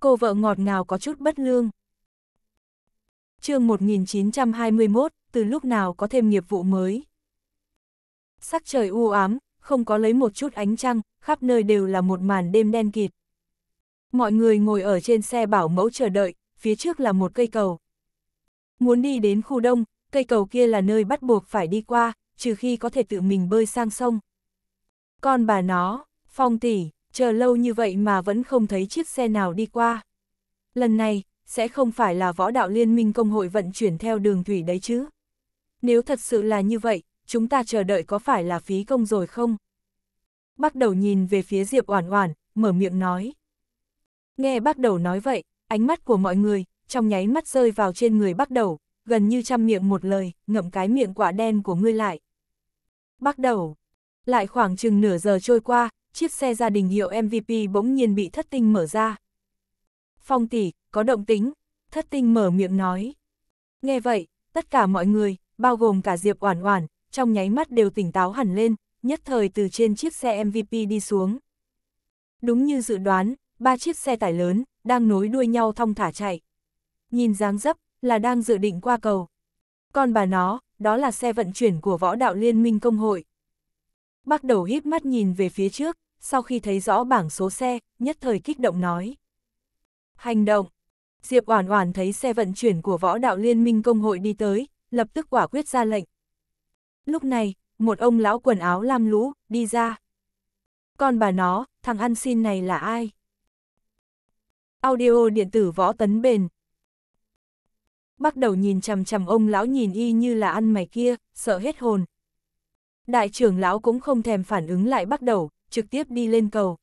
Cô vợ ngọt ngào có chút bất lương. chương 1921, từ lúc nào có thêm nghiệp vụ mới. Sắc trời u ám, không có lấy một chút ánh trăng, khắp nơi đều là một màn đêm đen kịt. Mọi người ngồi ở trên xe bảo mẫu chờ đợi, phía trước là một cây cầu. Muốn đi đến khu đông, cây cầu kia là nơi bắt buộc phải đi qua, trừ khi có thể tự mình bơi sang sông. Con bà nó, phong tỷ, chờ lâu như vậy mà vẫn không thấy chiếc xe nào đi qua. Lần này, sẽ không phải là võ đạo liên minh công hội vận chuyển theo đường thủy đấy chứ. Nếu thật sự là như vậy, chúng ta chờ đợi có phải là phí công rồi không? Bắt đầu nhìn về phía Diệp Oản Oản, mở miệng nói. Nghe bắt đầu nói vậy, ánh mắt của mọi người, trong nháy mắt rơi vào trên người bắt đầu, gần như chăm miệng một lời, ngậm cái miệng quả đen của ngươi lại. Bắt đầu, lại khoảng chừng nửa giờ trôi qua, chiếc xe gia đình hiệu MVP bỗng nhiên bị thất tinh mở ra. Phong tỷ, có động tính, thất tinh mở miệng nói. Nghe vậy, tất cả mọi người, bao gồm cả Diệp Oản Oản, trong nháy mắt đều tỉnh táo hẳn lên, nhất thời từ trên chiếc xe MVP đi xuống. Đúng như dự đoán, ba chiếc xe tải lớn đang nối đuôi nhau thong thả chạy. Nhìn dáng dấp là đang dự định qua cầu. Còn bà nó, đó là xe vận chuyển của võ đạo liên minh công hội. bắt đầu híp mắt nhìn về phía trước, sau khi thấy rõ bảng số xe, nhất thời kích động nói. Hành động! Diệp Oản Oản thấy xe vận chuyển của võ đạo liên minh công hội đi tới, lập tức quả quyết ra lệnh. Lúc này, một ông lão quần áo lam lũ, đi ra. Con bà nó, thằng ăn xin này là ai? Audio điện tử võ tấn bền. Bắt đầu nhìn chằm chằm ông lão nhìn y như là ăn mày kia, sợ hết hồn. Đại trưởng lão cũng không thèm phản ứng lại bắt đầu, trực tiếp đi lên cầu.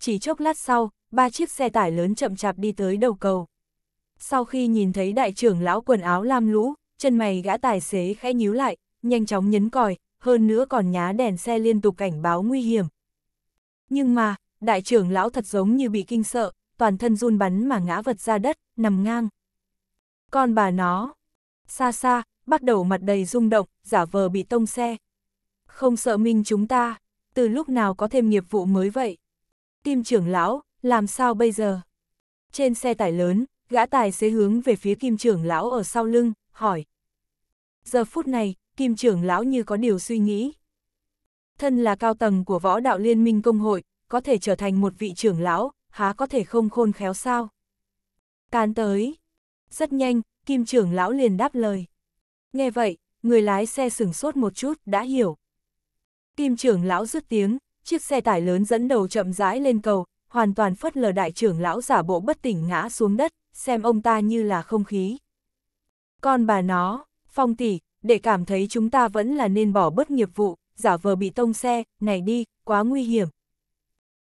Chỉ chốc lát sau, ba chiếc xe tải lớn chậm chạp đi tới đầu cầu. Sau khi nhìn thấy đại trưởng lão quần áo lam lũ, chân mày gã tài xế khẽ nhíu lại, nhanh chóng nhấn còi, hơn nữa còn nhá đèn xe liên tục cảnh báo nguy hiểm. Nhưng mà, đại trưởng lão thật giống như bị kinh sợ, toàn thân run bắn mà ngã vật ra đất, nằm ngang. Con bà nó, xa xa, bắt đầu mặt đầy rung động, giả vờ bị tông xe. Không sợ minh chúng ta từ lúc nào có thêm nghiệp vụ mới vậy? Kim trưởng lão, làm sao bây giờ? Trên xe tải lớn, gã tài xế hướng về phía kim trưởng lão ở sau lưng, hỏi. Giờ phút này, kim trưởng lão như có điều suy nghĩ. Thân là cao tầng của võ đạo liên minh công hội, có thể trở thành một vị trưởng lão, há có thể không khôn khéo sao? Càn tới. Rất nhanh, kim trưởng lão liền đáp lời. Nghe vậy, người lái xe sửng sốt một chút đã hiểu, Kim trưởng lão rứt tiếng, chiếc xe tải lớn dẫn đầu chậm rãi lên cầu, hoàn toàn phất lờ đại trưởng lão giả bộ bất tỉnh ngã xuống đất, xem ông ta như là không khí. Con bà nó, phong tỷ, để cảm thấy chúng ta vẫn là nên bỏ bớt nghiệp vụ, giả vờ bị tông xe, này đi, quá nguy hiểm.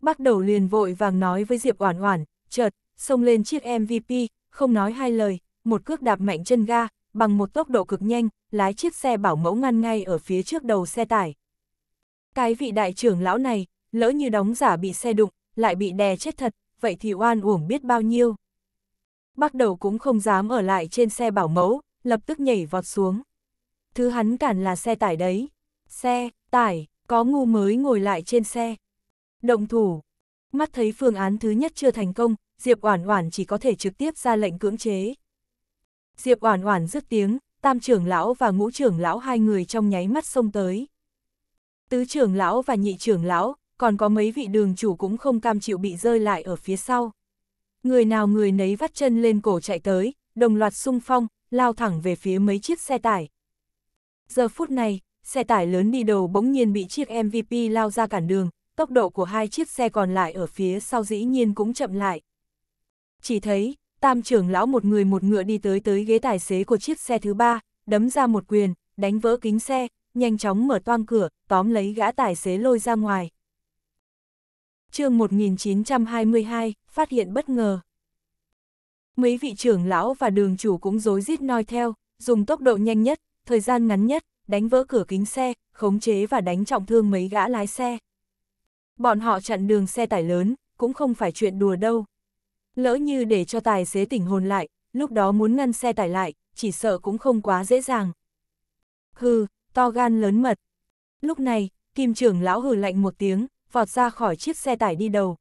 Bắt đầu liền vội vàng nói với Diệp Oản Oản, chợt, xông lên chiếc MVP, không nói hai lời, một cước đạp mạnh chân ga, bằng một tốc độ cực nhanh, lái chiếc xe bảo mẫu ngăn ngay ở phía trước đầu xe tải. Cái vị đại trưởng lão này, lỡ như đóng giả bị xe đụng, lại bị đè chết thật, vậy thì oan uổng biết bao nhiêu. Bắt đầu cũng không dám ở lại trên xe bảo mẫu, lập tức nhảy vọt xuống. Thứ hắn cản là xe tải đấy. Xe, tải, có ngu mới ngồi lại trên xe. Động thủ. Mắt thấy phương án thứ nhất chưa thành công, Diệp Oản Oản chỉ có thể trực tiếp ra lệnh cưỡng chế. Diệp Oản Oản dứt tiếng, tam trưởng lão và ngũ trưởng lão hai người trong nháy mắt xông tới tứ trưởng lão và nhị trưởng lão, còn có mấy vị đường chủ cũng không cam chịu bị rơi lại ở phía sau. Người nào người nấy vắt chân lên cổ chạy tới, đồng loạt sung phong, lao thẳng về phía mấy chiếc xe tải. Giờ phút này, xe tải lớn đi đầu bỗng nhiên bị chiếc MVP lao ra cản đường, tốc độ của hai chiếc xe còn lại ở phía sau dĩ nhiên cũng chậm lại. Chỉ thấy, tam trưởng lão một người một ngựa đi tới tới ghế tài xế của chiếc xe thứ ba, đấm ra một quyền, đánh vỡ kính xe, nhanh chóng mở toang cửa, tóm lấy gã tài xế lôi ra ngoài. chương 1922, phát hiện bất ngờ. Mấy vị trưởng lão và đường chủ cũng dối rít noi theo, dùng tốc độ nhanh nhất, thời gian ngắn nhất, đánh vỡ cửa kính xe, khống chế và đánh trọng thương mấy gã lái xe. Bọn họ chặn đường xe tải lớn, cũng không phải chuyện đùa đâu. Lỡ như để cho tài xế tỉnh hồn lại, lúc đó muốn ngăn xe tải lại, chỉ sợ cũng không quá dễ dàng. Hừ, to gan lớn mật. Lúc này, kim trưởng lão hừ lạnh một tiếng, vọt ra khỏi chiếc xe tải đi đầu.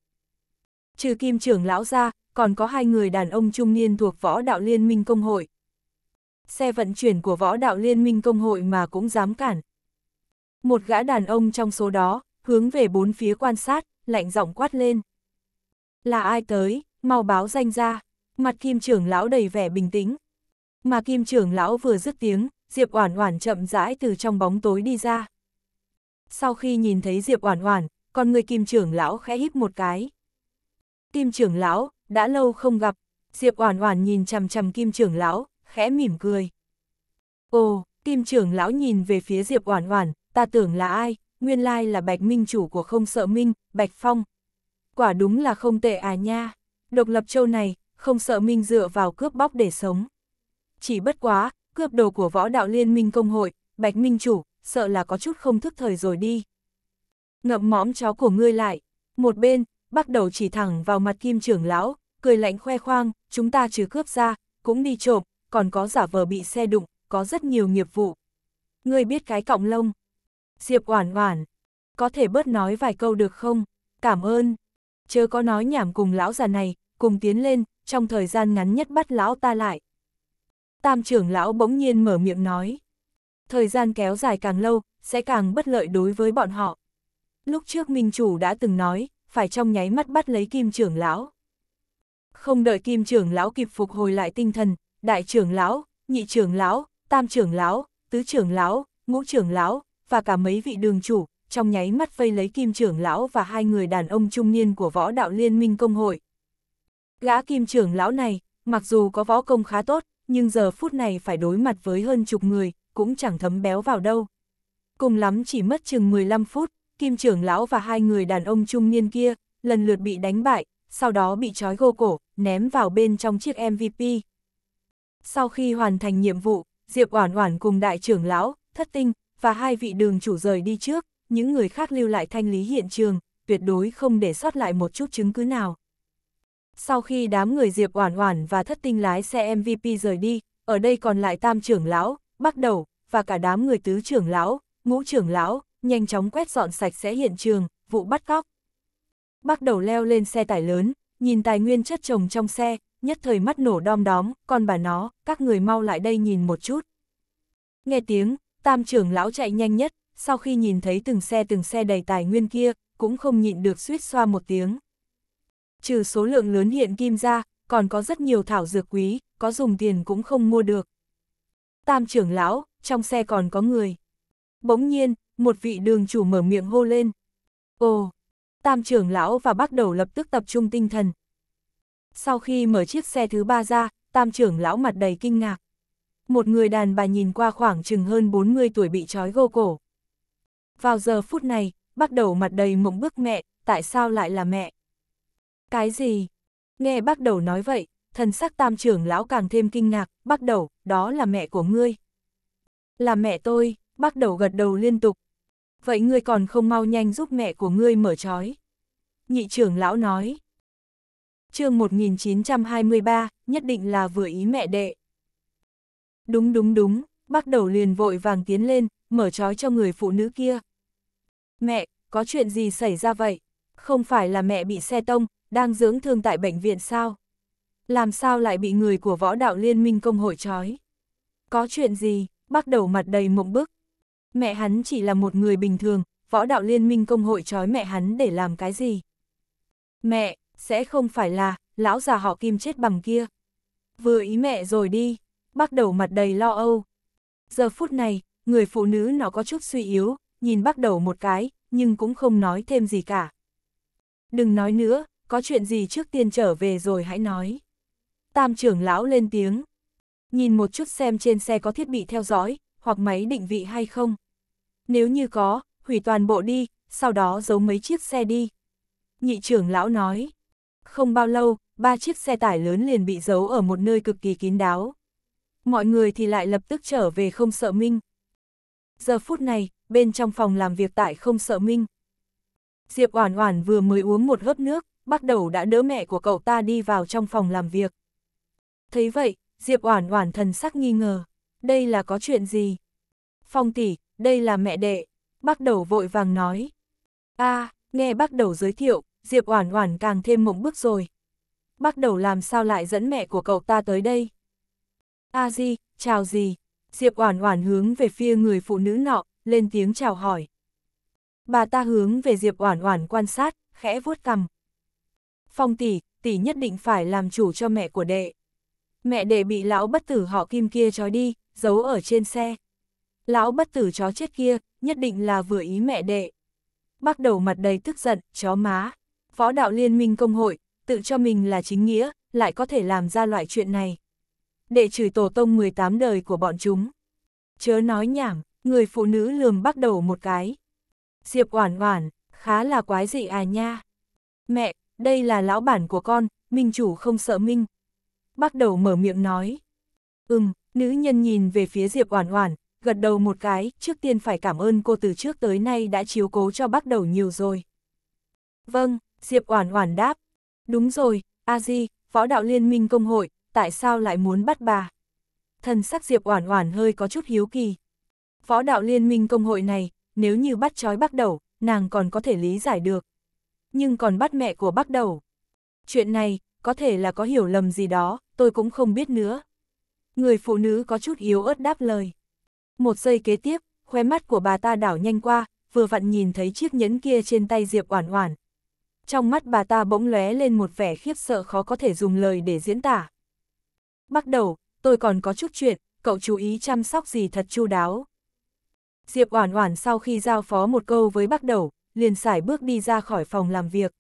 Trừ kim trưởng lão ra, còn có hai người đàn ông trung niên thuộc võ đạo liên minh công hội. Xe vận chuyển của võ đạo liên minh công hội mà cũng dám cản. Một gã đàn ông trong số đó, hướng về bốn phía quan sát, lạnh giọng quát lên. Là ai tới, mau báo danh ra, mặt kim trưởng lão đầy vẻ bình tĩnh. Mà kim trưởng lão vừa dứt tiếng, Diệp Oản Oản chậm rãi từ trong bóng tối đi ra. Sau khi nhìn thấy Diệp Oản Oản, con người Kim trưởng lão khẽ híp một cái. Kim trưởng lão, đã lâu không gặp. Diệp Oản Oản nhìn chằm chằm Kim trưởng lão, khẽ mỉm cười. Ồ, Kim trưởng lão nhìn về phía Diệp Oản Oản, ta tưởng là ai, nguyên lai là Bạch Minh chủ của Không Sợ Minh, Bạch Phong. Quả đúng là không tệ à nha. Độc lập châu này, Không Sợ Minh dựa vào cướp bóc để sống. Chỉ bất quá, cướp đồ của võ đạo liên minh công hội, Bạch Minh Chủ, sợ là có chút không thức thời rồi đi. Ngậm mõm chó của ngươi lại, một bên, bắt đầu chỉ thẳng vào mặt kim trưởng lão, cười lạnh khoe khoang, chúng ta trừ cướp ra, cũng đi trộm, còn có giả vờ bị xe đụng, có rất nhiều nghiệp vụ. Ngươi biết cái cọng lông. Diệp oản oản, có thể bớt nói vài câu được không? Cảm ơn. Chớ có nói nhảm cùng lão già này, cùng tiến lên, trong thời gian ngắn nhất bắt lão ta lại. Tam trưởng lão bỗng nhiên mở miệng nói. Thời gian kéo dài càng lâu, sẽ càng bất lợi đối với bọn họ. Lúc trước Minh Chủ đã từng nói, phải trong nháy mắt bắt lấy Kim trưởng lão. Không đợi Kim trưởng lão kịp phục hồi lại tinh thần, Đại trưởng lão, Nhị trưởng lão, Tam trưởng lão, Tứ trưởng lão, Ngũ trưởng lão, và cả mấy vị đường chủ, trong nháy mắt vây lấy Kim trưởng lão và hai người đàn ông trung niên của võ đạo liên minh công hội. Gã Kim trưởng lão này, mặc dù có võ công khá tốt, nhưng giờ phút này phải đối mặt với hơn chục người, cũng chẳng thấm béo vào đâu. Cùng lắm chỉ mất chừng 15 phút, Kim trưởng lão và hai người đàn ông trung niên kia, lần lượt bị đánh bại, sau đó bị trói gô cổ, ném vào bên trong chiếc MVP. Sau khi hoàn thành nhiệm vụ, Diệp Oản Oản cùng đại trưởng lão, Thất Tinh và hai vị đường chủ rời đi trước, những người khác lưu lại thanh lý hiện trường, tuyệt đối không để sót lại một chút chứng cứ nào. Sau khi đám người Diệp Oản Oản và thất tinh lái xe MVP rời đi, ở đây còn lại tam trưởng lão, bắt đầu, và cả đám người tứ trưởng lão, ngũ trưởng lão, nhanh chóng quét dọn sạch sẽ hiện trường, vụ bắt cóc. Bắt đầu leo lên xe tải lớn, nhìn tài nguyên chất chồng trong xe, nhất thời mắt nổ đom đóm, còn bà nó, các người mau lại đây nhìn một chút. Nghe tiếng, tam trưởng lão chạy nhanh nhất, sau khi nhìn thấy từng xe từng xe đầy tài nguyên kia, cũng không nhịn được suýt xoa một tiếng. Trừ số lượng lớn hiện kim ra, còn có rất nhiều thảo dược quý, có dùng tiền cũng không mua được. Tam trưởng lão, trong xe còn có người. Bỗng nhiên, một vị đường chủ mở miệng hô lên. Ồ, tam trưởng lão và bắt đầu lập tức tập trung tinh thần. Sau khi mở chiếc xe thứ ba ra, tam trưởng lão mặt đầy kinh ngạc. Một người đàn bà nhìn qua khoảng chừng hơn 40 tuổi bị trói gô cổ. Vào giờ phút này, bắt đầu mặt đầy mộng bức mẹ, tại sao lại là mẹ? Cái gì? Nghe bác đầu nói vậy, thần sắc tam trưởng lão càng thêm kinh ngạc, bác đầu, đó là mẹ của ngươi. Là mẹ tôi, bác đầu gật đầu liên tục. Vậy ngươi còn không mau nhanh giúp mẹ của ngươi mở trói. Nhị trưởng lão nói. chương 1923, nhất định là vừa ý mẹ đệ. Đúng đúng đúng, bác đầu liền vội vàng tiến lên, mở trói cho người phụ nữ kia. Mẹ, có chuyện gì xảy ra vậy? Không phải là mẹ bị xe tông, đang dưỡng thương tại bệnh viện sao? Làm sao lại bị người của võ đạo liên minh công hội trói? Có chuyện gì? Bác đầu mặt đầy mộng bức. Mẹ hắn chỉ là một người bình thường, võ đạo liên minh công hội trói mẹ hắn để làm cái gì? Mẹ, sẽ không phải là, lão già họ kim chết bằng kia. Vừa ý mẹ rồi đi, bác đầu mặt đầy lo âu. Giờ phút này, người phụ nữ nó có chút suy yếu, nhìn bác đầu một cái, nhưng cũng không nói thêm gì cả. Đừng nói nữa, có chuyện gì trước tiên trở về rồi hãy nói. Tam trưởng lão lên tiếng. Nhìn một chút xem trên xe có thiết bị theo dõi, hoặc máy định vị hay không. Nếu như có, hủy toàn bộ đi, sau đó giấu mấy chiếc xe đi. Nhị trưởng lão nói. Không bao lâu, ba chiếc xe tải lớn liền bị giấu ở một nơi cực kỳ kín đáo. Mọi người thì lại lập tức trở về không sợ minh. Giờ phút này, bên trong phòng làm việc tại không sợ minh. Diệp Oản Oản vừa mới uống một hớp nước, bắt đầu đã đỡ mẹ của cậu ta đi vào trong phòng làm việc. Thấy vậy, Diệp Oản Oản thần sắc nghi ngờ, đây là có chuyện gì? Phong tỷ, đây là mẹ đệ, bắt đầu vội vàng nói. A, nghe bắt đầu giới thiệu, Diệp Oản Oản càng thêm mộng bức rồi. Bắt đầu làm sao lại dẫn mẹ của cậu ta tới đây? A à Di, chào gì? Diệp Oản Oản hướng về phía người phụ nữ nọ, lên tiếng chào hỏi. Bà ta hướng về Diệp Oản Oản quan sát, khẽ vuốt cằm phong tỷ, tỷ nhất định phải làm chủ cho mẹ của đệ. Mẹ đệ bị lão bất tử họ kim kia trói đi, giấu ở trên xe. Lão bất tử chó chết kia, nhất định là vừa ý mẹ đệ. Bắt đầu mặt đầy tức giận, chó má. Võ đạo liên minh công hội, tự cho mình là chính nghĩa, lại có thể làm ra loại chuyện này. Đệ chửi tổ tông 18 đời của bọn chúng. Chớ nói nhảm, người phụ nữ lườm bắt đầu một cái. Diệp oản oản, khá là quái dị à nha. Mẹ, đây là lão bản của con, minh chủ không sợ minh. Bắt đầu mở miệng nói. Ừm, nữ nhân nhìn về phía Diệp Oản Oản, gật đầu một cái, trước tiên phải cảm ơn cô từ trước tới nay đã chiếu cố cho bắt đầu nhiều rồi. Vâng, Diệp Oản Oản đáp. Đúng rồi, A Di, võ đạo liên minh công hội, tại sao lại muốn bắt bà? Thần sắc Diệp Oản Oản hơi có chút hiếu kỳ. Võ đạo liên minh công hội này, nếu như bắt trói bắt đầu, nàng còn có thể lý giải được, nhưng còn bắt mẹ của bác đầu. Chuyện này, có thể là có hiểu lầm gì đó, tôi cũng không biết nữa. Người phụ nữ có chút yếu ớt đáp lời. Một giây kế tiếp, khóe mắt của bà ta đảo nhanh qua, vừa vặn nhìn thấy chiếc nhẫn kia trên tay Diệp Oản Oản. Trong mắt bà ta bỗng lóe lên một vẻ khiếp sợ khó có thể dùng lời để diễn tả. Bắt đầu, tôi còn có chút chuyện, cậu chú ý chăm sóc gì thật chu đáo. Diệp Oản Oản sau khi giao phó một câu với Bắc Đầu, liền xải bước đi ra khỏi phòng làm việc.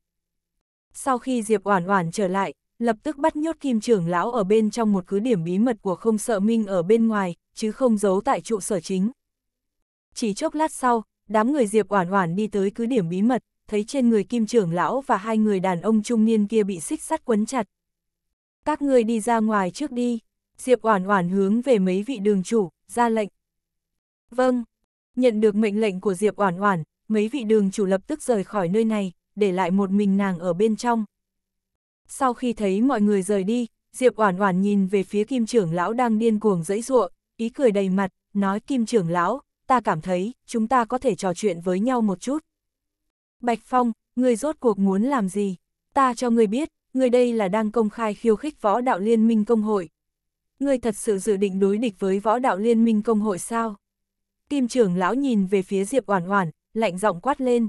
Sau khi Diệp Oản Oản trở lại, lập tức bắt nhốt Kim trưởng lão ở bên trong một cứ điểm bí mật của không sợ Minh ở bên ngoài, chứ không giấu tại trụ sở chính. Chỉ chốc lát sau, đám người Diệp Oản Oản đi tới cứ điểm bí mật, thấy trên người Kim trưởng lão và hai người đàn ông trung niên kia bị xích sắt quấn chặt. Các ngươi đi ra ngoài trước đi, Diệp Oản Oản hướng về mấy vị đường chủ, ra lệnh. Vâng. Nhận được mệnh lệnh của Diệp Oản Oản, mấy vị đường chủ lập tức rời khỏi nơi này, để lại một mình nàng ở bên trong. Sau khi thấy mọi người rời đi, Diệp Oản Oản nhìn về phía Kim trưởng lão đang điên cuồng dẫy giụa, ý cười đầy mặt, nói Kim trưởng lão, ta cảm thấy chúng ta có thể trò chuyện với nhau một chút. Bạch Phong, ngươi rốt cuộc muốn làm gì? Ta cho ngươi biết, ngươi đây là đang công khai khiêu khích võ đạo liên minh công hội. Ngươi thật sự dự định đối địch với võ đạo liên minh công hội sao? Kim trưởng lão nhìn về phía Diệp Oản Oản, lạnh giọng quát lên.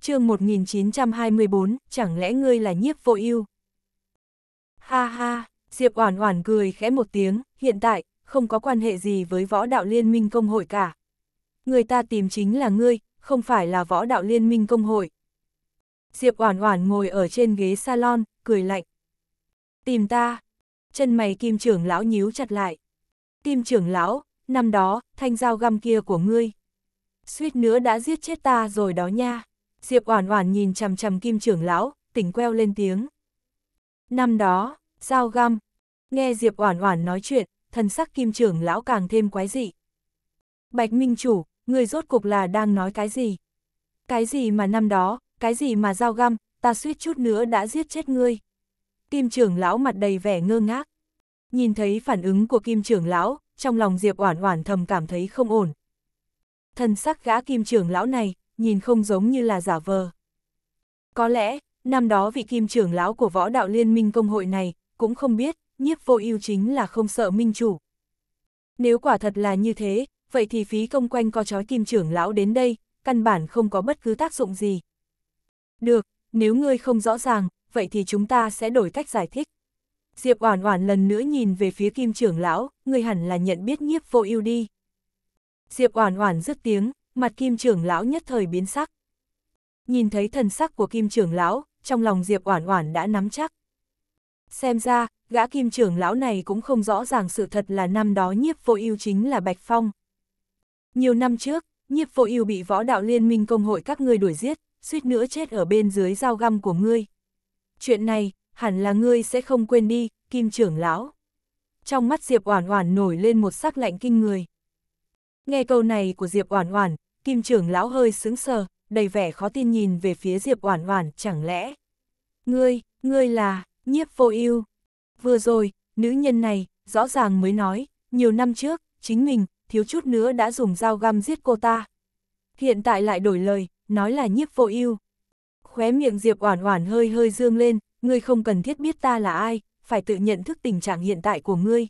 chương 1924, chẳng lẽ ngươi là nhiếp vô ưu Ha ha, Diệp Oản Oản cười khẽ một tiếng, hiện tại, không có quan hệ gì với võ đạo liên minh công hội cả. Người ta tìm chính là ngươi, không phải là võ đạo liên minh công hội. Diệp Oản Oản ngồi ở trên ghế salon, cười lạnh. Tìm ta. Chân mày Kim trưởng lão nhíu chặt lại. Kim trưởng lão, năm đó, thanh dao găm kia của ngươi suýt nữa đã giết chết ta rồi đó nha. Diệp Oản Oản nhìn chằm chằm Kim trưởng lão, tỉnh queo lên tiếng. Năm đó, giao găm. Nghe Diệp Oản Oản nói chuyện, thần sắc Kim trưởng lão càng thêm quái dị. Bạch Minh chủ, người rốt cục là đang nói cái gì? Cái gì mà năm đó, cái gì mà giao găm, ta suýt chút nữa đã giết chết ngươi. Kim trưởng lão mặt đầy vẻ ngơ ngác. Nhìn thấy phản ứng của Kim trưởng lão, trong lòng Diệp Oản Oản thầm cảm thấy không ổn, thân sắc gã kim trưởng lão này, nhìn không giống như là giả vờ. Có lẽ, năm đó vị kim trưởng lão của võ đạo liên minh công hội này, cũng không biết, nhiếp vô ưu chính là không sợ minh chủ. Nếu quả thật là như thế, vậy thì phí công quanh co chói kim trưởng lão đến đây, căn bản không có bất cứ tác dụng gì. Được, nếu ngươi không rõ ràng, vậy thì chúng ta sẽ đổi cách giải thích. Diệp Oản Oản lần nữa nhìn về phía Kim trưởng lão, ngươi hẳn là nhận biết Nhiếp Vô Ưu đi. Diệp Oản Oản rứt tiếng, mặt Kim trưởng lão nhất thời biến sắc. Nhìn thấy thần sắc của Kim trưởng lão, trong lòng Diệp Oản Oản đã nắm chắc. Xem ra, gã Kim trưởng lão này cũng không rõ ràng sự thật là năm đó Nhiếp Vô Ưu chính là Bạch Phong. Nhiều năm trước, Nhiếp Vô Ưu bị võ đạo liên minh công hội các ngươi đuổi giết, suýt nữa chết ở bên dưới dao găm của ngươi. Chuyện này, hẳn là ngươi sẽ không quên đi, Kim trưởng lão. Trong mắt Diệp Oản Oản nổi lên một sắc lạnh kinh người. Nghe câu này của Diệp Oản Oản, Kim trưởng lão hơi sững sờ, đầy vẻ khó tin nhìn về phía Diệp Oản Oản, chẳng lẽ ngươi, ngươi là Nhiếp Vô Ưu? Vừa rồi, nữ nhân này rõ ràng mới nói, nhiều năm trước, chính mình thiếu chút nữa đã dùng dao găm giết cô ta. Hiện tại lại đổi lời, nói là Nhiếp Vô Ưu. Khóe miệng Diệp Oản Oản hơi hơi dương lên, ngươi không cần thiết biết ta là ai, phải tự nhận thức tình trạng hiện tại của ngươi.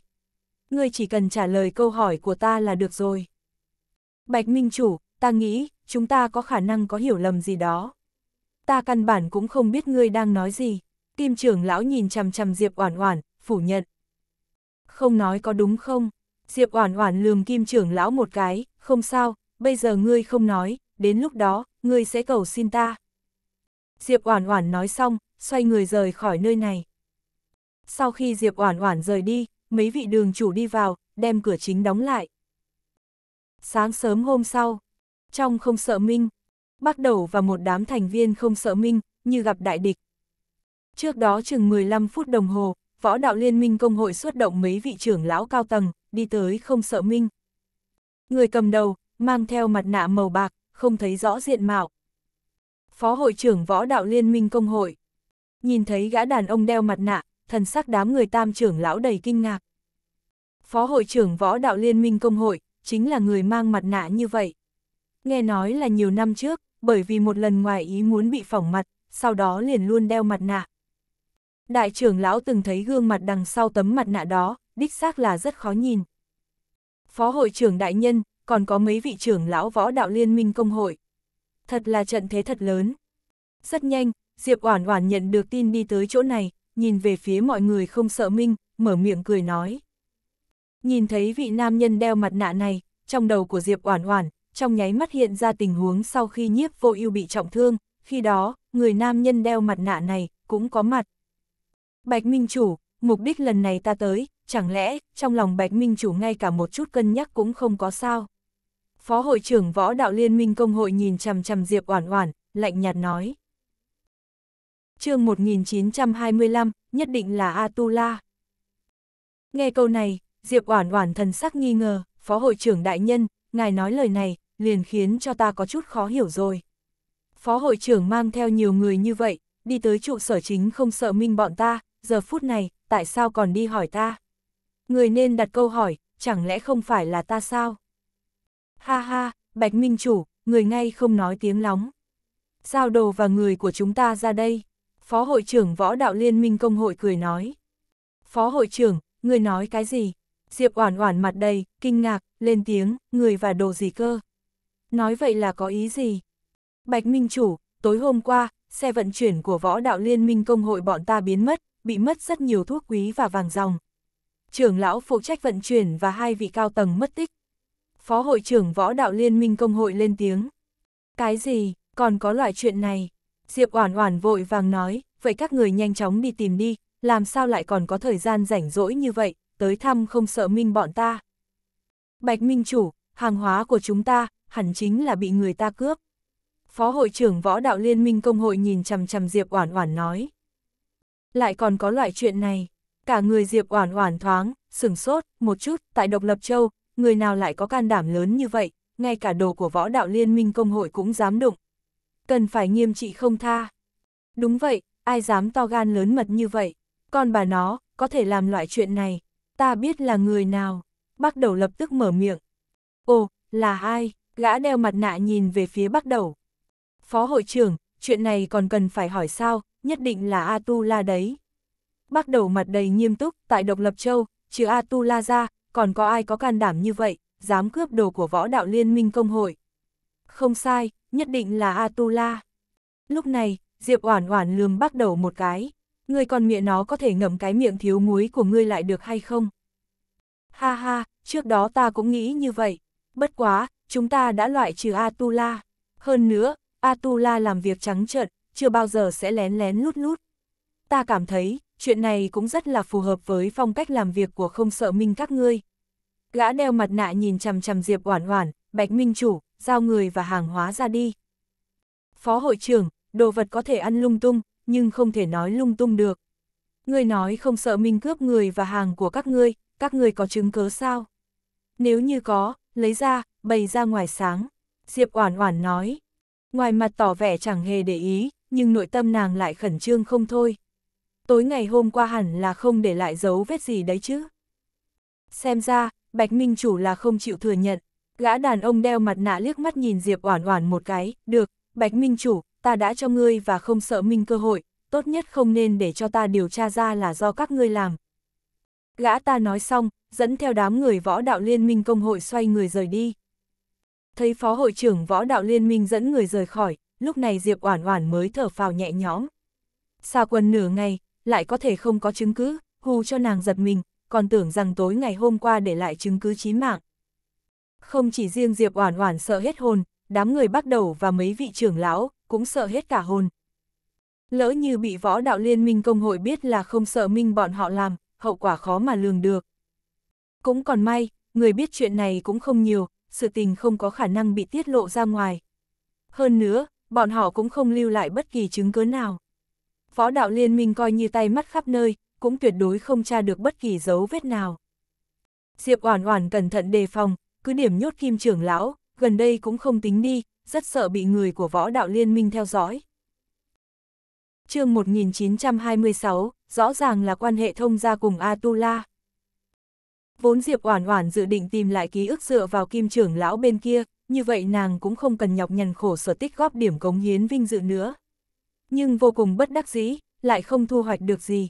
Ngươi chỉ cần trả lời câu hỏi của ta là được rồi. Bạch Minh Chủ, ta nghĩ, chúng ta có khả năng có hiểu lầm gì đó. Ta căn bản cũng không biết ngươi đang nói gì. Kim trưởng lão nhìn chằm chằm Diệp Oản Oản, phủ nhận. Không nói có đúng không? Diệp Oản Oản lườm Kim trưởng lão một cái, không sao, bây giờ ngươi không nói, đến lúc đó, ngươi sẽ cầu xin ta. Diệp Oản Oản nói xong, xoay người rời khỏi nơi này. Sau khi Diệp Oản Oản rời đi, mấy vị đường chủ đi vào, đem cửa chính đóng lại. Sáng sớm hôm sau, trong không sợ minh, bắt đầu và một đám thành viên không sợ minh, như gặp đại địch. Trước đó chừng 15 phút đồng hồ, võ đạo liên minh công hội xuất động mấy vị trưởng lão cao tầng, đi tới không sợ minh. Người cầm đầu, mang theo mặt nạ màu bạc, không thấy rõ diện mạo. Phó hội trưởng võ đạo liên minh công hội. Nhìn thấy gã đàn ông đeo mặt nạ, thần sắc đám người tam trưởng lão đầy kinh ngạc. Phó hội trưởng võ đạo liên minh công hội, chính là người mang mặt nạ như vậy. Nghe nói là nhiều năm trước, bởi vì một lần ngoài ý muốn bị phỏng mặt, sau đó liền luôn đeo mặt nạ. Đại trưởng lão từng thấy gương mặt đằng sau tấm mặt nạ đó, đích xác là rất khó nhìn. Phó hội trưởng đại nhân, còn có mấy vị trưởng lão võ đạo liên minh công hội. Thật là trận thế thật lớn. Rất nhanh, Diệp Oản Oản nhận được tin đi tới chỗ này, nhìn về phía mọi người không sợ minh, mở miệng cười nói. Nhìn thấy vị nam nhân đeo mặt nạ này, trong đầu của Diệp Oản Oản, trong nháy mắt hiện ra tình huống sau khi nhiếp vô ưu bị trọng thương, khi đó, người nam nhân đeo mặt nạ này cũng có mặt. Bạch Minh Chủ, mục đích lần này ta tới, chẳng lẽ trong lòng Bạch Minh Chủ ngay cả một chút cân nhắc cũng không có sao? Phó hội trưởng võ đạo liên minh công hội nhìn chằm chằm Diệp Oản Oản, lạnh nhạt nói. Chương 1925, nhất định là Atula. Nghe câu này, Diệp Oản Oản thần sắc nghi ngờ, "Phó hội trưởng đại nhân, ngài nói lời này, liền khiến cho ta có chút khó hiểu rồi." Phó hội trưởng mang theo nhiều người như vậy, đi tới trụ sở chính không sợ minh bọn ta, giờ phút này, tại sao còn đi hỏi ta? Người nên đặt câu hỏi, chẳng lẽ không phải là ta sao? Ha ha, Bạch Minh Chủ, người ngay không nói tiếng lóng. Giao đồ và người của chúng ta ra đây. Phó hội trưởng Võ Đạo Liên minh Công hội cười nói. Phó hội trưởng, người nói cái gì? Diệp Oản Oản mặt đầy kinh ngạc, lên tiếng, người và đồ gì cơ? Nói vậy là có ý gì? Bạch Minh chủ, tối hôm qua, xe vận chuyển của võ đạo liên minh công hội bọn ta biến mất, bị mất rất nhiều thuốc quý và vàng ròng. Trưởng lão phụ trách vận chuyển và hai vị cao tầng mất tích. Phó hội trưởng võ đạo liên minh công hội lên tiếng. Cái gì, còn có loại chuyện này? Diệp Oản Oản vội vàng nói, vậy các người nhanh chóng đi tìm đi, làm sao lại còn có thời gian rảnh rỗi như vậy, tới thăm không sợ minh bọn ta. Bạch Minh Chủ, hàng hóa của chúng ta, hẳn chính là bị người ta cướp. Phó hội trưởng võ đạo liên minh công hội nhìn chằm chằm Diệp Oản Oản nói. Lại còn có loại chuyện này, cả người Diệp Oản Oản thoáng, sửng sốt, một chút, tại Độc Lập Châu, người nào lại có can đảm lớn như vậy, ngay cả đồ của võ đạo liên minh công hội cũng dám đụng. Cần phải nghiêm trị không tha. Đúng vậy, ai dám to gan lớn mật như vậy, con bà nó, có thể làm loại chuyện này, ta biết là người nào. Bác đầu lập tức mở miệng. Ồ, là ai? Gã đeo mặt nạ nhìn về phía bác đầu. Phó hội trưởng, chuyện này còn cần phải hỏi sao, nhất định là Atula đấy. Bác đầu mặt đầy nghiêm túc, tại Độc Lập Châu, trừ Atula ra, còn có ai có can đảm như vậy, dám cướp đồ của võ đạo liên minh công hội. Không sai, nhất định là Atula. Lúc này, Diệp Oản Oản lườm bác đầu một cái ngươi con mẹ nó có thể ngậm cái miệng thiếu muối của ngươi lại được hay không? Ha ha, trước đó ta cũng nghĩ như vậy. Bất quá, chúng ta đã loại trừ Atula. Hơn nữa, Atula làm việc trắng trợn, chưa bao giờ sẽ lén lén lút lút. Ta cảm thấy, chuyện này cũng rất là phù hợp với phong cách làm việc của không sợ minh các ngươi. Gã đeo mặt nạ nhìn chằm chằm Diệp Oản Oản, Bạch Minh Chủ, giao người và hàng hóa ra đi. Phó hội trưởng, đồ vật có thể ăn lung tung, nhưng không thể nói lung tung được. Ngươi nói không sợ Minh cướp người và hàng của các ngươi, các ngươi có chứng cớ sao? Nếu như có, lấy ra, bày ra ngoài sáng. Diệp Oản Oản nói. Ngoài mặt tỏ vẻ chẳng hề để ý, nhưng nội tâm nàng lại khẩn trương không thôi. Tối ngày hôm qua hẳn là không để lại dấu vết gì đấy chứ. Xem ra, Bạch Minh chủ là không chịu thừa nhận. Gã đàn ông đeo mặt nạ liếc mắt nhìn Diệp Oản Oản một cái, "Được, Bạch Minh chủ, ta đã cho ngươi và không sợ minh cơ hội, tốt nhất không nên để cho ta điều tra ra là do các ngươi làm. Gã ta nói xong, dẫn theo đám người võ đạo liên minh công hội xoay người rời đi. Thấy phó hội trưởng võ đạo liên minh dẫn người rời khỏi, lúc này Diệp Oản Oản mới thở phào nhẹ nhõm. Xa quần nửa ngày, lại có thể không có chứng cứ, hù cho nàng giật mình, còn tưởng rằng tối ngày hôm qua để lại chứng cứ chí mạng. Không chỉ riêng Diệp Oản Oản sợ hết hồn, đám người bắt đầu và mấy vị trưởng lão, cũng sợ hết cả hồn. Lỡ như bị võ đạo liên minh công hội biết là không sợ minh bọn họ làm, hậu quả khó mà lường được. Cũng còn may, người biết chuyện này cũng không nhiều, sự tình không có khả năng bị tiết lộ ra ngoài. Hơn nữa, bọn họ cũng không lưu lại bất kỳ chứng cứ nào. Võ đạo liên minh coi như tay mắt khắp nơi, cũng tuyệt đối không tra được bất kỳ dấu vết nào. Diệp Oản Oản cẩn thận đề phòng, cứ điểm nhốt Kim trưởng lão, gần đây cũng không tính đi, rất sợ bị người của võ đạo liên minh theo dõi. chương 1926, rõ ràng là quan hệ thông gia cùng Atula. Vốn Diệp Oản Oản dự định tìm lại ký ức dựa vào kim trưởng lão bên kia, như vậy nàng cũng không cần nhọc nhằn khổ sở tích góp điểm cống hiến vinh dự nữa. Nhưng vô cùng bất đắc dĩ, lại không thu hoạch được gì.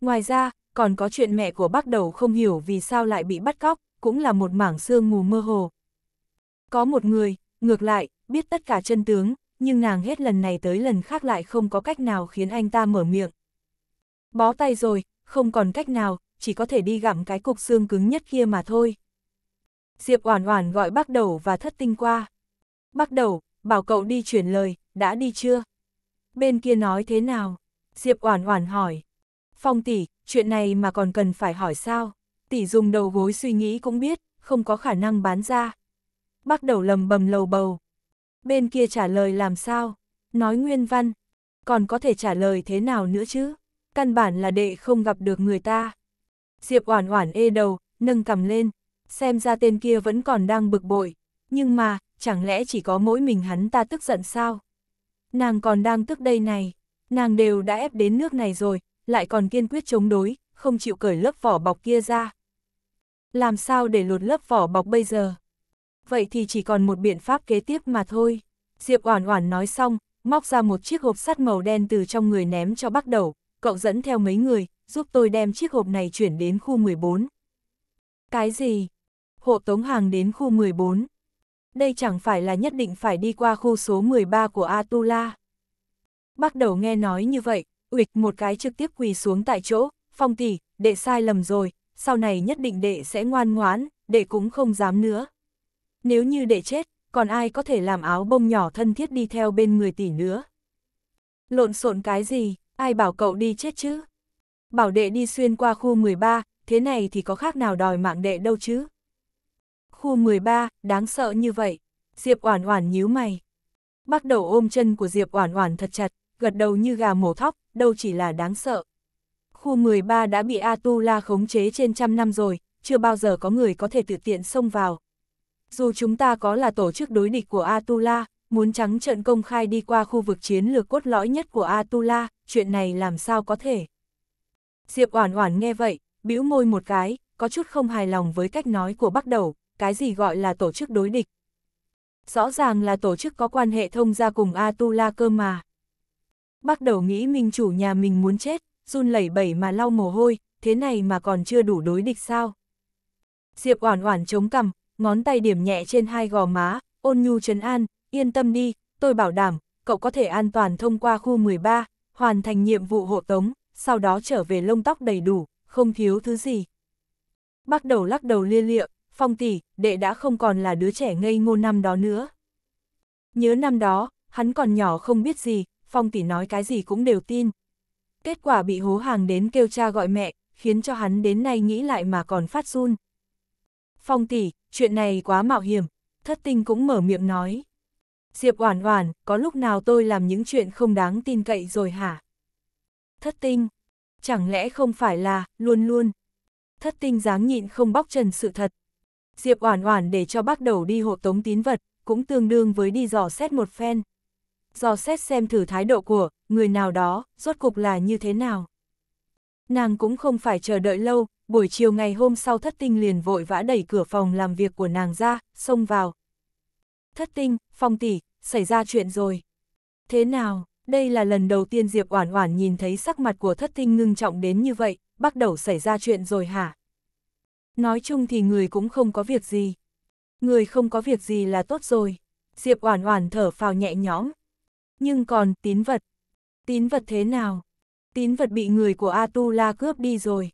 Ngoài ra, còn có chuyện mẹ của bác đầu không hiểu vì sao lại bị bắt cóc, cũng là một mảng xương mù mơ hồ. Có một người, Ngược lại, biết tất cả chân tướng, nhưng nàng hết lần này tới lần khác lại không có cách nào khiến anh ta mở miệng. Bó tay rồi, không còn cách nào, chỉ có thể đi gặm cái cục xương cứng nhất kia mà thôi. Diệp Oản Oản gọi Bác Đầu và Thất Tinh qua. "Bác Đầu, bảo cậu đi chuyển lời, đã đi chưa?" Bên kia nói thế nào? Diệp Oản Oản hỏi. "Phong tỷ, chuyện này mà còn cần phải hỏi sao?" Tỷ dùng đầu gối suy nghĩ cũng biết, không có khả năng bán ra bắt đầu lầm bầm lầu bầu. Bên kia trả lời làm sao? Nói nguyên văn, còn có thể trả lời thế nào nữa chứ? Căn bản là đệ không gặp được người ta. Diệp oản oản ê đầu, nâng cầm lên, xem ra tên kia vẫn còn đang bực bội, nhưng mà, chẳng lẽ chỉ có mỗi mình hắn ta tức giận sao? Nàng còn đang tức đây này, nàng đều đã ép đến nước này rồi, lại còn kiên quyết chống đối, không chịu cởi lớp vỏ bọc kia ra. Làm sao để lột lớp vỏ bọc bây giờ? vậy thì chỉ còn một biện pháp kế tiếp mà thôi. Diệp Oản Oản nói xong, móc ra một chiếc hộp sắt màu đen từ trong người ném cho Bắc Đầu, cậu dẫn theo mấy người, giúp tôi đem chiếc hộp này chuyển đến khu 14. Cái gì? Hộ tống hàng đến khu 14. Đây chẳng phải là nhất định phải đi qua khu số 13 của Atula. Bắc Đầu nghe nói như vậy, uịch một cái trực tiếp quỳ xuống tại chỗ, "Phong tỷ, đệ sai lầm rồi, sau này nhất định đệ sẽ ngoan ngoãn, đệ cũng không dám nữa." nếu như để chết, còn ai có thể làm áo bông nhỏ thân thiết đi theo bên người tỷ nữa. Lộn xộn cái gì, ai bảo cậu đi chết chứ? Bảo đệ đi xuyên qua khu 13, thế này thì có khác nào đòi mạng đệ đâu chứ? Khu 13, đáng sợ như vậy. Diệp Oản Oản nhíu mày. Bắt đầu ôm chân của Diệp Oản Oản thật chặt, gật đầu như gà mổ thóc, đâu chỉ là đáng sợ. Khu 13 đã bị Atula khống chế trên trăm năm rồi, chưa bao giờ có người có thể tự tiện xông vào dù chúng ta có là tổ chức đối địch của Atula, muốn trắng trận công khai đi qua khu vực chiến lược cốt lõi nhất của Atula, chuyện này làm sao có thể. Diệp Oản Oản nghe vậy, bĩu môi một cái, có chút không hài lòng với cách nói của Bắc Đầu, cái gì gọi là tổ chức đối địch. Rõ ràng là tổ chức có quan hệ thông gia cùng Atula cơ mà. Bắc Đầu nghĩ mình chủ nhà mình muốn chết, run lẩy bẩy mà lau mồ hôi, thế này mà còn chưa đủ đối địch sao? Diệp Oản Oản chống cằm, ngón tay điểm nhẹ trên hai gò má, ôn nhu trấn an, yên tâm đi, tôi bảo đảm, cậu có thể an toàn thông qua khu 13, hoàn thành nhiệm vụ hộ tống, sau đó trở về lông tóc đầy đủ, không thiếu thứ gì. Bắt đầu lắc đầu lia lịa, phong tỷ, đệ đã không còn là đứa trẻ ngây ngô năm đó nữa. Nhớ năm đó, hắn còn nhỏ không biết gì, phong tỷ nói cái gì cũng đều tin. Kết quả bị hố hàng đến kêu cha gọi mẹ, khiến cho hắn đến nay nghĩ lại mà còn phát run. Phong tỷ, chuyện này quá mạo hiểm, thất tinh cũng mở miệng nói. Diệp Oản Oản, có lúc nào tôi làm những chuyện không đáng tin cậy rồi hả? Thất tinh, chẳng lẽ không phải là, luôn luôn. Thất tinh dáng nhịn không bóc trần sự thật. Diệp Oản Oản để cho bác đầu đi hộ tống tín vật, cũng tương đương với đi dò xét một phen. Dò xét xem thử thái độ của, người nào đó, rốt cục là như thế nào. Nàng cũng không phải chờ đợi lâu, buổi chiều ngày hôm sau thất tinh liền vội vã đẩy cửa phòng làm việc của nàng ra, xông vào. Thất tinh, phong tỷ, xảy ra chuyện rồi. Thế nào, đây là lần đầu tiên Diệp Oản Oản nhìn thấy sắc mặt của thất tinh ngưng trọng đến như vậy, bắt đầu xảy ra chuyện rồi hả? Nói chung thì người cũng không có việc gì. Người không có việc gì là tốt rồi. Diệp Oản Oản thở phào nhẹ nhõm. Nhưng còn tín vật. Tín vật thế nào? Tín vật bị người của Atula cướp đi rồi.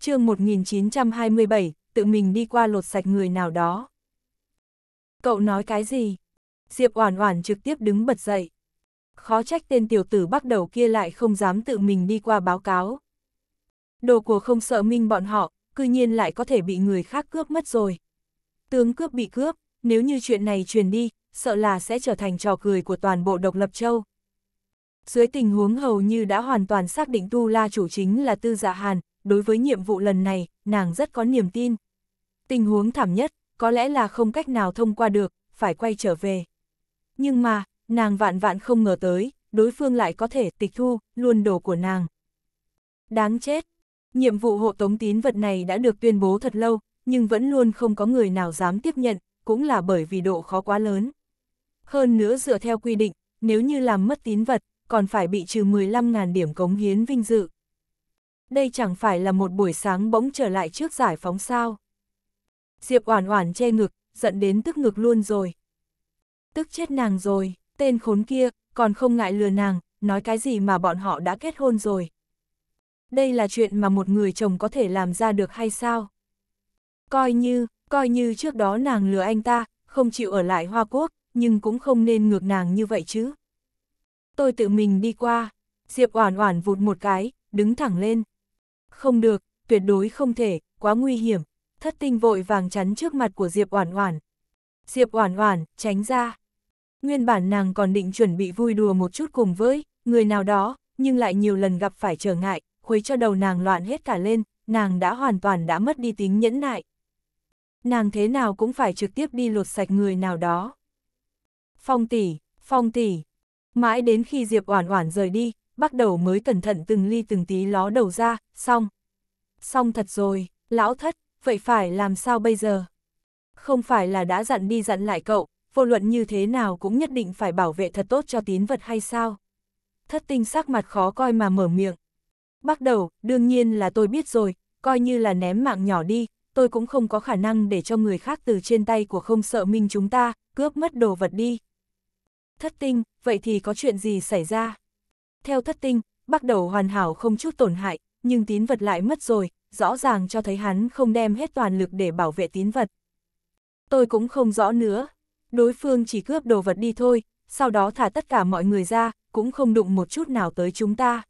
chương 1927, tự mình đi qua lột sạch người nào đó. Cậu nói cái gì? Diệp Oản Oản trực tiếp đứng bật dậy. Khó trách tên tiểu tử bắt đầu kia lại không dám tự mình đi qua báo cáo. Đồ của không sợ minh bọn họ, cư nhiên lại có thể bị người khác cướp mất rồi. Tướng cướp bị cướp, nếu như chuyện này truyền đi, sợ là sẽ trở thành trò cười của toàn bộ độc lập châu. Dưới tình huống hầu như đã hoàn toàn xác định Tu La chủ chính là Tư Dạ Hàn, đối với nhiệm vụ lần này, nàng rất có niềm tin. Tình huống thảm nhất, có lẽ là không cách nào thông qua được, phải quay trở về. Nhưng mà, nàng vạn vạn không ngờ tới, đối phương lại có thể tịch thu, luôn đồ của nàng. Đáng chết! Nhiệm vụ hộ tống tín vật này đã được tuyên bố thật lâu, nhưng vẫn luôn không có người nào dám tiếp nhận, cũng là bởi vì độ khó quá lớn. Hơn nữa dựa theo quy định, nếu như làm mất tín vật, còn phải bị trừ 15.000 điểm cống hiến vinh dự. Đây chẳng phải là một buổi sáng bỗng trở lại trước giải phóng sao. Diệp Oản Oản che ngực, giận đến tức ngực luôn rồi. Tức chết nàng rồi, tên khốn kia, còn không ngại lừa nàng, nói cái gì mà bọn họ đã kết hôn rồi. Đây là chuyện mà một người chồng có thể làm ra được hay sao? Coi như, coi như trước đó nàng lừa anh ta, không chịu ở lại Hoa Quốc, nhưng cũng không nên ngược nàng như vậy chứ tôi tự mình đi qua. Diệp Oản Oản vụt một cái, đứng thẳng lên. Không được, tuyệt đối không thể, quá nguy hiểm. Thất Tinh vội vàng chắn trước mặt của Diệp Oản Oản. Diệp Oản Oản, tránh ra. Nguyên bản nàng còn định chuẩn bị vui đùa một chút cùng với người nào đó, nhưng lại nhiều lần gặp phải trở ngại, khuấy cho đầu nàng loạn hết cả lên, nàng đã hoàn toàn đã mất đi tính nhẫn nại. Nàng thế nào cũng phải trực tiếp đi lột sạch người nào đó. Phong tỷ, Phong tỷ, Mãi đến khi Diệp Oản Oản rời đi, bắt đầu mới cẩn thận từng ly từng tí ló đầu ra, xong. Xong thật rồi, lão thất, vậy phải làm sao bây giờ? Không phải là đã dặn đi dặn lại cậu, vô luận như thế nào cũng nhất định phải bảo vệ thật tốt cho tín vật hay sao? Thất tinh sắc mặt khó coi mà mở miệng. Bắt đầu, đương nhiên là tôi biết rồi, coi như là ném mạng nhỏ đi, tôi cũng không có khả năng để cho người khác từ trên tay của không sợ minh chúng ta, cướp mất đồ vật đi thất tinh, vậy thì có chuyện gì xảy ra? Theo thất tinh, bắt đầu hoàn hảo không chút tổn hại, nhưng tín vật lại mất rồi, rõ ràng cho thấy hắn không đem hết toàn lực để bảo vệ tín vật. Tôi cũng không rõ nữa, đối phương chỉ cướp đồ vật đi thôi, sau đó thả tất cả mọi người ra, cũng không đụng một chút nào tới chúng ta.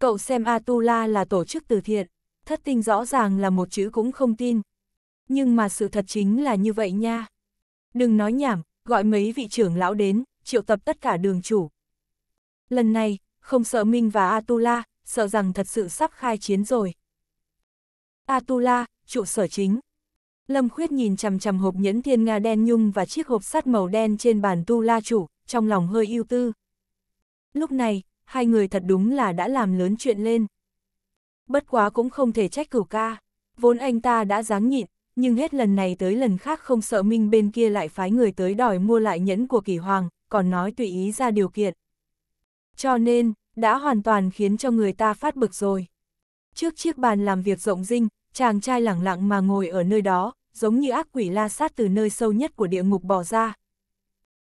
Cậu xem Atula là tổ chức từ thiện, thất tinh rõ ràng là một chữ cũng không tin. Nhưng mà sự thật chính là như vậy nha. Đừng nói nhảm, gọi mấy vị trưởng lão đến, triệu tập tất cả đường chủ. Lần này, không sợ Minh và Atula, sợ rằng thật sự sắp khai chiến rồi. Atula, trụ sở chính. Lâm Khuyết nhìn chằm chằm hộp nhẫn thiên nga đen nhung và chiếc hộp sắt màu đen trên bàn tu la chủ, trong lòng hơi ưu tư. Lúc này, hai người thật đúng là đã làm lớn chuyện lên. Bất quá cũng không thể trách cửu ca, vốn anh ta đã dáng nhịn, nhưng hết lần này tới lần khác không sợ Minh bên kia lại phái người tới đòi mua lại nhẫn của kỳ hoàng, còn nói tùy ý ra điều kiện. Cho nên, đã hoàn toàn khiến cho người ta phát bực rồi. Trước chiếc bàn làm việc rộng rinh, chàng trai lẳng lặng mà ngồi ở nơi đó, giống như ác quỷ la sát từ nơi sâu nhất của địa ngục bỏ ra.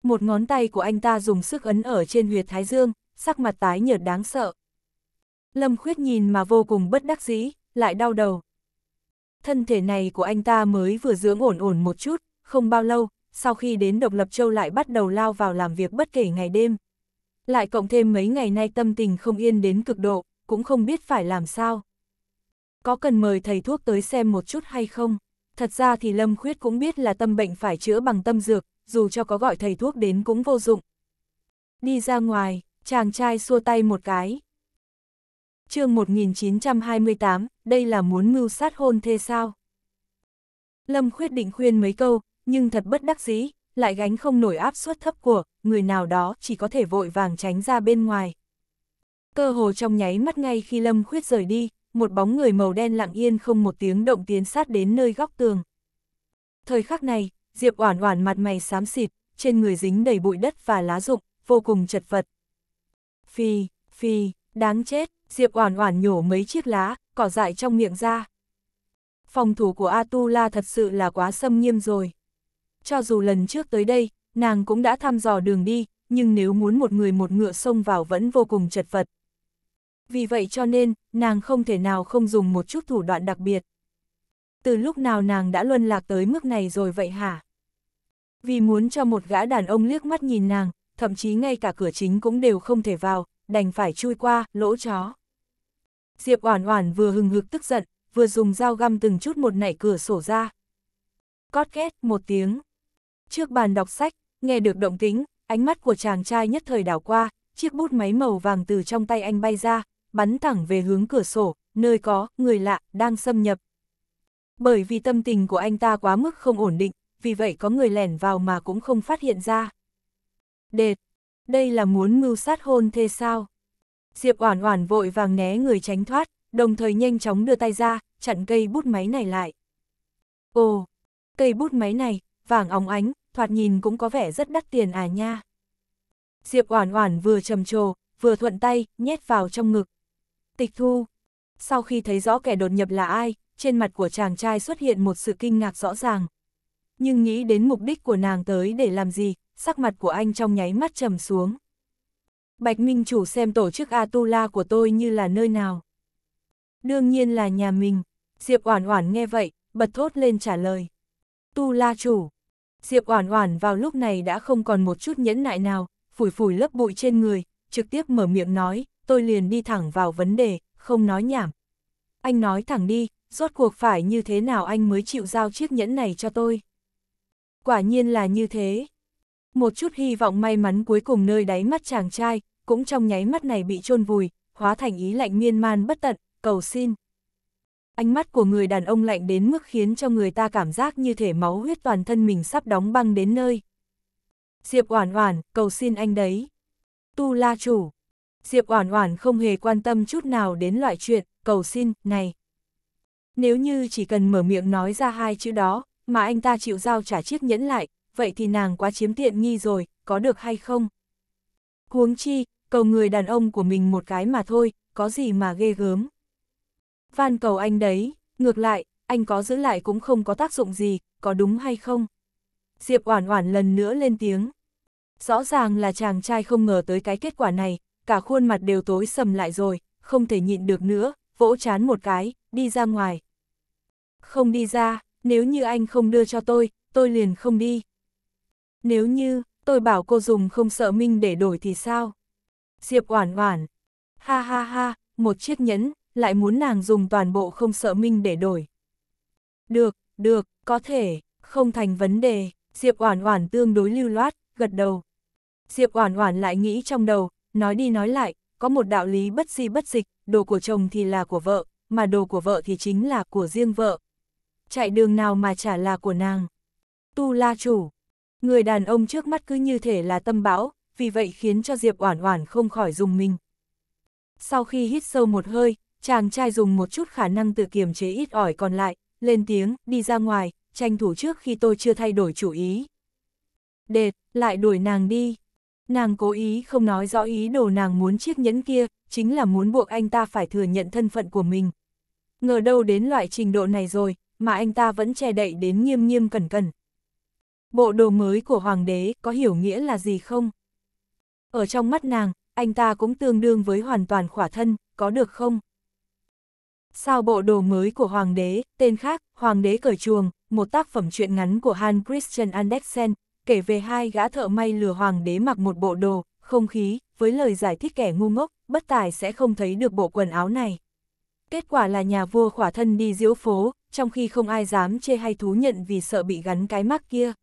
Một ngón tay của anh ta dùng sức ấn ở trên huyệt thái dương, sắc mặt tái nhợt đáng sợ. Lâm khuyết nhìn mà vô cùng bất đắc dĩ, lại đau đầu thân thể này của anh ta mới vừa dưỡng ổn ổn một chút, không bao lâu, sau khi đến Độc Lập Châu lại bắt đầu lao vào làm việc bất kể ngày đêm. Lại cộng thêm mấy ngày nay tâm tình không yên đến cực độ, cũng không biết phải làm sao. Có cần mời thầy thuốc tới xem một chút hay không? Thật ra thì Lâm Khuyết cũng biết là tâm bệnh phải chữa bằng tâm dược, dù cho có gọi thầy thuốc đến cũng vô dụng. Đi ra ngoài, chàng trai xua tay một cái. chương 1928, đây là muốn mưu sát hôn thê sao? Lâm khuyết định khuyên mấy câu, nhưng thật bất đắc dĩ, lại gánh không nổi áp suất thấp của, người nào đó chỉ có thể vội vàng tránh ra bên ngoài. Cơ hồ trong nháy mắt ngay khi Lâm khuyết rời đi, một bóng người màu đen lặng yên không một tiếng động tiến sát đến nơi góc tường. Thời khắc này, Diệp Oản Oản mặt mày xám xịt, trên người dính đầy bụi đất và lá rụng, vô cùng chật vật. Phi, phi, đáng chết, Diệp Oản Oản nhổ mấy chiếc lá, cỏ dại trong miệng ra. Phòng thủ của Atula thật sự là quá xâm nghiêm rồi. Cho dù lần trước tới đây, nàng cũng đã thăm dò đường đi, nhưng nếu muốn một người một ngựa xông vào vẫn vô cùng chật vật. Vì vậy cho nên, nàng không thể nào không dùng một chút thủ đoạn đặc biệt. Từ lúc nào nàng đã luân lạc tới mức này rồi vậy hả? Vì muốn cho một gã đàn ông liếc mắt nhìn nàng, thậm chí ngay cả cửa chính cũng đều không thể vào, đành phải chui qua, lỗ chó. Diệp Oản Oản vừa hừng hực tức giận, vừa dùng dao găm từng chút một nảy cửa sổ ra. Cót két một tiếng. Trước bàn đọc sách, nghe được động tĩnh, ánh mắt của chàng trai nhất thời đảo qua, chiếc bút máy màu vàng từ trong tay anh bay ra, bắn thẳng về hướng cửa sổ, nơi có người lạ đang xâm nhập. Bởi vì tâm tình của anh ta quá mức không ổn định, vì vậy có người lẻn vào mà cũng không phát hiện ra. Đệt, đây là muốn mưu sát hôn thê sao? Diệp Oản Oản vội vàng né người tránh thoát, đồng thời nhanh chóng đưa tay ra, chặn cây bút máy này lại. Ồ, cây bút máy này, vàng óng ánh, thoạt nhìn cũng có vẻ rất đắt tiền à nha. Diệp Oản Oản vừa trầm trồ, vừa thuận tay nhét vào trong ngực. Tịch Thu, sau khi thấy rõ kẻ đột nhập là ai, trên mặt của chàng trai xuất hiện một sự kinh ngạc rõ ràng. Nhưng nghĩ đến mục đích của nàng tới để làm gì, sắc mặt của anh trong nháy mắt trầm xuống. Bạch Minh Chủ xem tổ chức Atula của tôi như là nơi nào. Đương nhiên là nhà mình, Diệp Oản Oản nghe vậy, bật thốt lên trả lời. Tu La Chủ. Diệp Oản Oản vào lúc này đã không còn một chút nhẫn nại nào, phủi phủi lớp bụi trên người, trực tiếp mở miệng nói, tôi liền đi thẳng vào vấn đề, không nói nhảm. Anh nói thẳng đi, rốt cuộc phải như thế nào anh mới chịu giao chiếc nhẫn này cho tôi? Quả nhiên là như thế. Một chút hy vọng may mắn cuối cùng nơi đáy mắt chàng trai, cũng trong nháy mắt này bị chôn vùi, hóa thành ý lạnh miên man bất tận, cầu xin. Ánh mắt của người đàn ông lạnh đến mức khiến cho người ta cảm giác như thể máu huyết toàn thân mình sắp đóng băng đến nơi. Diệp Oản Oản, cầu xin anh đấy. Tu La chủ. Diệp Oản Oản không hề quan tâm chút nào đến loại chuyện cầu xin này. Nếu như chỉ cần mở miệng nói ra hai chữ đó, mà anh ta chịu giao trả chiếc nhẫn lại, vậy thì nàng quá chiếm tiện nghi rồi, có được hay không? Huống chi, cầu người đàn ông của mình một cái mà thôi, có gì mà ghê gớm. Van cầu anh đấy, ngược lại, anh có giữ lại cũng không có tác dụng gì, có đúng hay không? Diệp Oản Oản lần nữa lên tiếng. Rõ ràng là chàng trai không ngờ tới cái kết quả này, cả khuôn mặt đều tối sầm lại rồi, không thể nhịn được nữa, vỗ chán một cái, đi ra ngoài. Không đi ra, nếu như anh không đưa cho tôi, tôi liền không đi. Nếu như, tôi bảo cô dùng không sợ Minh để đổi thì sao? Diệp oản oản. Ha ha ha, một chiếc nhẫn, lại muốn nàng dùng toàn bộ không sợ Minh để đổi. Được, được, có thể, không thành vấn đề, Diệp oản oản tương đối lưu loát, gật đầu. Diệp oản oản lại nghĩ trong đầu, nói đi nói lại, có một đạo lý bất di bất dịch, đồ của chồng thì là của vợ, mà đồ của vợ thì chính là của riêng vợ. Chạy đường nào mà chả là của nàng. Tu la chủ, Người đàn ông trước mắt cứ như thể là tâm bão, vì vậy khiến cho Diệp Oản Oản không khỏi dùng mình. Sau khi hít sâu một hơi, chàng trai dùng một chút khả năng tự kiềm chế ít ỏi còn lại, lên tiếng, đi ra ngoài, tranh thủ trước khi tôi chưa thay đổi chủ ý. Đệt, lại đuổi nàng đi. Nàng cố ý không nói rõ ý đồ nàng muốn chiếc nhẫn kia, chính là muốn buộc anh ta phải thừa nhận thân phận của mình. Ngờ đâu đến loại trình độ này rồi, mà anh ta vẫn che đậy đến nghiêm nghiêm cẩn cẩn, bộ đồ mới của hoàng đế có hiểu nghĩa là gì không? Ở trong mắt nàng, anh ta cũng tương đương với hoàn toàn khỏa thân, có được không? Sao bộ đồ mới của hoàng đế, tên khác, hoàng đế cởi chuồng, một tác phẩm truyện ngắn của Han Christian Andersen, kể về hai gã thợ may lừa hoàng đế mặc một bộ đồ, không khí, với lời giải thích kẻ ngu ngốc, bất tài sẽ không thấy được bộ quần áo này. Kết quả là nhà vua khỏa thân đi diễu phố, trong khi không ai dám chê hay thú nhận vì sợ bị gắn cái mắc kia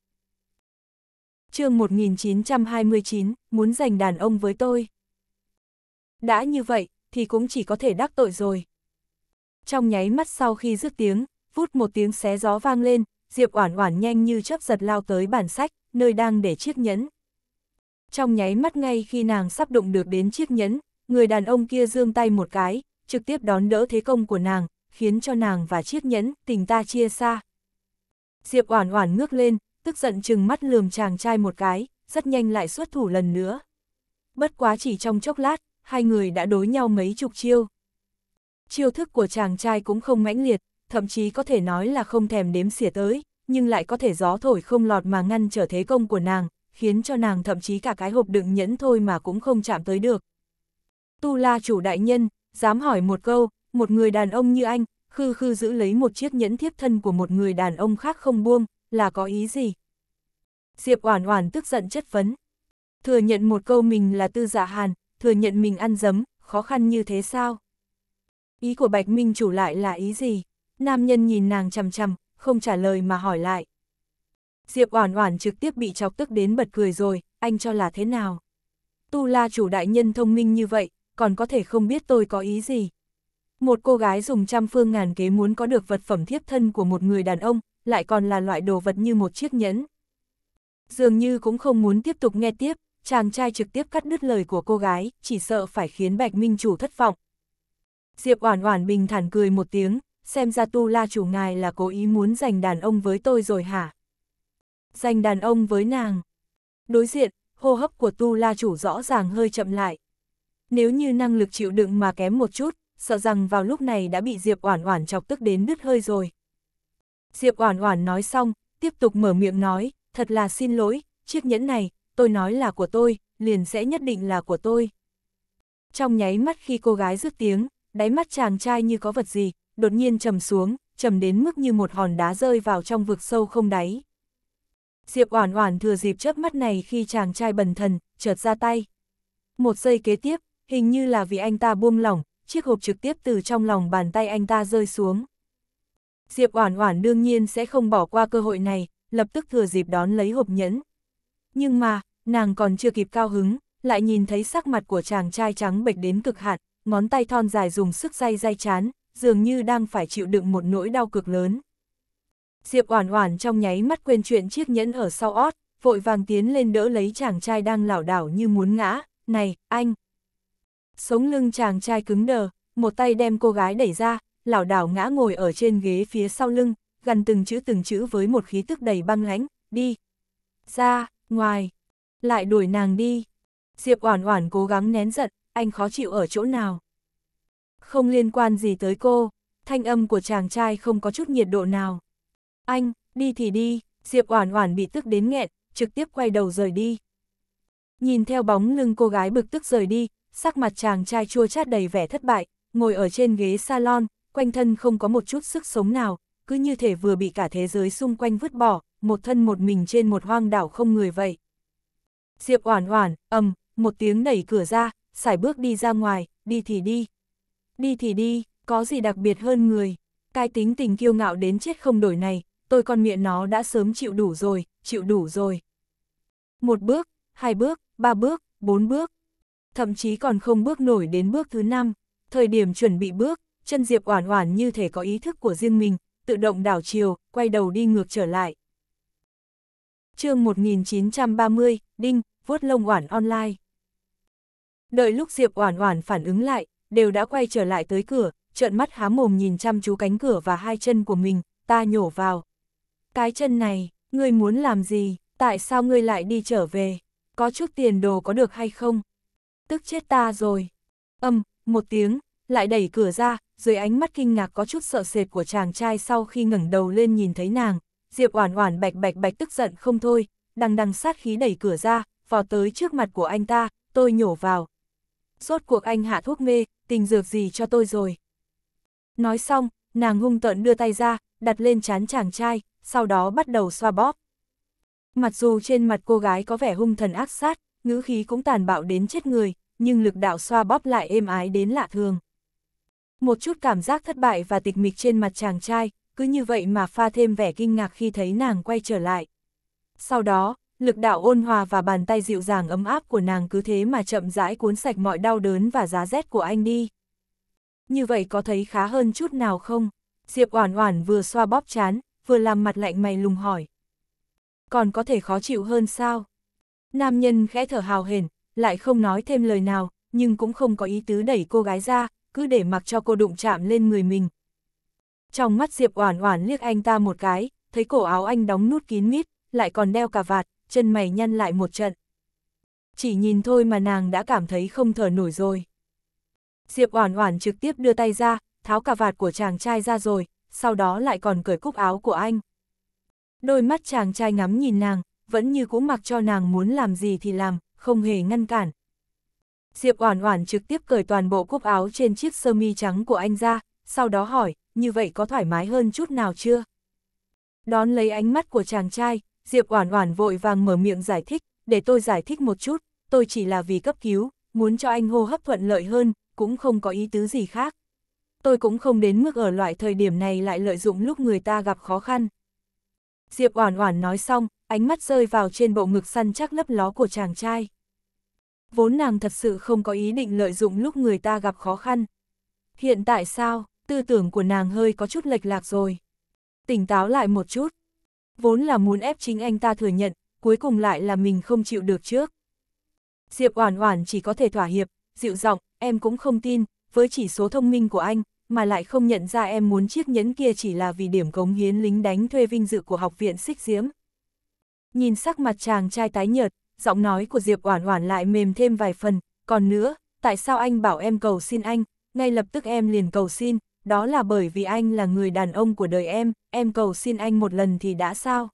chương 1929, muốn giành đàn ông với tôi. Đã như vậy, thì cũng chỉ có thể đắc tội rồi. Trong nháy mắt sau khi rước tiếng, vút một tiếng xé gió vang lên, Diệp Oản Oản nhanh như chớp giật lao tới bản sách, nơi đang để chiếc nhẫn. Trong nháy mắt ngay khi nàng sắp đụng được đến chiếc nhẫn, người đàn ông kia giương tay một cái, trực tiếp đón đỡ thế công của nàng, khiến cho nàng và chiếc nhẫn tình ta chia xa. Diệp Oản Oản ngước lên, tức giận chừng mắt lườm chàng trai một cái, rất nhanh lại xuất thủ lần nữa. Bất quá chỉ trong chốc lát, hai người đã đối nhau mấy chục chiêu. Chiêu thức của chàng trai cũng không mãnh liệt, thậm chí có thể nói là không thèm đếm xỉa tới, nhưng lại có thể gió thổi không lọt mà ngăn trở thế công của nàng, khiến cho nàng thậm chí cả cái hộp đựng nhẫn thôi mà cũng không chạm tới được. Tu La chủ đại nhân, dám hỏi một câu, một người đàn ông như anh, khư khư giữ lấy một chiếc nhẫn thiếp thân của một người đàn ông khác không buông, là có ý gì? Diệp Oản Oản tức giận chất vấn. Thừa nhận một câu mình là tư giả dạ hàn, thừa nhận mình ăn dấm, khó khăn như thế sao? Ý của Bạch Minh chủ lại là ý gì? Nam nhân nhìn nàng chằm chằm, không trả lời mà hỏi lại. Diệp Oản Oản trực tiếp bị chọc tức đến bật cười rồi, anh cho là thế nào? Tu La chủ đại nhân thông minh như vậy, còn có thể không biết tôi có ý gì? Một cô gái dùng trăm phương ngàn kế muốn có được vật phẩm thiếp thân của một người đàn ông, lại còn là loại đồ vật như một chiếc nhẫn. Dường như cũng không muốn tiếp tục nghe tiếp, chàng trai trực tiếp cắt đứt lời của cô gái, chỉ sợ phải khiến Bạch Minh Chủ thất vọng. Diệp Oản Oản bình thản cười một tiếng, xem ra tu la chủ ngài là cố ý muốn giành đàn ông với tôi rồi hả? Giành đàn ông với nàng. Đối diện, hô hấp của tu la chủ rõ ràng hơi chậm lại. Nếu như năng lực chịu đựng mà kém một chút, sợ rằng vào lúc này đã bị Diệp Oản Oản chọc tức đến đứt hơi rồi. Diệp Oản Oản nói xong, tiếp tục mở miệng nói, thật là xin lỗi, chiếc nhẫn này, tôi nói là của tôi, liền sẽ nhất định là của tôi. Trong nháy mắt khi cô gái dứt tiếng, đáy mắt chàng trai như có vật gì, đột nhiên trầm xuống, trầm đến mức như một hòn đá rơi vào trong vực sâu không đáy. Diệp Oản Oản thừa dịp chớp mắt này khi chàng trai bần thần, chợt ra tay. Một giây kế tiếp, hình như là vì anh ta buông lỏng, chiếc hộp trực tiếp từ trong lòng bàn tay anh ta rơi xuống. Diệp Oản Oản đương nhiên sẽ không bỏ qua cơ hội này, lập tức thừa dịp đón lấy hộp nhẫn. Nhưng mà, nàng còn chưa kịp cao hứng, lại nhìn thấy sắc mặt của chàng trai trắng bệch đến cực hạn, ngón tay thon dài dùng sức day day chán, dường như đang phải chịu đựng một nỗi đau cực lớn. Diệp Oản Oản trong nháy mắt quên chuyện chiếc nhẫn ở sau ót, vội vàng tiến lên đỡ lấy chàng trai đang lảo đảo như muốn ngã, "Này, anh." Sống lưng chàng trai cứng đờ, một tay đem cô gái đẩy ra, lảo đảo ngã ngồi ở trên ghế phía sau lưng, gần từng chữ từng chữ với một khí tức đầy băng lãnh, đi. Ra, ngoài, lại đuổi nàng đi. Diệp Oản Oản cố gắng nén giận, anh khó chịu ở chỗ nào? Không liên quan gì tới cô, thanh âm của chàng trai không có chút nhiệt độ nào. Anh, đi thì đi, Diệp Oản Oản bị tức đến nghẹn, trực tiếp quay đầu rời đi. Nhìn theo bóng lưng cô gái bực tức rời đi, sắc mặt chàng trai chua chát đầy vẻ thất bại, ngồi ở trên ghế salon, quanh thân không có một chút sức sống nào, cứ như thể vừa bị cả thế giới xung quanh vứt bỏ, một thân một mình trên một hoang đảo không người vậy. Diệp Oản Oản, ầm, một tiếng đẩy cửa ra, sải bước đi ra ngoài, đi thì đi. Đi thì đi, có gì đặc biệt hơn người, cái tính tình kiêu ngạo đến chết không đổi này, tôi con miệng nó đã sớm chịu đủ rồi, chịu đủ rồi. Một bước, hai bước, ba bước, bốn bước, thậm chí còn không bước nổi đến bước thứ năm, thời điểm chuẩn bị bước, chân Diệp Oản Oản như thể có ý thức của riêng mình, tự động đảo chiều, quay đầu đi ngược trở lại. Chương 1930, đinh, vuốt lông Oản online. Đợi lúc Diệp Oản Oản phản ứng lại, đều đã quay trở lại tới cửa, trợn mắt há mồm nhìn chăm chú cánh cửa và hai chân của mình, ta nhổ vào. Cái chân này, ngươi muốn làm gì, tại sao ngươi lại đi trở về, có chút tiền đồ có được hay không? Tức chết ta rồi. Âm, một tiếng, lại đẩy cửa ra, dưới ánh mắt kinh ngạc có chút sợ sệt của chàng trai sau khi ngẩng đầu lên nhìn thấy nàng, Diệp Oản Oản bạch bạch bạch tức giận không thôi, đằng đằng sát khí đẩy cửa ra, vào tới trước mặt của anh ta, tôi nhổ vào. Rốt cuộc anh hạ thuốc mê, tình dược gì cho tôi rồi. Nói xong, nàng hung tợn đưa tay ra, đặt lên trán chàng trai, sau đó bắt đầu xoa bóp. Mặc dù trên mặt cô gái có vẻ hung thần ác sát, ngữ khí cũng tàn bạo đến chết người, nhưng lực đạo xoa bóp lại êm ái đến lạ thường một chút cảm giác thất bại và tịch mịch trên mặt chàng trai, cứ như vậy mà pha thêm vẻ kinh ngạc khi thấy nàng quay trở lại. Sau đó, lực đạo ôn hòa và bàn tay dịu dàng ấm áp của nàng cứ thế mà chậm rãi cuốn sạch mọi đau đớn và giá rét của anh đi. Như vậy có thấy khá hơn chút nào không? Diệp Oản Oản vừa xoa bóp chán, vừa làm mặt lạnh mày lùng hỏi. Còn có thể khó chịu hơn sao? Nam nhân khẽ thở hào hển, lại không nói thêm lời nào, nhưng cũng không có ý tứ đẩy cô gái ra, cứ để mặc cho cô đụng chạm lên người mình. Trong mắt Diệp Oản Oản liếc anh ta một cái, thấy cổ áo anh đóng nút kín mít, lại còn đeo cà vạt, chân mày nhăn lại một trận. Chỉ nhìn thôi mà nàng đã cảm thấy không thở nổi rồi. Diệp Oản Oản trực tiếp đưa tay ra, tháo cà vạt của chàng trai ra rồi, sau đó lại còn cởi cúc áo của anh. Đôi mắt chàng trai ngắm nhìn nàng, vẫn như cũ mặc cho nàng muốn làm gì thì làm, không hề ngăn cản, Diệp Oản Oản trực tiếp cởi toàn bộ cúp áo trên chiếc sơ mi trắng của anh ra, sau đó hỏi, như vậy có thoải mái hơn chút nào chưa? Đón lấy ánh mắt của chàng trai, Diệp Oản Oản vội vàng mở miệng giải thích, để tôi giải thích một chút, tôi chỉ là vì cấp cứu, muốn cho anh hô hấp thuận lợi hơn, cũng không có ý tứ gì khác. Tôi cũng không đến mức ở loại thời điểm này lại lợi dụng lúc người ta gặp khó khăn. Diệp Oản Oản nói xong, ánh mắt rơi vào trên bộ ngực săn chắc lấp ló của chàng trai vốn nàng thật sự không có ý định lợi dụng lúc người ta gặp khó khăn. Hiện tại sao, tư tưởng của nàng hơi có chút lệch lạc rồi. Tỉnh táo lại một chút. Vốn là muốn ép chính anh ta thừa nhận, cuối cùng lại là mình không chịu được trước. Diệp Oản Oản chỉ có thể thỏa hiệp, dịu giọng, em cũng không tin, với chỉ số thông minh của anh, mà lại không nhận ra em muốn chiếc nhẫn kia chỉ là vì điểm cống hiến lính đánh thuê vinh dự của học viện Xích Diễm. Nhìn sắc mặt chàng trai tái nhợt, giọng nói của Diệp Oản Oản lại mềm thêm vài phần, còn nữa, tại sao anh bảo em cầu xin anh, ngay lập tức em liền cầu xin, đó là bởi vì anh là người đàn ông của đời em, em cầu xin anh một lần thì đã sao?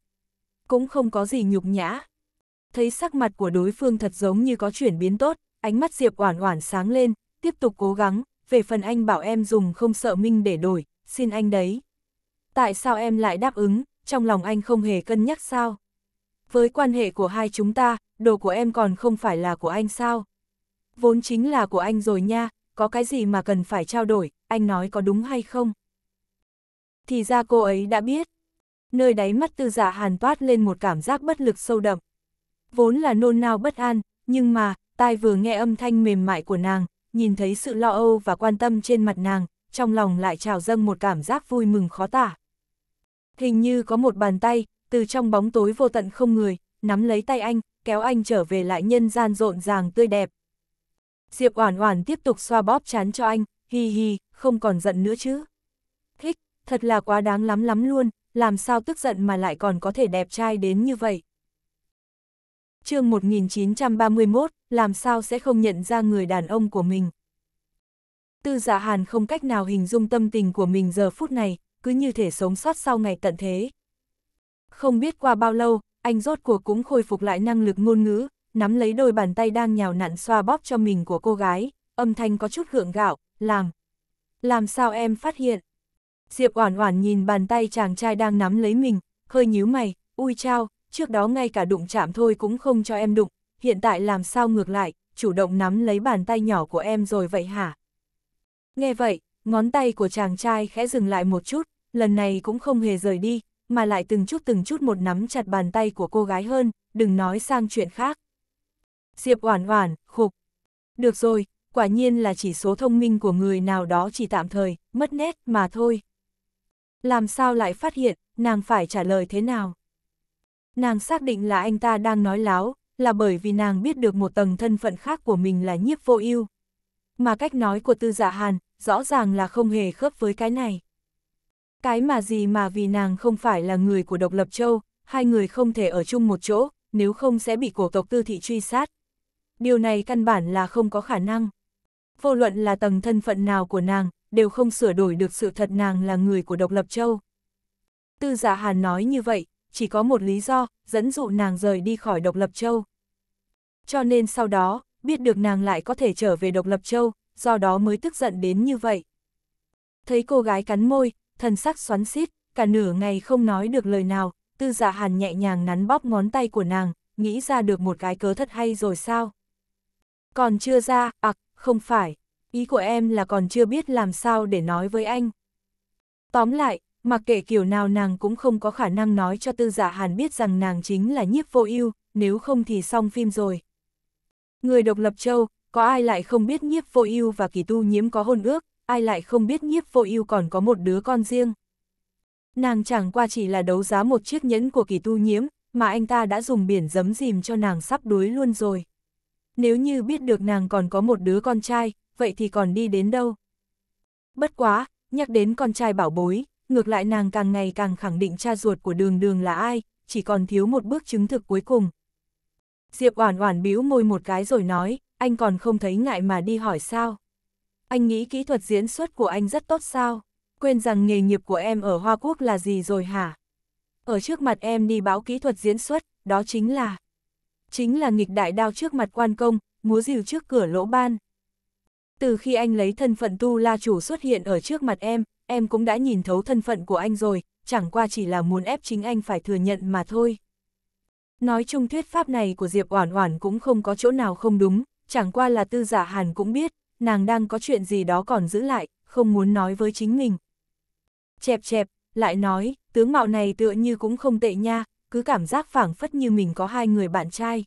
Cũng không có gì nhục nhã. Thấy sắc mặt của đối phương thật giống như có chuyển biến tốt, ánh mắt Diệp Oản Oản sáng lên, tiếp tục cố gắng, về phần anh bảo em dùng không sợ minh để đổi, xin anh đấy. Tại sao em lại đáp ứng, trong lòng anh không hề cân nhắc sao? Với quan hệ của hai chúng ta, đồ của em còn không phải là của anh sao? Vốn chính là của anh rồi nha, có cái gì mà cần phải trao đổi, anh nói có đúng hay không? Thì ra cô ấy đã biết. Nơi đáy mắt tư giả dạ hàn toát lên một cảm giác bất lực sâu đậm. Vốn là nôn nao bất an, nhưng mà, tai vừa nghe âm thanh mềm mại của nàng, nhìn thấy sự lo âu và quan tâm trên mặt nàng, trong lòng lại trào dâng một cảm giác vui mừng khó tả. Hình như có một bàn tay, từ trong bóng tối vô tận không người, nắm lấy tay anh, kéo anh trở về lại nhân gian rộn ràng tươi đẹp. Diệp Oản Oản tiếp tục xoa bóp chán cho anh, hi hi, không còn giận nữa chứ. Thích, thật là quá đáng lắm lắm luôn, làm sao tức giận mà lại còn có thể đẹp trai đến như vậy. chương 1931, làm sao sẽ không nhận ra người đàn ông của mình. Tư dạ hàn không cách nào hình dung tâm tình của mình giờ phút này, cứ như thể sống sót sau ngày tận thế. Không biết qua bao lâu, anh rốt cuộc cũng khôi phục lại năng lực ngôn ngữ, nắm lấy đôi bàn tay đang nhào nặn xoa bóp cho mình của cô gái, âm thanh có chút gượng gạo, làm. Làm sao em phát hiện? Diệp Oản Oản nhìn bàn tay chàng trai đang nắm lấy mình, hơi nhíu mày, ui chao, trước đó ngay cả đụng chạm thôi cũng không cho em đụng, hiện tại làm sao ngược lại, chủ động nắm lấy bàn tay nhỏ của em rồi vậy hả? Nghe vậy, ngón tay của chàng trai khẽ dừng lại một chút, lần này cũng không hề rời đi, mà lại từng chút từng chút một nắm chặt bàn tay của cô gái hơn, đừng nói sang chuyện khác. Diệp oản oản, khục. Được rồi, quả nhiên là chỉ số thông minh của người nào đó chỉ tạm thời, mất nét mà thôi. Làm sao lại phát hiện, nàng phải trả lời thế nào? Nàng xác định là anh ta đang nói láo, là bởi vì nàng biết được một tầng thân phận khác của mình là nhiếp vô ưu. Mà cách nói của tư dạ hàn, rõ ràng là không hề khớp với cái này. Cái mà gì mà vì nàng không phải là người của độc lập châu, hai người không thể ở chung một chỗ, nếu không sẽ bị cổ tộc tư thị truy sát. Điều này căn bản là không có khả năng. Vô luận là tầng thân phận nào của nàng, đều không sửa đổi được sự thật nàng là người của độc lập châu. Tư giả dạ hàn nói như vậy, chỉ có một lý do, dẫn dụ nàng rời đi khỏi độc lập châu. Cho nên sau đó, biết được nàng lại có thể trở về độc lập châu, do đó mới tức giận đến như vậy. Thấy cô gái cắn môi, thân sắc xoắn xít, cả nửa ngày không nói được lời nào, tư dạ hàn nhẹ nhàng nắn bóp ngón tay của nàng, nghĩ ra được một cái cớ thật hay rồi sao? Còn chưa ra, ặc, à, không phải, ý của em là còn chưa biết làm sao để nói với anh. Tóm lại, mặc kệ kiểu nào nàng cũng không có khả năng nói cho tư giả dạ hàn biết rằng nàng chính là nhiếp vô ưu nếu không thì xong phim rồi. Người độc lập châu, có ai lại không biết nhiếp vô ưu và kỳ tu nhiễm có hôn ước, ai lại không biết nhiếp vô ưu còn có một đứa con riêng. Nàng chẳng qua chỉ là đấu giá một chiếc nhẫn của kỳ tu nhiễm, mà anh ta đã dùng biển dấm dìm cho nàng sắp đuối luôn rồi. Nếu như biết được nàng còn có một đứa con trai, vậy thì còn đi đến đâu? Bất quá, nhắc đến con trai bảo bối, ngược lại nàng càng ngày càng khẳng định cha ruột của đường đường là ai, chỉ còn thiếu một bước chứng thực cuối cùng. Diệp Oản Oản bĩu môi một cái rồi nói, anh còn không thấy ngại mà đi hỏi sao? anh nghĩ kỹ thuật diễn xuất của anh rất tốt sao? Quên rằng nghề nghiệp của em ở Hoa Quốc là gì rồi hả? Ở trước mặt em đi báo kỹ thuật diễn xuất, đó chính là... Chính là nghịch đại đao trước mặt quan công, múa rìu trước cửa lỗ ban. Từ khi anh lấy thân phận tu la chủ xuất hiện ở trước mặt em, em cũng đã nhìn thấu thân phận của anh rồi, chẳng qua chỉ là muốn ép chính anh phải thừa nhận mà thôi. Nói chung thuyết pháp này của Diệp Oản Oản cũng không có chỗ nào không đúng, chẳng qua là tư giả Hàn cũng biết, nàng đang có chuyện gì đó còn giữ lại, không muốn nói với chính mình. Chẹp chẹp, lại nói, tướng mạo này tựa như cũng không tệ nha, cứ cảm giác phảng phất như mình có hai người bạn trai.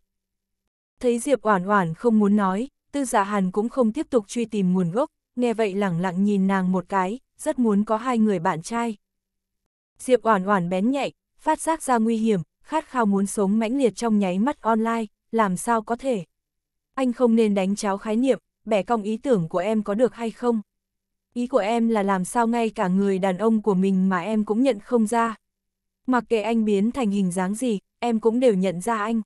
Thấy Diệp Oản Oản không muốn nói, Tư Dạ Hàn cũng không tiếp tục truy tìm nguồn gốc, nghe vậy lẳng lặng nhìn nàng một cái, rất muốn có hai người bạn trai. Diệp Oản Oản bén nhạy, phát giác ra nguy hiểm, khát khao muốn sống mãnh liệt trong nháy mắt online, làm sao có thể? Anh không nên đánh cháo khái niệm, bẻ cong ý tưởng của em có được hay không? Ý của em là làm sao ngay cả người đàn ông của mình mà em cũng nhận không ra. Mặc kệ anh biến thành hình dáng gì, em cũng đều nhận ra anh.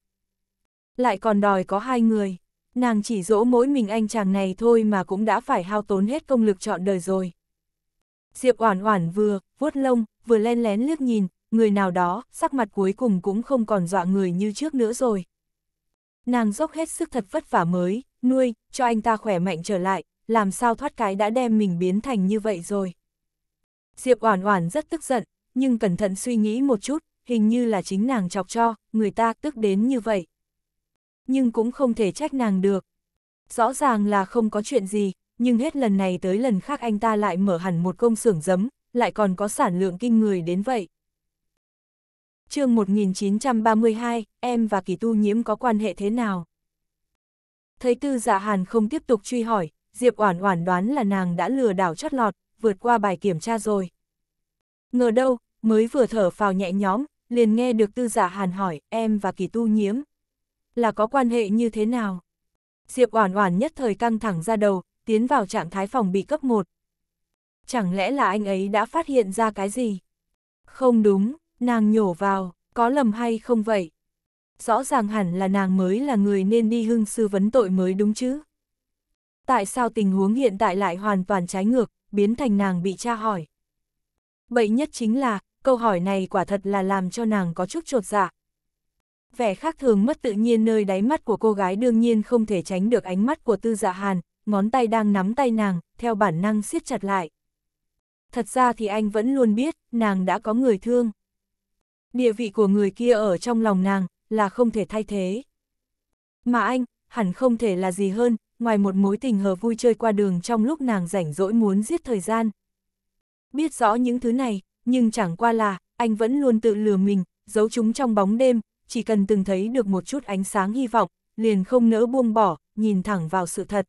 Lại còn đòi có hai người, nàng chỉ dỗ mỗi mình anh chàng này thôi mà cũng đã phải hao tốn hết công lực chọn đời rồi. Diệp Oản Oản vừa vuốt lông, vừa len lén liếc nhìn, người nào đó, sắc mặt cuối cùng cũng không còn dọa người như trước nữa rồi. Nàng dốc hết sức thật vất vả mới, nuôi, cho anh ta khỏe mạnh trở lại, làm sao thoát cái đã đem mình biến thành như vậy rồi. Diệp Oản Oản rất tức giận, nhưng cẩn thận suy nghĩ một chút, hình như là chính nàng chọc cho, người ta tức đến như vậy. Nhưng cũng không thể trách nàng được. Rõ ràng là không có chuyện gì, nhưng hết lần này tới lần khác anh ta lại mở hẳn một công xưởng giấm, lại còn có sản lượng kinh người đến vậy chương 1932, em và kỳ tu nhiễm có quan hệ thế nào? Thấy tư dạ hàn không tiếp tục truy hỏi, Diệp Oản Oản đoán là nàng đã lừa đảo chót lọt, vượt qua bài kiểm tra rồi. Ngờ đâu, mới vừa thở phào nhẹ nhõm, liền nghe được tư giả dạ hàn hỏi, em và kỳ tu nhiễm. Là có quan hệ như thế nào? Diệp Oản Oản nhất thời căng thẳng ra đầu, tiến vào trạng thái phòng bị cấp 1. Chẳng lẽ là anh ấy đã phát hiện ra cái gì? Không đúng, nàng nhổ vào, có lầm hay không vậy? Rõ ràng hẳn là nàng mới là người nên đi hưng sư vấn tội mới đúng chứ. Tại sao tình huống hiện tại lại hoàn toàn trái ngược, biến thành nàng bị tra hỏi? Bậy nhất chính là, câu hỏi này quả thật là làm cho nàng có chút trột dạ. Vẻ khác thường mất tự nhiên nơi đáy mắt của cô gái đương nhiên không thể tránh được ánh mắt của tư dạ hàn, ngón tay đang nắm tay nàng, theo bản năng siết chặt lại. Thật ra thì anh vẫn luôn biết, nàng đã có người thương địa vị của người kia ở trong lòng nàng là không thể thay thế. Mà anh, hẳn không thể là gì hơn, ngoài một mối tình hờ vui chơi qua đường trong lúc nàng rảnh rỗi muốn giết thời gian. Biết rõ những thứ này, nhưng chẳng qua là, anh vẫn luôn tự lừa mình, giấu chúng trong bóng đêm, chỉ cần từng thấy được một chút ánh sáng hy vọng, liền không nỡ buông bỏ, nhìn thẳng vào sự thật.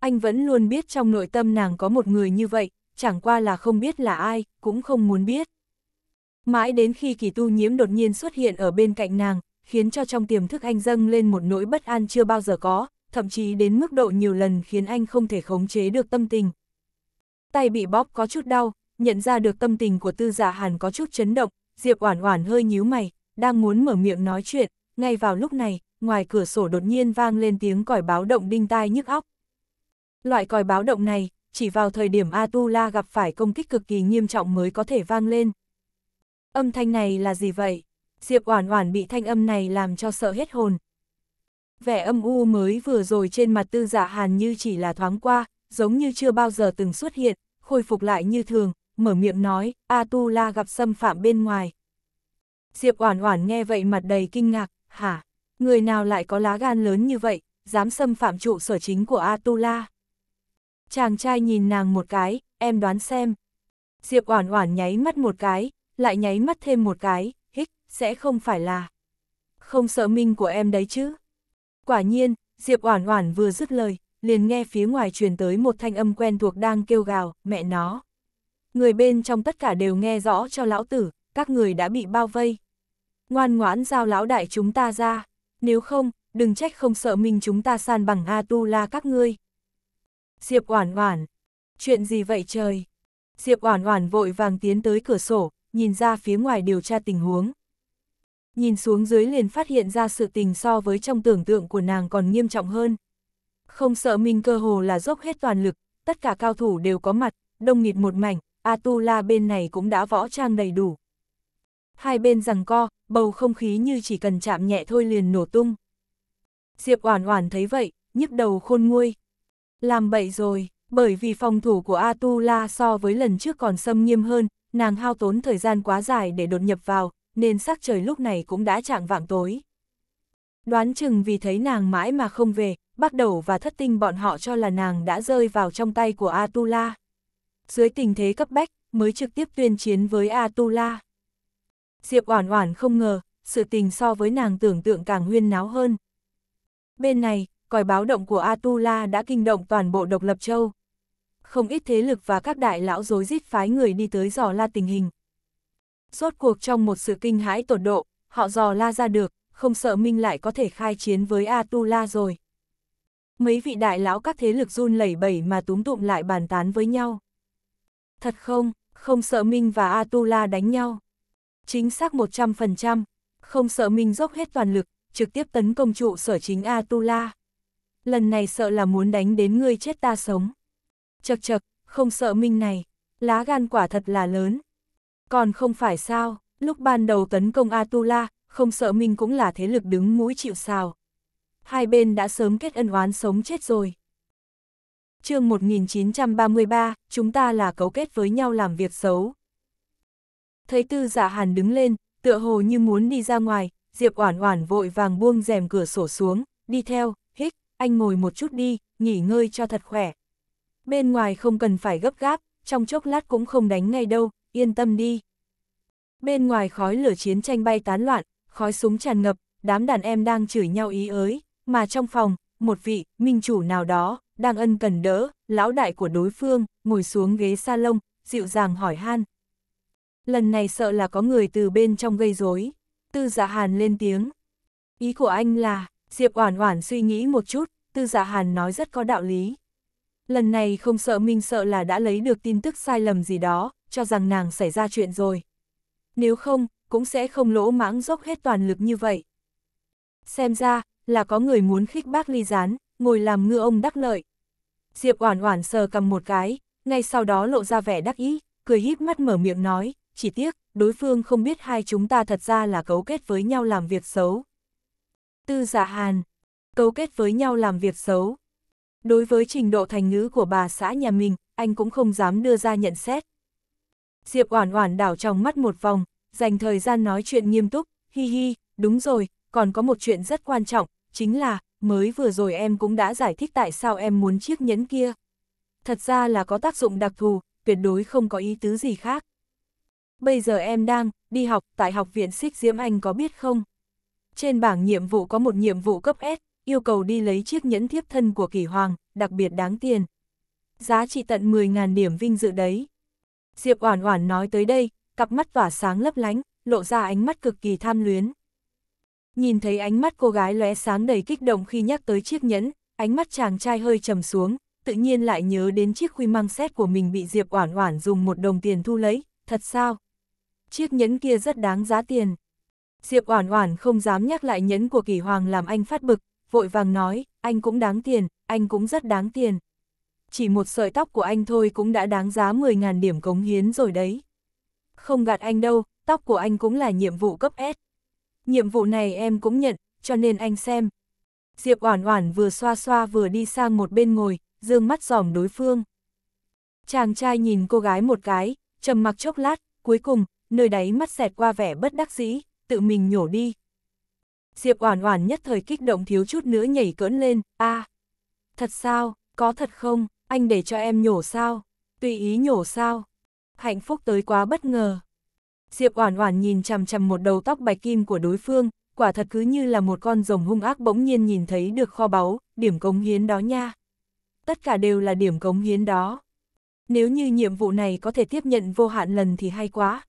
Anh vẫn luôn biết trong nội tâm nàng có một người như vậy, chẳng qua là không biết là ai, cũng không muốn biết. Mãi đến khi kỳ tu nhiễm đột nhiên xuất hiện ở bên cạnh nàng, khiến cho trong tiềm thức anh dâng lên một nỗi bất an chưa bao giờ có, thậm chí đến mức độ nhiều lần khiến anh không thể khống chế được tâm tình. Tay bị bóp có chút đau, nhận ra được tâm tình của tư giả dạ hàn có chút chấn động, Diệp Oản Oản hơi nhíu mày, đang muốn mở miệng nói chuyện, ngay vào lúc này, ngoài cửa sổ đột nhiên vang lên tiếng còi báo động đinh tai nhức óc. Loại còi báo động này, chỉ vào thời điểm Atula gặp phải công kích cực kỳ nghiêm trọng mới có thể vang lên, Âm thanh này là gì vậy? Diệp Oản Oản bị thanh âm này làm cho sợ hết hồn. Vẻ âm u mới vừa rồi trên mặt Tư Dạ Hàn như chỉ là thoáng qua, giống như chưa bao giờ từng xuất hiện, khôi phục lại như thường, mở miệng nói, "A Tu La gặp xâm phạm bên ngoài." Diệp Oản Oản nghe vậy mặt đầy kinh ngạc, "Hả? Người nào lại có lá gan lớn như vậy, dám xâm phạm trụ sở chính của A Tu La?" Chàng trai nhìn nàng một cái, "Em đoán xem." Diệp Oản Oản nháy mắt một cái, lại nháy mắt thêm một cái, hích, sẽ không phải là. Không sợ minh của em đấy chứ. Quả nhiên, Diệp Oản Oản vừa dứt lời, liền nghe phía ngoài truyền tới một thanh âm quen thuộc đang kêu gào, mẹ nó. Người bên trong tất cả đều nghe rõ cho lão tử, các người đã bị bao vây. Ngoan ngoãn giao lão đại chúng ta ra, nếu không, đừng trách không sợ minh chúng ta san bằng A Tu La các ngươi. Diệp Oản Oản, chuyện gì vậy trời? Diệp Oản Oản vội vàng tiến tới cửa sổ, nhìn ra phía ngoài điều tra tình huống. Nhìn xuống dưới liền phát hiện ra sự tình so với trong tưởng tượng của nàng còn nghiêm trọng hơn. Không sợ mình cơ hồ là dốc hết toàn lực, tất cả cao thủ đều có mặt, đông nghịt một mảnh, Atula bên này cũng đã võ trang đầy đủ. Hai bên rằng co, bầu không khí như chỉ cần chạm nhẹ thôi liền nổ tung. Diệp Oản Oản thấy vậy, nhức đầu khôn nguôi. Làm bậy rồi, bởi vì phòng thủ của Atula so với lần trước còn xâm nghiêm hơn, nàng hao tốn thời gian quá dài để đột nhập vào, nên sắc trời lúc này cũng đã chạng vạng tối. Đoán chừng vì thấy nàng mãi mà không về, bắt đầu và thất tinh bọn họ cho là nàng đã rơi vào trong tay của Atula. Dưới tình thế cấp bách, mới trực tiếp tuyên chiến với Atula. Diệp Oản Oản không ngờ, sự tình so với nàng tưởng tượng càng huyên náo hơn. Bên này, còi báo động của Atula đã kinh động toàn bộ độc lập châu không ít thế lực và các đại lão dối rít phái người đi tới dò la tình hình. Rốt cuộc trong một sự kinh hãi tột độ, họ dò la ra được, không sợ Minh lại có thể khai chiến với Atula rồi. Mấy vị đại lão các thế lực run lẩy bẩy mà túm tụm lại bàn tán với nhau. Thật không, không sợ Minh và Atula đánh nhau. Chính xác 100%, không sợ Minh dốc hết toàn lực, trực tiếp tấn công trụ sở chính Atula. Lần này sợ là muốn đánh đến ngươi chết ta sống. Chật chật, không sợ minh này, lá gan quả thật là lớn. Còn không phải sao, lúc ban đầu tấn công Atula, không sợ minh cũng là thế lực đứng mũi chịu sào. Hai bên đã sớm kết ân oán sống chết rồi. chương 1933, chúng ta là cấu kết với nhau làm việc xấu. Thấy tư dạ hàn đứng lên, tựa hồ như muốn đi ra ngoài, Diệp Oản Oản vội vàng buông rèm cửa sổ xuống, đi theo, hít anh ngồi một chút đi, nghỉ ngơi cho thật khỏe, bên ngoài không cần phải gấp gáp, trong chốc lát cũng không đánh ngay đâu, yên tâm đi. Bên ngoài khói lửa chiến tranh bay tán loạn, khói súng tràn ngập, đám đàn em đang chửi nhau ý ới, mà trong phòng, một vị, minh chủ nào đó, đang ân cần đỡ, lão đại của đối phương, ngồi xuống ghế salon, dịu dàng hỏi han. Lần này sợ là có người từ bên trong gây rối Tư dạ hàn lên tiếng. Ý của anh là, Diệp Oản Oản suy nghĩ một chút, Tư dạ hàn nói rất có đạo lý. Lần này không sợ minh sợ là đã lấy được tin tức sai lầm gì đó, cho rằng nàng xảy ra chuyện rồi. Nếu không, cũng sẽ không lỗ mãng dốc hết toàn lực như vậy. Xem ra, là có người muốn khích bác ly gián, ngồi làm ngư ông đắc lợi. Diệp oản oản sờ cầm một cái, ngay sau đó lộ ra vẻ đắc ý, cười híp mắt mở miệng nói, chỉ tiếc, đối phương không biết hai chúng ta thật ra là cấu kết với nhau làm việc xấu. Tư giả dạ hàn, cấu kết với nhau làm việc xấu. Đối với trình độ thành ngữ của bà xã nhà mình, anh cũng không dám đưa ra nhận xét. Diệp Oản Oản đảo trong mắt một vòng, dành thời gian nói chuyện nghiêm túc, hi hi, đúng rồi, còn có một chuyện rất quan trọng, chính là, mới vừa rồi em cũng đã giải thích tại sao em muốn chiếc nhẫn kia. Thật ra là có tác dụng đặc thù, tuyệt đối không có ý tứ gì khác. Bây giờ em đang, đi học, tại học viện Xích Diễm Anh có biết không? Trên bảng nhiệm vụ có một nhiệm vụ cấp S, yêu cầu đi lấy chiếc nhẫn thiếp thân của kỳ hoàng, đặc biệt đáng tiền. Giá trị tận 10.000 điểm vinh dự đấy. Diệp Oản Oản nói tới đây, cặp mắt tỏa sáng lấp lánh, lộ ra ánh mắt cực kỳ tham luyến. Nhìn thấy ánh mắt cô gái lóe sáng đầy kích động khi nhắc tới chiếc nhẫn, ánh mắt chàng trai hơi trầm xuống, tự nhiên lại nhớ đến chiếc khuy mang xét của mình bị Diệp Oản Oản dùng một đồng tiền thu lấy, thật sao? Chiếc nhẫn kia rất đáng giá tiền. Diệp Oản Oản không dám nhắc lại nhẫn của Kỳ Hoàng làm anh phát bực, vội vàng nói, anh cũng đáng tiền, anh cũng rất đáng tiền. Chỉ một sợi tóc của anh thôi cũng đã đáng giá 10.000 điểm cống hiến rồi đấy. Không gạt anh đâu, tóc của anh cũng là nhiệm vụ cấp S. Nhiệm vụ này em cũng nhận, cho nên anh xem. Diệp Oản Oản vừa xoa xoa vừa đi sang một bên ngồi, dương mắt giòm đối phương. Chàng trai nhìn cô gái một cái, trầm mặc chốc lát, cuối cùng, nơi đáy mắt xẹt qua vẻ bất đắc dĩ, tự mình nhổ đi, Diệp Oản Oản nhất thời kích động thiếu chút nữa nhảy cỡn lên, "A, thật sao, có thật không, anh để cho em nhổ sao? Tùy ý nhổ sao?" Hạnh phúc tới quá bất ngờ. Diệp Oản Oản nhìn chằm chằm một đầu tóc bạch kim của đối phương, quả thật cứ như là một con rồng hung ác bỗng nhiên nhìn thấy được kho báu, điểm cống hiến đó nha. Tất cả đều là điểm cống hiến đó. Nếu như nhiệm vụ này có thể tiếp nhận vô hạn lần thì hay quá.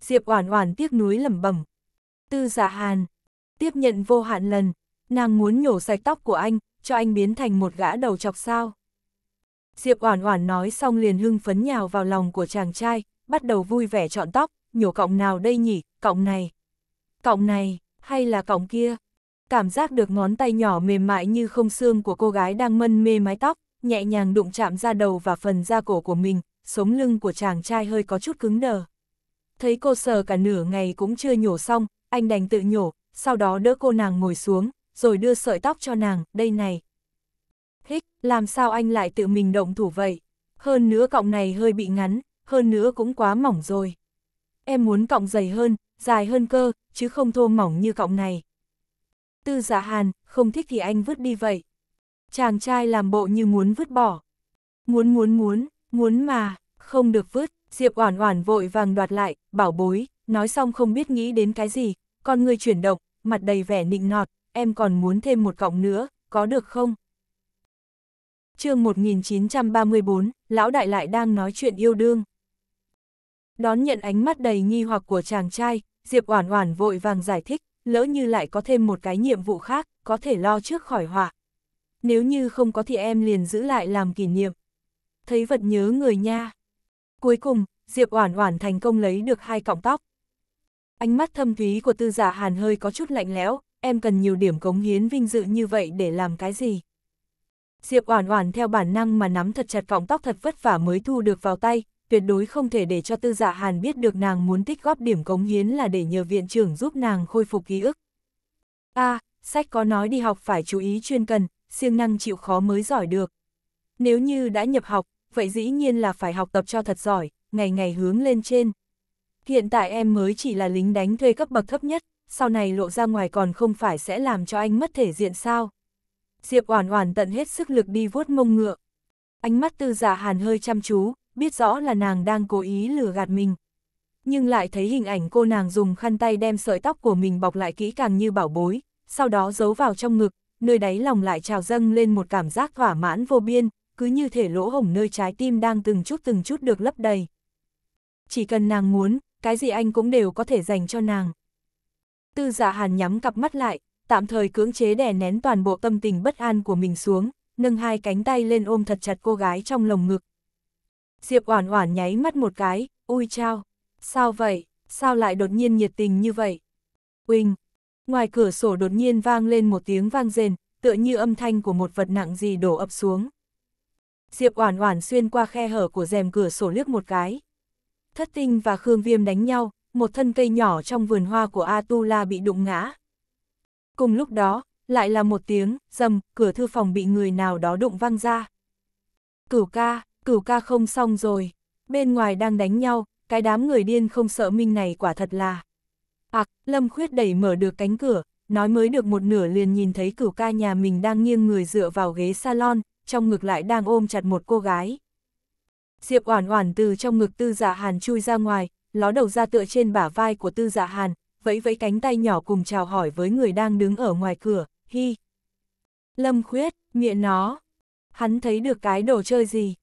Diệp Oản Oản tiếc nuối lẩm bẩm. Tư Dạ Hàn, Tiếp nhận vô hạn lần, nàng muốn nhổ sạch tóc của anh, cho anh biến thành một gã đầu chọc sao. Diệp Oản Oản nói xong liền hưng phấn nhào vào lòng của chàng trai, bắt đầu vui vẻ chọn tóc, nhổ cọng nào đây nhỉ, cọng này, cọng này, hay là cọng kia. Cảm giác được ngón tay nhỏ mềm mại như không xương của cô gái đang mân mê mái tóc, nhẹ nhàng đụng chạm ra đầu và phần da cổ của mình, sống lưng của chàng trai hơi có chút cứng đờ. Thấy cô sờ cả nửa ngày cũng chưa nhổ xong, anh đành tự nhổ, sau đó đỡ cô nàng ngồi xuống, rồi đưa sợi tóc cho nàng, đây này. Hích, làm sao anh lại tự mình động thủ vậy? Hơn nữa cọng này hơi bị ngắn, hơn nữa cũng quá mỏng rồi. Em muốn cọng dày hơn, dài hơn cơ, chứ không thô mỏng như cọng này. Tư giả dạ hàn, không thích thì anh vứt đi vậy. Chàng trai làm bộ như muốn vứt bỏ. Muốn muốn muốn, muốn mà, không được vứt, Diệp Oản Oản vội vàng đoạt lại, bảo bối, nói xong không biết nghĩ đến cái gì, con người chuyển động, mặt đầy vẻ nịnh nọt, em còn muốn thêm một cọng nữa, có được không? chương 1934, lão đại lại đang nói chuyện yêu đương. Đón nhận ánh mắt đầy nghi hoặc của chàng trai, Diệp Oản Oản vội vàng giải thích, lỡ như lại có thêm một cái nhiệm vụ khác, có thể lo trước khỏi họa. Nếu như không có thì em liền giữ lại làm kỷ niệm. Thấy vật nhớ người nha. Cuối cùng, Diệp Oản Oản thành công lấy được hai cọng tóc, Ánh mắt thâm thúy của tư giả hàn hơi có chút lạnh lẽo, em cần nhiều điểm cống hiến vinh dự như vậy để làm cái gì? Diệp Oản Oản theo bản năng mà nắm thật chặt vọng tóc thật vất vả mới thu được vào tay, tuyệt đối không thể để cho Tư Dạ Hàn biết được nàng muốn tích góp điểm cống hiến là để nhờ viện trưởng giúp nàng khôi phục ký ức. à, sách có nói đi học phải chú ý chuyên cần, siêng năng chịu khó mới giỏi được. Nếu như đã nhập học, vậy dĩ nhiên là phải học tập cho thật giỏi, ngày ngày hướng lên trên. Hiện tại em mới chỉ là lính đánh thuê cấp bậc thấp nhất, sau này lộ ra ngoài còn không phải sẽ làm cho anh mất thể diện sao. Diệp Oản Oản tận hết sức lực đi vuốt mông ngựa. Ánh mắt Tư Dạ Hàn hơi chăm chú, biết rõ là nàng đang cố ý lừa gạt mình. Nhưng lại thấy hình ảnh cô nàng dùng khăn tay đem sợi tóc của mình bọc lại kỹ càng như bảo bối, sau đó giấu vào trong ngực, nơi đáy lòng lại trào dâng lên một cảm giác thỏa mãn vô biên, cứ như thể lỗ hổng nơi trái tim đang từng chút từng chút được lấp đầy. Chỉ cần nàng muốn, cái gì anh cũng đều có thể dành cho nàng. Tư dạ hàn nhắm cặp mắt lại, tạm thời cưỡng chế đè nén toàn bộ tâm tình bất an của mình xuống, nâng hai cánh tay lên ôm thật chặt cô gái trong lồng ngực. Diệp Oản Oản nháy mắt một cái, "Ui chao, sao vậy, sao lại đột nhiên nhiệt tình như vậy?" Uỳnh, ngoài cửa sổ đột nhiên vang lên một tiếng vang rền, tựa như âm thanh của một vật nặng gì đổ ập xuống. Diệp Oản Oản xuyên qua khe hở của rèm cửa sổ liếc một cái, Thất Tinh và Khương Viêm đánh nhau, một thân cây nhỏ trong vườn hoa của Atula bị đụng ngã. Cùng lúc đó, lại là một tiếng, dầm, cửa thư phòng bị người nào đó đụng văng ra. Cửu ca, cửu ca không xong rồi, bên ngoài đang đánh nhau, cái đám người điên không sợ minh này quả thật là. Ặc, Lâm Khuyết đẩy mở được cánh cửa, nói mới được một nửa liền nhìn thấy cửu ca nhà mình đang nghiêng người dựa vào ghế salon, trong ngực lại đang ôm chặt một cô gái. Diệp Oản Oản từ trong ngực Tư Dạ Hàn chui ra ngoài, ló đầu ra tựa trên bả vai của Tư Dạ Hàn, vẫy vẫy cánh tay nhỏ cùng chào hỏi với người đang đứng ở ngoài cửa, hi. Lâm Khuyết, miệng nó. Hắn thấy được cái đồ chơi gì?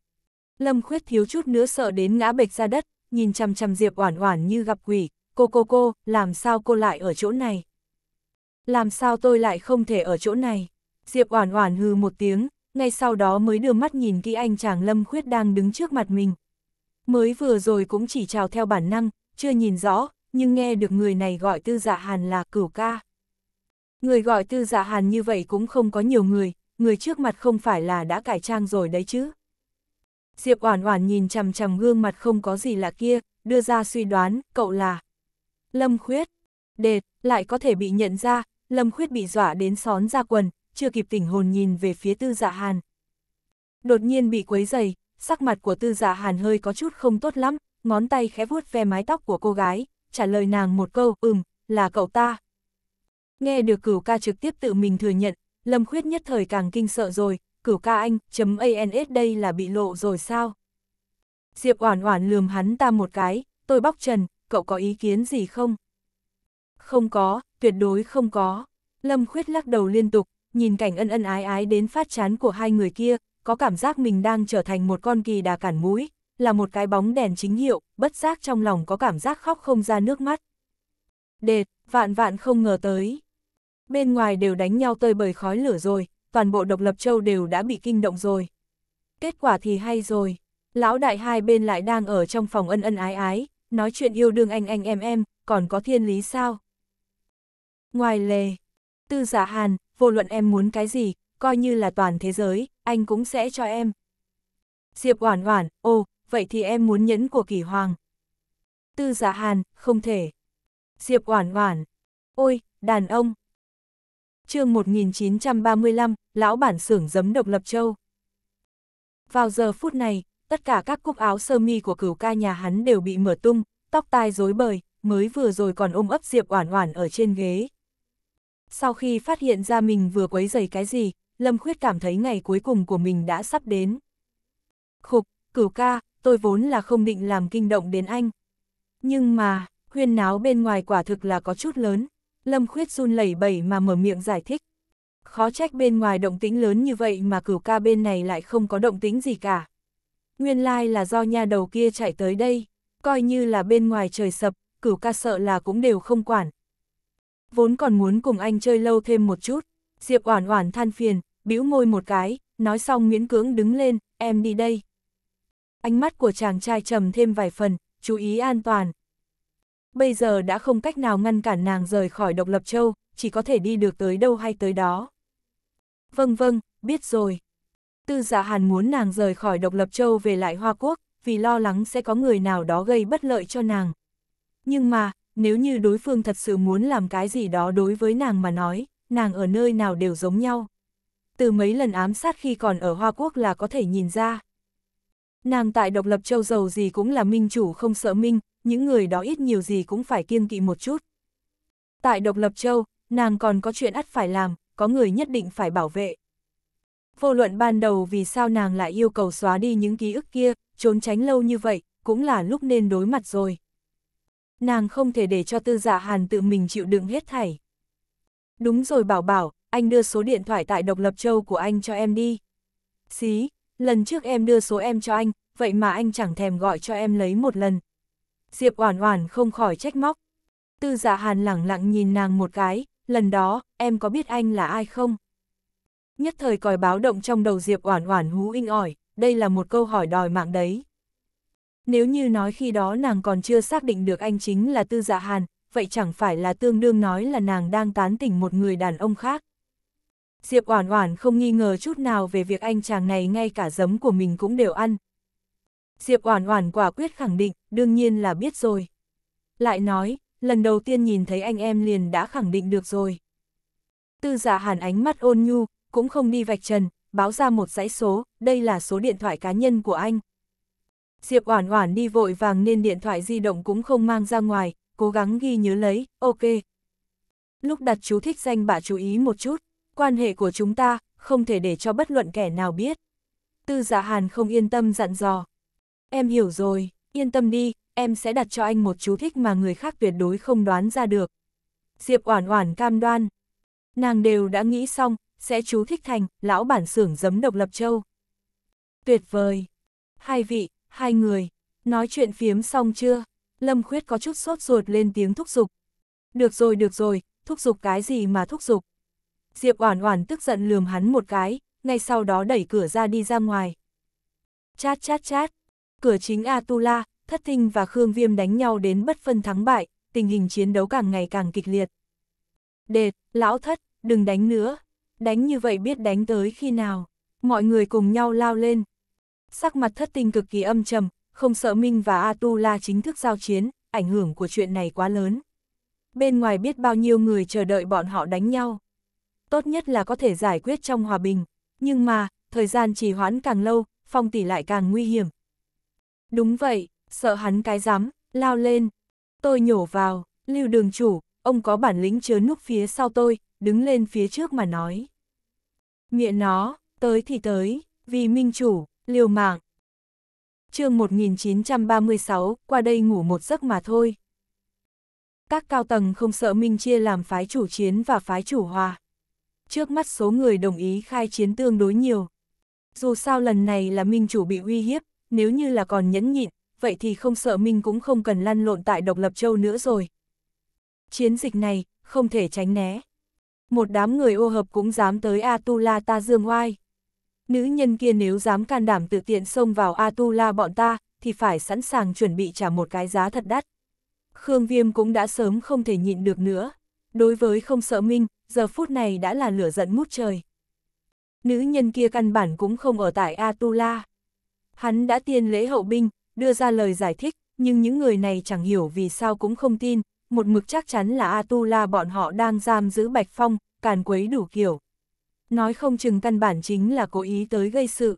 Lâm Khuyết thiếu chút nữa sợ đến ngã bệch ra đất, nhìn chằm chằm Diệp Oản Oản như gặp quỷ, "Cô cô cô, làm sao cô lại ở chỗ này? Làm sao tôi lại không thể ở chỗ này?" Diệp Oản Oản hừ một tiếng, ngay sau đó mới đưa mắt nhìn kỹ anh chàng Lâm Khuyết đang đứng trước mặt mình. Mới vừa rồi cũng chỉ chào theo bản năng, chưa nhìn rõ, nhưng nghe được người này gọi tư dạ hàn là cửu ca. Người gọi tư dạ hàn như vậy cũng không có nhiều người, người trước mặt không phải là đã cải trang rồi đấy chứ. Diệp Oản Oản nhìn chằm chằm gương mặt không có gì lạ kia, đưa ra suy đoán, cậu là Lâm Khuyết. Đệt, lại có thể bị nhận ra, Lâm Khuyết bị dọa đến xón ra quần, chưa kịp tỉnh hồn nhìn về phía tư dạ hàn. Đột nhiên bị quấy dày, sắc mặt của tư dạ hàn hơi có chút không tốt lắm, ngón tay khẽ vuốt ve mái tóc của cô gái, trả lời nàng một câu, ừm, là cậu ta. Nghe được cửu ca trực tiếp tự mình thừa nhận, Lâm Khuyết nhất thời càng kinh sợ rồi, cửu ca anh, chấm ANS đây là bị lộ rồi sao? Diệp Oản Oản lườm hắn ta một cái, tôi bóc trần, cậu có ý kiến gì không? Không có, tuyệt đối không có. Lâm Khuyết lắc đầu liên tục, nhìn cảnh ân ân ái ái đến phát chán của hai người kia, có cảm giác mình đang trở thành một con kỳ đà cản mũi, là một cái bóng đèn chính hiệu, bất giác trong lòng có cảm giác khóc không ra nước mắt. Đệt, vạn vạn không ngờ tới. Bên ngoài đều đánh nhau tơi bời khói lửa rồi, toàn bộ độc lập châu đều đã bị kinh động rồi. Kết quả thì hay rồi, lão đại hai bên lại đang ở trong phòng ân ân ái ái, nói chuyện yêu đương anh anh em em, còn có thiên lý sao? Ngoài lề, tư giả hàn, vô luận em muốn cái gì, coi như là toàn thế giới, anh cũng sẽ cho em. Diệp Oản Oản, ô vậy thì em muốn nhẫn của Kỳ Hoàng. Tư giả dạ Hàn, không thể. Diệp Oản Oản, ôi, đàn ông. Chương 1935, lão bản xưởng giấm độc lập châu. Vào giờ phút này, tất cả các cúc áo sơ mi của cửu ca nhà hắn đều bị mở tung, tóc tai rối bời, mới vừa rồi còn ôm ấp Diệp Oản Oản ở trên ghế, sau khi phát hiện ra mình vừa quấy rầy cái gì, Lâm Khuyết cảm thấy ngày cuối cùng của mình đã sắp đến. Khục, cửu ca, tôi vốn là không định làm kinh động đến anh. Nhưng mà, huyên náo bên ngoài quả thực là có chút lớn, Lâm Khuyết run lẩy bẩy mà mở miệng giải thích. Khó trách bên ngoài động tĩnh lớn như vậy mà cửu ca bên này lại không có động tĩnh gì cả. Nguyên lai là do nha đầu kia chạy tới đây, coi như là bên ngoài trời sập, cửu ca sợ là cũng đều không quản, vốn còn muốn cùng anh chơi lâu thêm một chút. Diệp Oản Oản than phiền, bĩu môi một cái, nói xong miễn cưỡng đứng lên, em đi đây. Ánh mắt của chàng trai trầm thêm vài phần, chú ý an toàn. Bây giờ đã không cách nào ngăn cản nàng rời khỏi độc lập châu, chỉ có thể đi được tới đâu hay tới đó. Vâng vâng, biết rồi. Tư dạ hàn muốn nàng rời khỏi độc lập châu về lại Hoa Quốc, vì lo lắng sẽ có người nào đó gây bất lợi cho nàng. Nhưng mà, nếu như đối phương thật sự muốn làm cái gì đó đối với nàng mà nói, nàng ở nơi nào đều giống nhau. Từ mấy lần ám sát khi còn ở Hoa Quốc là có thể nhìn ra. Nàng tại độc lập châu giàu gì cũng là minh chủ không sợ minh, những người đó ít nhiều gì cũng phải kiêng kỵ một chút. Tại độc lập châu, nàng còn có chuyện ắt phải làm, có người nhất định phải bảo vệ. Vô luận ban đầu vì sao nàng lại yêu cầu xóa đi những ký ức kia, trốn tránh lâu như vậy, cũng là lúc nên đối mặt rồi nàng không thể để cho tư giả hàn tự mình chịu đựng hết thảy. Đúng rồi bảo bảo, anh đưa số điện thoại tại Độc Lập Châu của anh cho em đi. Xí, lần trước em đưa số em cho anh, vậy mà anh chẳng thèm gọi cho em lấy một lần. Diệp Oản Oản không khỏi trách móc. Tư Dạ Hàn lẳng lặng nhìn nàng một cái, lần đó, em có biết anh là ai không? Nhất thời còi báo động trong đầu Diệp Oản Oản hú inh ỏi, đây là một câu hỏi đòi mạng đấy. Nếu như nói khi đó nàng còn chưa xác định được anh chính là Tư Dạ Hàn, vậy chẳng phải là tương đương nói là nàng đang tán tỉnh một người đàn ông khác. Diệp Oản Oản không nghi ngờ chút nào về việc anh chàng này ngay cả giấm của mình cũng đều ăn. Diệp Oản Oản quả quyết khẳng định, đương nhiên là biết rồi. Lại nói, lần đầu tiên nhìn thấy anh em liền đã khẳng định được rồi. Tư Dạ Hàn ánh mắt ôn nhu, cũng không đi vạch trần, báo ra một dãy số, đây là số điện thoại cá nhân của anh. Diệp Oản Oản đi vội vàng nên điện thoại di động cũng không mang ra ngoài, cố gắng ghi nhớ lấy, ok. Lúc đặt chú thích danh bà chú ý một chút, quan hệ của chúng ta, không thể để cho bất luận kẻ nào biết. Tư dạ hàn không yên tâm dặn dò. Em hiểu rồi, yên tâm đi, em sẽ đặt cho anh một chú thích mà người khác tuyệt đối không đoán ra được. Diệp Oản Oản cam đoan. Nàng đều đã nghĩ xong, sẽ chú thích thành lão bản xưởng giấm độc lập châu. Tuyệt vời. Hai vị, hai người, nói chuyện phiếm xong chưa? Lâm Khuyết có chút sốt ruột lên tiếng thúc giục. Được rồi, được rồi, thúc giục cái gì mà thúc giục? Diệp Oản Oản tức giận lườm hắn một cái, ngay sau đó đẩy cửa ra đi ra ngoài. Chát chát chát, cửa chính Atula, Thất Thinh và Khương Viêm đánh nhau đến bất phân thắng bại, tình hình chiến đấu càng ngày càng kịch liệt. Đệt, lão thất, đừng đánh nữa, đánh như vậy biết đánh tới khi nào. Mọi người cùng nhau lao lên, sắc mặt thất tinh cực kỳ âm trầm, không sợ Minh và Atula chính thức giao chiến, ảnh hưởng của chuyện này quá lớn. Bên ngoài biết bao nhiêu người chờ đợi bọn họ đánh nhau. Tốt nhất là có thể giải quyết trong hòa bình, nhưng mà, thời gian trì hoãn càng lâu, phong tỷ lại càng nguy hiểm. Đúng vậy, sợ hắn cái dám, lao lên. Tôi nhổ vào, lưu đường chủ, ông có bản lĩnh chớ núp phía sau tôi, đứng lên phía trước mà nói. Miệng nó, tới thì tới, vì minh chủ, liều mạng. chương 1936, qua đây ngủ một giấc mà thôi. Các cao tầng không sợ Minh chia làm phái chủ chiến và phái chủ hòa. Trước mắt số người đồng ý khai chiến tương đối nhiều. Dù sao lần này là Minh chủ bị uy hiếp, nếu như là còn nhẫn nhịn, vậy thì không sợ Minh cũng không cần lăn lộn tại độc lập châu nữa rồi. Chiến dịch này, không thể tránh né. Một đám người ô hợp cũng dám tới Atula ta dương oai. Nữ nhân kia nếu dám can đảm tự tiện xông vào Atula bọn ta, thì phải sẵn sàng chuẩn bị trả một cái giá thật đắt. Khương Viêm cũng đã sớm không thể nhịn được nữa. Đối với không sợ Minh, giờ phút này đã là lửa giận mút trời. Nữ nhân kia căn bản cũng không ở tại Atula. Hắn đã tiên lễ hậu binh, đưa ra lời giải thích, nhưng những người này chẳng hiểu vì sao cũng không tin, một mực chắc chắn là Atula bọn họ đang giam giữ Bạch Phong, càn quấy đủ kiểu nói không chừng căn bản chính là cố ý tới gây sự.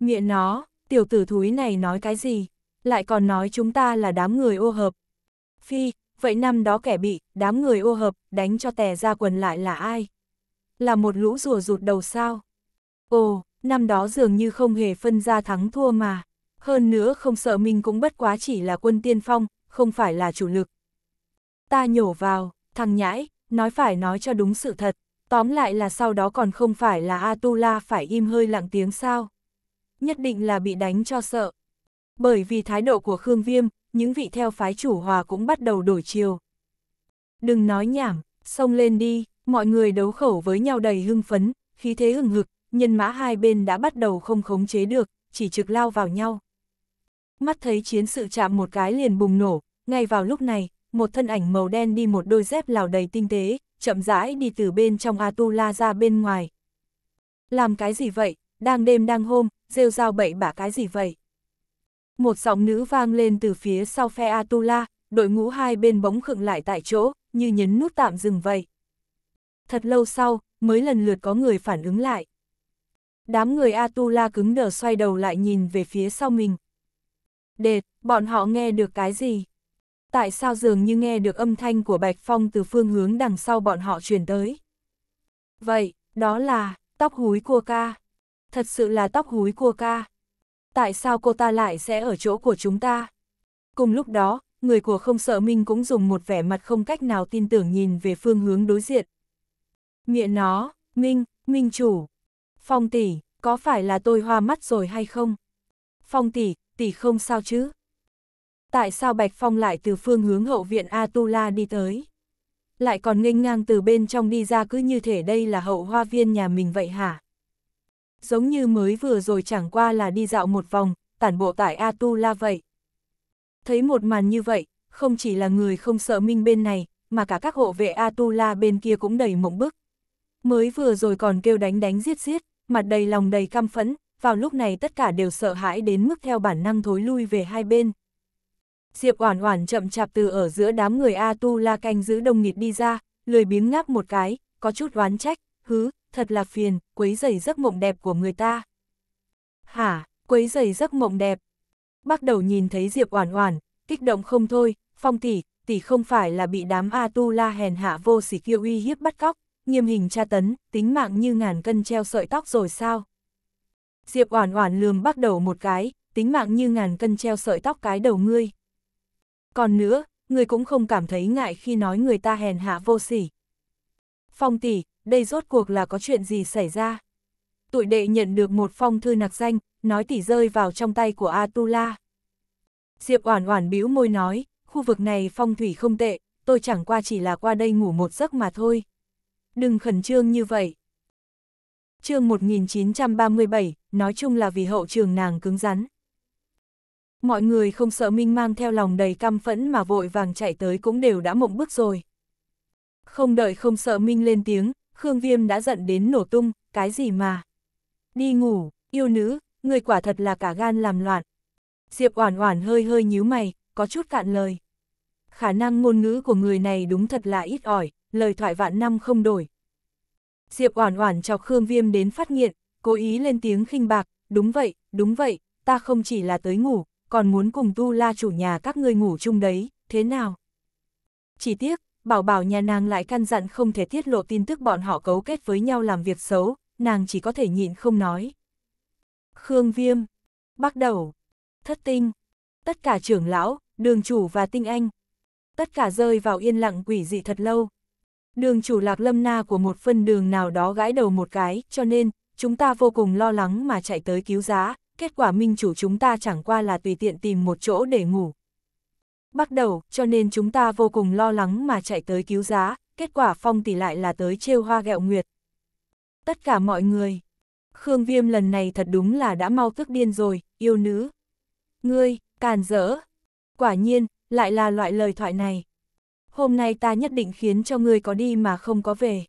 Mịa nó, tiểu tử thúi này nói cái gì, lại còn nói chúng ta là đám người ô hợp. Phi, vậy năm đó kẻ bị, đám người ô hợp, đánh cho tè ra quần lại là ai? Là một lũ rùa rụt đầu sao? Ồ, năm đó dường như không hề phân ra thắng thua mà. Hơn nữa không sợ mình cũng bất quá chỉ là quân tiên phong, không phải là chủ lực. Ta nhổ vào, thằng nhãi, nói phải nói cho đúng sự thật. Tóm lại là sau đó còn không phải là Atula phải im hơi lặng tiếng sao. Nhất định là bị đánh cho sợ. Bởi vì thái độ của Khương Viêm, những vị theo phái chủ hòa cũng bắt đầu đổi chiều. Đừng nói nhảm, xông lên đi, mọi người đấu khẩu với nhau đầy hưng phấn, khí thế hừng hực, nhân mã hai bên đã bắt đầu không khống chế được, chỉ trực lao vào nhau. Mắt thấy chiến sự chạm một cái liền bùng nổ, ngay vào lúc này, một thân ảnh màu đen đi một đôi dép lào đầy tinh tế, chậm rãi đi từ bên trong Atula ra bên ngoài. Làm cái gì vậy, đang đêm đang hôm, rêu rao bậy bả cái gì vậy? Một giọng nữ vang lên từ phía sau phe Atula, đội ngũ hai bên bóng khựng lại tại chỗ, như nhấn nút tạm dừng vậy. Thật lâu sau, mới lần lượt có người phản ứng lại. Đám người Atula cứng đờ xoay đầu lại nhìn về phía sau mình. Đệt, bọn họ nghe được cái gì? tại sao dường như nghe được âm thanh của Bạch Phong từ phương hướng đằng sau bọn họ truyền tới. Vậy, đó là, tóc húi cua ca. Thật sự là tóc húi cua ca. Tại sao cô ta lại sẽ ở chỗ của chúng ta? Cùng lúc đó, người của không sợ Minh cũng dùng một vẻ mặt không cách nào tin tưởng nhìn về phương hướng đối diện. Miệng nó, Minh, Minh chủ. Phong tỷ, có phải là tôi hoa mắt rồi hay không? Phong tỷ, tỷ không sao chứ? tại sao Bạch Phong lại từ phương hướng hậu viện Atula đi tới? Lại còn nghênh ngang từ bên trong đi ra cứ như thể đây là hậu hoa viên nhà mình vậy hả? Giống như mới vừa rồi chẳng qua là đi dạo một vòng, tản bộ tại Atula vậy. Thấy một màn như vậy, không chỉ là người không sợ minh bên này, mà cả các hộ vệ Atula bên kia cũng đầy mộng bức. Mới vừa rồi còn kêu đánh đánh giết giết, mặt đầy lòng đầy căm phẫn, vào lúc này tất cả đều sợ hãi đến mức theo bản năng thối lui về hai bên. Diệp Oản Oản chậm chạp từ ở giữa đám người A Tu La canh giữ đông nghịt đi ra, lười biếng ngáp một cái, có chút oán trách, hứ, thật là phiền, quấy rầy giấc mộng đẹp của người ta. Hả, quấy rầy giấc mộng đẹp. Bắt đầu nhìn thấy Diệp Oản Oản, kích động không thôi, Phong tỷ, tỷ không phải là bị đám A Tu La hèn hạ vô sỉ kia uy hiếp bắt cóc, nghiêm hình tra tấn, tính mạng như ngàn cân treo sợi tóc rồi sao? Diệp Oản Oản lườm bắt đầu một cái, tính mạng như ngàn cân treo sợi tóc cái đầu ngươi. Còn nữa, người cũng không cảm thấy ngại khi nói người ta hèn hạ vô sỉ. Phong tỷ, đây rốt cuộc là có chuyện gì xảy ra? Tụi đệ nhận được một phong thư nặc danh, nói tỷ rơi vào trong tay của Atula. Diệp Oản Oản bĩu môi nói, khu vực này phong thủy không tệ, tôi chẳng qua chỉ là qua đây ngủ một giấc mà thôi. Đừng khẩn trương như vậy. Chương 1937, nói chung là vì hậu trường nàng cứng rắn mọi người không sợ Minh mang theo lòng đầy căm phẫn mà vội vàng chạy tới cũng đều đã mộng bước rồi. Không đợi không sợ Minh lên tiếng, Khương Viêm đã giận đến nổ tung, cái gì mà. Đi ngủ, yêu nữ, người quả thật là cả gan làm loạn. Diệp Oản Oản hơi hơi nhíu mày, có chút cạn lời. Khả năng ngôn ngữ của người này đúng thật là ít ỏi, lời thoại vạn năm không đổi. Diệp Oản Oản chọc Khương Viêm đến phát nghiện, cố ý lên tiếng khinh bạc, "Đúng vậy, đúng vậy, ta không chỉ là tới ngủ, còn muốn cùng tu la chủ nhà các ngươi ngủ chung đấy, thế nào? Chỉ tiếc, bảo bảo nhà nàng lại căn dặn không thể tiết lộ tin tức bọn họ cấu kết với nhau làm việc xấu, nàng chỉ có thể nhịn không nói. Khương Viêm, bắt Đầu, Thất Tinh, tất cả trưởng lão, đường chủ và tinh anh, tất cả rơi vào yên lặng quỷ dị thật lâu. Đường chủ lạc lâm na của một phân đường nào đó gãi đầu một cái, cho nên, chúng ta vô cùng lo lắng mà chạy tới cứu giá, kết quả minh chủ chúng ta chẳng qua là tùy tiện tìm một chỗ để ngủ. Bắt đầu, cho nên chúng ta vô cùng lo lắng mà chạy tới cứu giá, kết quả phong tỷ lại là tới trêu hoa gẹo nguyệt. Tất cả mọi người. Khương Viêm lần này thật đúng là đã mau tức điên rồi, yêu nữ. Ngươi, càn rỡ. Quả nhiên, lại là loại lời thoại này. Hôm nay ta nhất định khiến cho ngươi có đi mà không có về.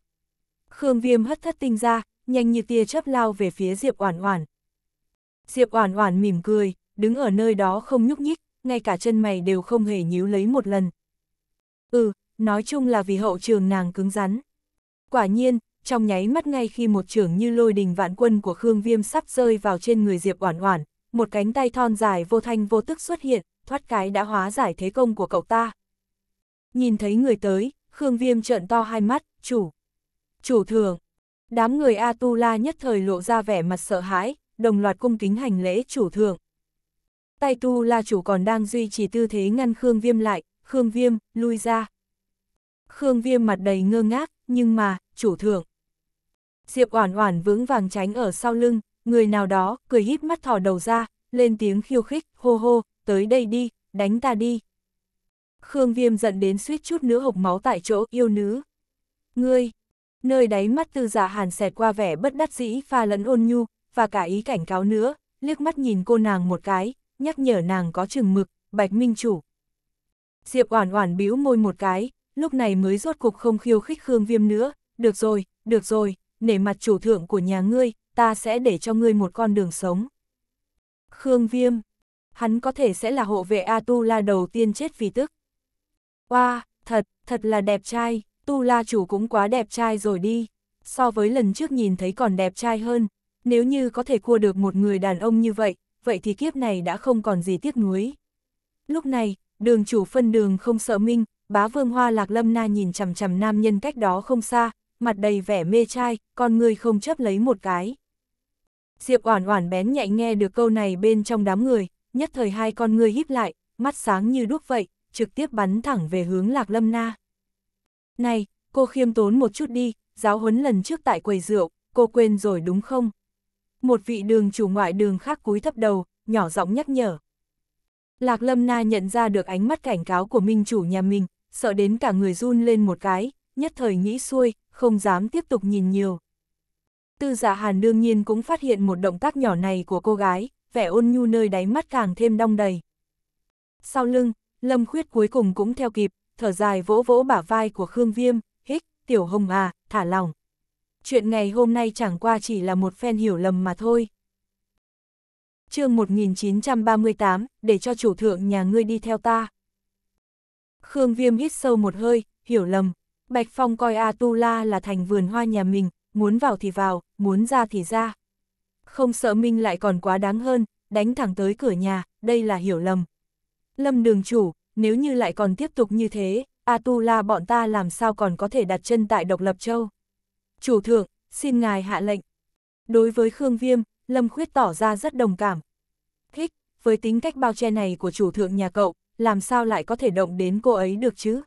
Khương Viêm hất thất tinh ra, nhanh như tia chớp lao về phía Diệp Oản Oản, Diệp Oản Oản mỉm cười, đứng ở nơi đó không nhúc nhích, ngay cả chân mày đều không hề nhíu lấy một lần. Ừ, nói chung là vì hậu trường nàng cứng rắn. Quả nhiên, trong nháy mắt ngay khi một trưởng như lôi đình vạn quân của Khương Viêm sắp rơi vào trên người Diệp Oản Oản, một cánh tay thon dài vô thanh vô tức xuất hiện, thoát cái đã hóa giải thế công của cậu ta. Nhìn thấy người tới, Khương Viêm trợn to hai mắt, chủ. Chủ thượng, Đám người A-tu-la nhất thời lộ ra vẻ mặt sợ hãi, đồng loạt cung kính hành lễ chủ thượng. Tay tu la chủ còn đang duy trì tư thế ngăn Khương Viêm lại, Khương Viêm, lui ra. Khương Viêm mặt đầy ngơ ngác, nhưng mà, chủ thượng. Diệp Oản Oản vững vàng tránh ở sau lưng, người nào đó cười híp mắt thò đầu ra, lên tiếng khiêu khích, hô hô, tới đây đi, đánh ta đi. Khương Viêm giận đến suýt chút nữa hộc máu tại chỗ, yêu nữ. Ngươi, nơi đáy mắt tư giả dạ hàn xẹt qua vẻ bất đắc dĩ pha lẫn ôn nhu, và cả ý cảnh cáo nữa, liếc mắt nhìn cô nàng một cái, nhắc nhở nàng có chừng mực, bạch minh chủ. Diệp oản oản bĩu môi một cái, lúc này mới rốt cục không khiêu khích Khương Viêm nữa, được rồi, được rồi, nể mặt chủ thượng của nhà ngươi, ta sẽ để cho ngươi một con đường sống. Khương Viêm, hắn có thể sẽ là hộ vệ A-tu-la đầu tiên chết vì tức. Wow, thật, thật là đẹp trai, tu la chủ cũng quá đẹp trai rồi đi, so với lần trước nhìn thấy còn đẹp trai hơn, nếu như có thể cua được một người đàn ông như vậy, vậy thì kiếp này đã không còn gì tiếc nuối. Lúc này, đường chủ phân đường không sợ minh, bá vương hoa lạc lâm na nhìn chằm chằm nam nhân cách đó không xa, mặt đầy vẻ mê trai, con người không chấp lấy một cái. Diệp Oản Oản bén nhạy nghe được câu này bên trong đám người, nhất thời hai con người híp lại, mắt sáng như đuốc vậy, trực tiếp bắn thẳng về hướng Lạc Lâm Na. "Này, cô khiêm tốn một chút đi, giáo huấn lần trước tại quầy rượu, cô quên rồi đúng không?" một vị đường chủ ngoại đường khác cúi thấp đầu, nhỏ giọng nhắc nhở. Lạc Lâm Na nhận ra được ánh mắt cảnh cáo của minh chủ nhà mình, sợ đến cả người run lên một cái, nhất thời nghĩ xuôi, không dám tiếp tục nhìn nhiều. Tư giả dạ hàn đương nhiên cũng phát hiện một động tác nhỏ này của cô gái, vẻ ôn nhu nơi đáy mắt càng thêm đong đầy. Sau lưng, Lâm Khuyết cuối cùng cũng theo kịp, thở dài vỗ vỗ bả vai của Khương Viêm, hích, tiểu hồng à, thả lòng chuyện ngày hôm nay chẳng qua chỉ là một phen hiểu lầm mà thôi. chương 1938, để cho chủ thượng nhà ngươi đi theo ta. Khương Viêm hít sâu một hơi, hiểu lầm. Bạch Phong coi Atula là thành vườn hoa nhà mình, muốn vào thì vào, muốn ra thì ra. Không sợ Minh lại còn quá đáng hơn, đánh thẳng tới cửa nhà, đây là hiểu lầm. Lâm đường chủ, nếu như lại còn tiếp tục như thế, Atula bọn ta làm sao còn có thể đặt chân tại độc lập châu chủ thượng, xin ngài hạ lệnh. Đối với Khương Viêm, Lâm Khuyết tỏ ra rất đồng cảm. Thích, với tính cách bao che này của chủ thượng nhà cậu, làm sao lại có thể động đến cô ấy được chứ?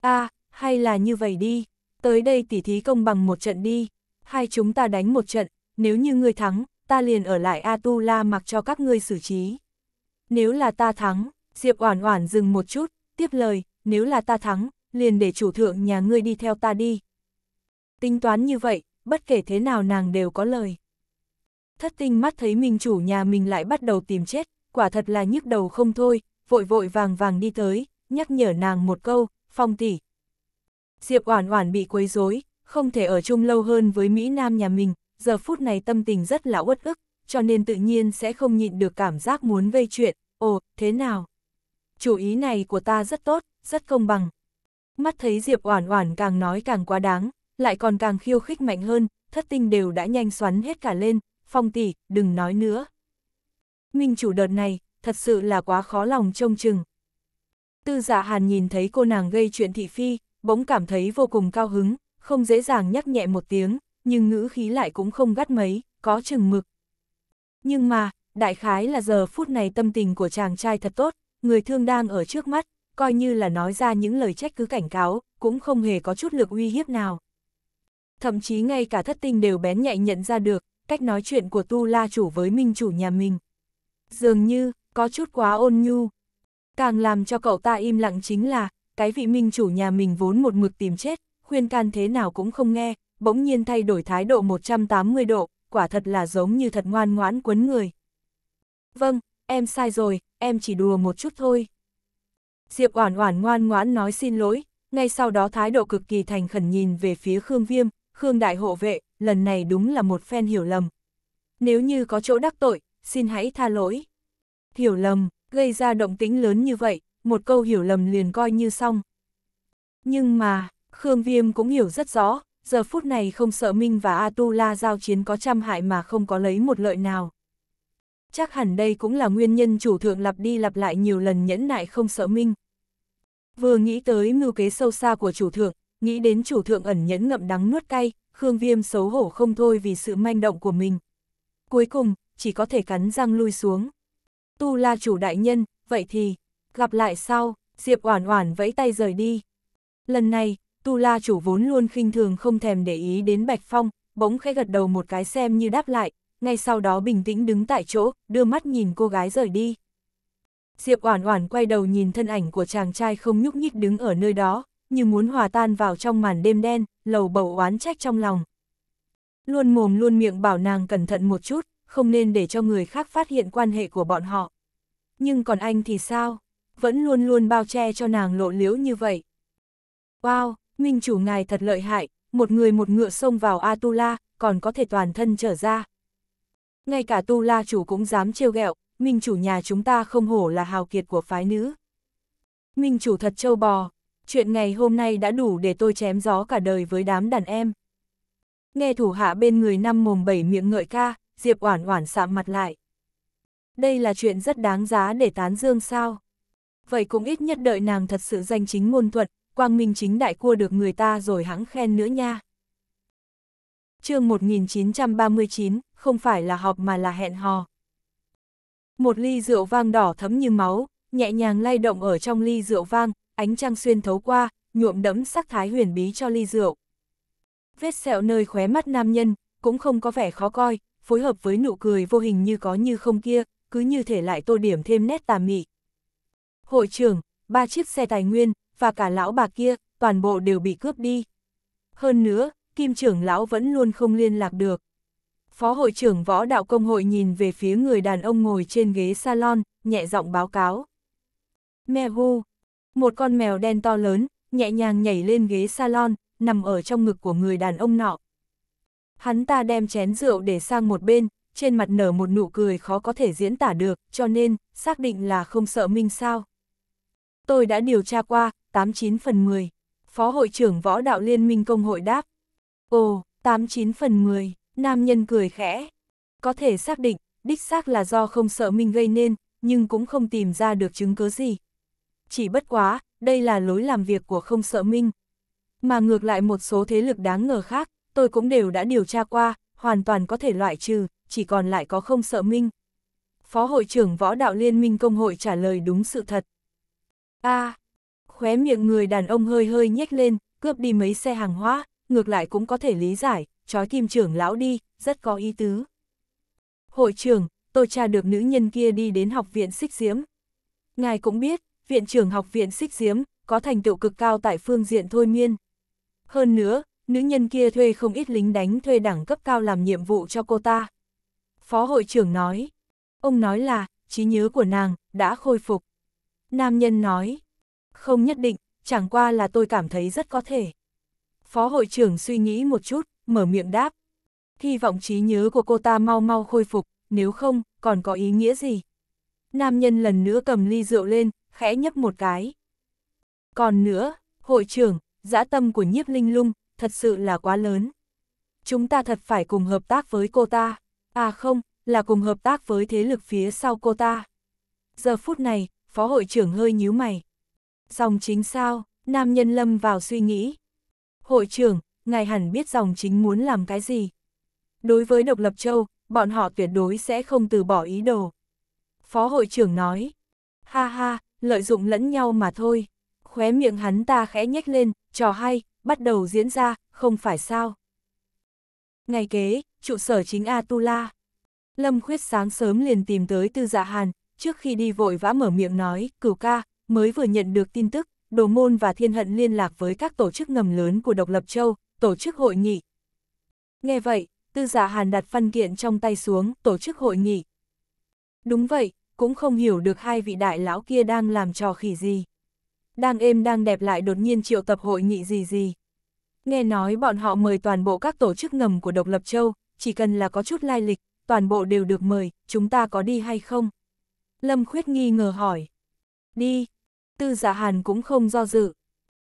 a à, hay là như vậy đi, tới đây tỉ thí công bằng một trận đi, hai chúng ta đánh một trận, nếu như ngươi thắng, ta liền ở lại Atula mặc cho các ngươi xử trí. Nếu là ta thắng, Diệp Oản Oản dừng một chút, tiếp lời, nếu là ta thắng, liền để chủ thượng nhà ngươi đi theo ta đi, Tính toán như vậy, bất kể thế nào nàng đều có lời. Thất tinh mắt thấy mình chủ nhà mình lại bắt đầu tìm chết, quả thật là nhức đầu không thôi, vội vội vàng vàng đi tới, nhắc nhở nàng một câu, phong tỷ. Diệp Oản Oản bị quấy rối, không thể ở chung lâu hơn với Mỹ Nam nhà mình, giờ phút này tâm tình rất là uất ức, cho nên tự nhiên sẽ không nhịn được cảm giác muốn vây chuyện, ồ, thế nào? Chủ ý này của ta rất tốt, rất công bằng. Mắt thấy Diệp Oản Oản càng nói càng quá đáng, lại còn càng khiêu khích mạnh hơn, thất tinh đều đã nhanh xoắn hết cả lên, phong tỷ, đừng nói nữa. Minh chủ đợt này, thật sự là quá khó lòng trông chừng. Tư giả dạ hàn nhìn thấy cô nàng gây chuyện thị phi, bỗng cảm thấy vô cùng cao hứng, không dễ dàng nhắc nhẹ một tiếng, nhưng ngữ khí lại cũng không gắt mấy, có chừng mực. Nhưng mà, đại khái là giờ phút này tâm tình của chàng trai thật tốt, người thương đang ở trước mắt, coi như là nói ra những lời trách cứ cảnh cáo, cũng không hề có chút lực uy hiếp nào thậm chí ngay cả thất tinh đều bén nhạy nhận ra được, cách nói chuyện của tu la chủ với minh chủ nhà mình. Dường như, có chút quá ôn nhu. Càng làm cho cậu ta im lặng chính là, cái vị minh chủ nhà mình vốn một mực tìm chết, khuyên can thế nào cũng không nghe, bỗng nhiên thay đổi thái độ 180 độ, quả thật là giống như thật ngoan ngoãn quấn người. Vâng, em sai rồi, em chỉ đùa một chút thôi. Diệp Oản Oản ngoan ngoãn nói xin lỗi, ngay sau đó thái độ cực kỳ thành khẩn nhìn về phía Khương Viêm, Khương Đại hộ vệ, lần này đúng là một phen hiểu lầm. Nếu như có chỗ đắc tội, xin hãy tha lỗi. Hiểu lầm, gây ra động tính lớn như vậy, một câu hiểu lầm liền coi như xong. Nhưng mà, Khương Viêm cũng hiểu rất rõ, giờ phút này không sợ Minh và Atula giao chiến có trăm hại mà không có lấy một lợi nào. Chắc hẳn đây cũng là nguyên nhân chủ thượng lặp đi lặp lại nhiều lần nhẫn nại không sợ Minh. Vừa nghĩ tới mưu kế sâu xa của chủ thượng, nghĩ đến chủ thượng ẩn nhẫn ngậm đắng nuốt cay, Khương Viêm xấu hổ không thôi vì sự manh động của mình. Cuối cùng, chỉ có thể cắn răng lui xuống. Tu la chủ đại nhân, vậy thì, gặp lại sau, Diệp Oản Oản vẫy tay rời đi. Lần này, Tu La chủ vốn luôn khinh thường không thèm để ý đến Bạch Phong, bỗng khẽ gật đầu một cái xem như đáp lại, ngay sau đó bình tĩnh đứng tại chỗ, đưa mắt nhìn cô gái rời đi. Diệp Oản Oản quay đầu nhìn thân ảnh của chàng trai không nhúc nhích đứng ở nơi đó, như muốn hòa tan vào trong màn đêm đen, lầu bầu oán trách trong lòng. Luôn mồm luôn miệng bảo nàng cẩn thận một chút, không nên để cho người khác phát hiện quan hệ của bọn họ. Nhưng còn anh thì sao? Vẫn luôn luôn bao che cho nàng lộ liễu như vậy. Wow, minh chủ ngài thật lợi hại, một người một ngựa xông vào Atula, còn có thể toàn thân trở ra. Ngay cả Tu La chủ cũng dám trêu ghẹo, minh chủ nhà chúng ta không hổ là hào kiệt của phái nữ. Minh chủ thật châu bò, chuyện ngày hôm nay đã đủ để tôi chém gió cả đời với đám đàn em. Nghe thủ hạ bên người năm mồm bảy miệng ngợi ca, Diệp Oản Oản sạm mặt lại. Đây là chuyện rất đáng giá để tán dương sao? Vậy cũng ít nhất đợi nàng thật sự danh chính ngôn thuận, quang minh chính đại cua được người ta rồi hãng khen nữa nha. Chương 1939, không phải là họp mà là hẹn hò. Một ly rượu vang đỏ thấm như máu, nhẹ nhàng lay động ở trong ly rượu vang, ánh trăng xuyên thấu qua, nhuộm đẫm sắc thái huyền bí cho ly rượu. Vết sẹo nơi khóe mắt nam nhân, cũng không có vẻ khó coi, phối hợp với nụ cười vô hình như có như không kia, cứ như thể lại tô điểm thêm nét tà mị. Hội trưởng, ba chiếc xe tài nguyên, và cả lão bà kia, toàn bộ đều bị cướp đi. Hơn nữa, kim trưởng lão vẫn luôn không liên lạc được. Phó hội trưởng võ đạo công hội nhìn về phía người đàn ông ngồi trên ghế salon, nhẹ giọng báo cáo. Mẹ hu, một con mèo đen to lớn, nhẹ nhàng nhảy lên ghế salon, nằm ở trong ngực của người đàn ông nọ. Hắn ta đem chén rượu để sang một bên, trên mặt nở một nụ cười khó có thể diễn tả được, cho nên, xác định là không sợ Minh sao. Tôi đã điều tra qua, 89 phần 10. Phó hội trưởng võ đạo liên minh công hội đáp. Ồ, 89 phần 10, nam nhân cười khẽ. Có thể xác định, đích xác là do không sợ Minh gây nên, nhưng cũng không tìm ra được chứng cứ gì chỉ bất quá, đây là lối làm việc của không sợ minh. Mà ngược lại một số thế lực đáng ngờ khác, tôi cũng đều đã điều tra qua, hoàn toàn có thể loại trừ, chỉ còn lại có không sợ minh. Phó hội trưởng võ đạo liên minh công hội trả lời đúng sự thật. a à, khóe miệng người đàn ông hơi hơi nhếch lên, cướp đi mấy xe hàng hóa, ngược lại cũng có thể lý giải, trói kim trưởng lão đi, rất có ý tứ. Hội trưởng, tôi tra được nữ nhân kia đi đến học viện xích diễm. Ngài cũng biết, viện trưởng học viện xích diếm, có thành tựu cực cao tại phương diện thôi miên. Hơn nữa, nữ nhân kia thuê không ít lính đánh thuê đẳng cấp cao làm nhiệm vụ cho cô ta. Phó hội trưởng nói, ông nói là, trí nhớ của nàng, đã khôi phục. Nam nhân nói, không nhất định, chẳng qua là tôi cảm thấy rất có thể. Phó hội trưởng suy nghĩ một chút, mở miệng đáp. Hy vọng trí nhớ của cô ta mau mau khôi phục, nếu không, còn có ý nghĩa gì? Nam nhân lần nữa cầm ly rượu lên, khẽ nhấp một cái. Còn nữa, hội trưởng, dã tâm của nhiếp linh lung, thật sự là quá lớn. Chúng ta thật phải cùng hợp tác với cô ta, à không, là cùng hợp tác với thế lực phía sau cô ta. Giờ phút này, phó hội trưởng hơi nhíu mày. Dòng chính sao, nam nhân lâm vào suy nghĩ. Hội trưởng, ngài hẳn biết dòng chính muốn làm cái gì. Đối với độc lập châu, bọn họ tuyệt đối sẽ không từ bỏ ý đồ. Phó hội trưởng nói, ha ha, lợi dụng lẫn nhau mà thôi. Khóe miệng hắn ta khẽ nhếch lên, trò hay, bắt đầu diễn ra, không phải sao. Ngày kế, trụ sở chính Atula. Lâm Khuyết sáng sớm liền tìm tới Tư Dạ Hàn, trước khi đi vội vã mở miệng nói, cửu ca, mới vừa nhận được tin tức, Đồ Môn và Thiên Hận liên lạc với các tổ chức ngầm lớn của Độc Lập Châu, tổ chức hội nghị. Nghe vậy, Tư Dạ Hàn đặt văn kiện trong tay xuống, tổ chức hội nghị. Đúng vậy, cũng không hiểu được hai vị đại lão kia đang làm trò khỉ gì. Đang êm đang đẹp lại đột nhiên triệu tập hội nghị gì gì. Nghe nói bọn họ mời toàn bộ các tổ chức ngầm của độc lập châu, chỉ cần là có chút lai lịch, toàn bộ đều được mời, chúng ta có đi hay không? Lâm Khuyết nghi ngờ hỏi. Đi. Tư giả dạ hàn cũng không do dự.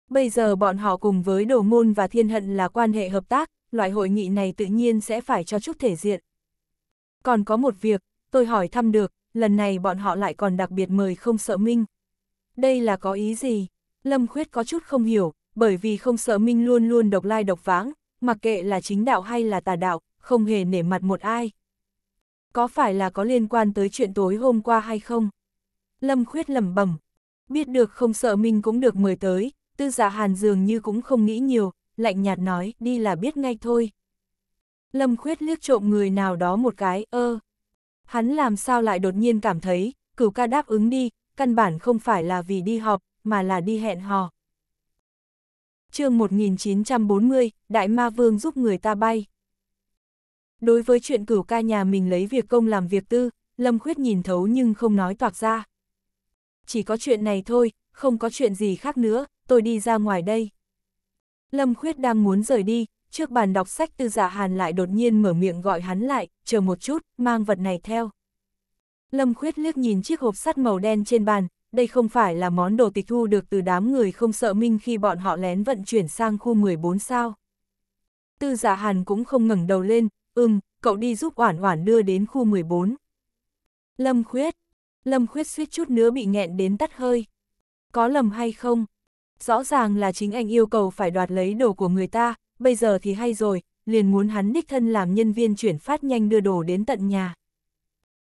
Bây giờ bọn họ cùng với đồ môn và thiên hận là quan hệ hợp tác, loại hội nghị này tự nhiên sẽ phải cho chút thể diện. Còn có một việc, tôi hỏi thăm được, lần này bọn họ lại còn đặc biệt mời không sợ Minh. Đây là có ý gì? Lâm Khuyết có chút không hiểu, bởi vì không sợ Minh luôn luôn độc lai độc vãng, mặc kệ là chính đạo hay là tà đạo, không hề nể mặt một ai. Có phải là có liên quan tới chuyện tối hôm qua hay không? Lâm Khuyết lẩm bẩm, biết được không sợ Minh cũng được mời tới, tư giả dạ hàn dường như cũng không nghĩ nhiều, lạnh nhạt nói, đi là biết ngay thôi. Lâm Khuyết liếc trộm người nào đó một cái, ơ, Hắn làm sao lại đột nhiên cảm thấy, cửu ca đáp ứng đi, căn bản không phải là vì đi họp, mà là đi hẹn hò. chương 1940, Đại Ma Vương giúp người ta bay. Đối với chuyện cửu ca nhà mình lấy việc công làm việc tư, Lâm Khuyết nhìn thấu nhưng không nói toạc ra. Chỉ có chuyện này thôi, không có chuyện gì khác nữa, tôi đi ra ngoài đây. Lâm Khuyết đang muốn rời đi, trước bàn đọc sách tư giả dạ hàn lại đột nhiên mở miệng gọi hắn lại, chờ một chút, mang vật này theo. Lâm Khuyết liếc nhìn chiếc hộp sắt màu đen trên bàn, đây không phải là món đồ tịch thu được từ đám người không sợ minh khi bọn họ lén vận chuyển sang khu 14 sao. Tư giả dạ hàn cũng không ngẩng đầu lên, ừm, cậu đi giúp Oản Oản đưa đến khu 14. Lâm Khuyết, Lâm Khuyết suýt chút nữa bị nghẹn đến tắt hơi. Có lầm hay không? Rõ ràng là chính anh yêu cầu phải đoạt lấy đồ của người ta, bây giờ thì hay rồi, liền muốn hắn đích thân làm nhân viên chuyển phát nhanh đưa đồ đến tận nhà.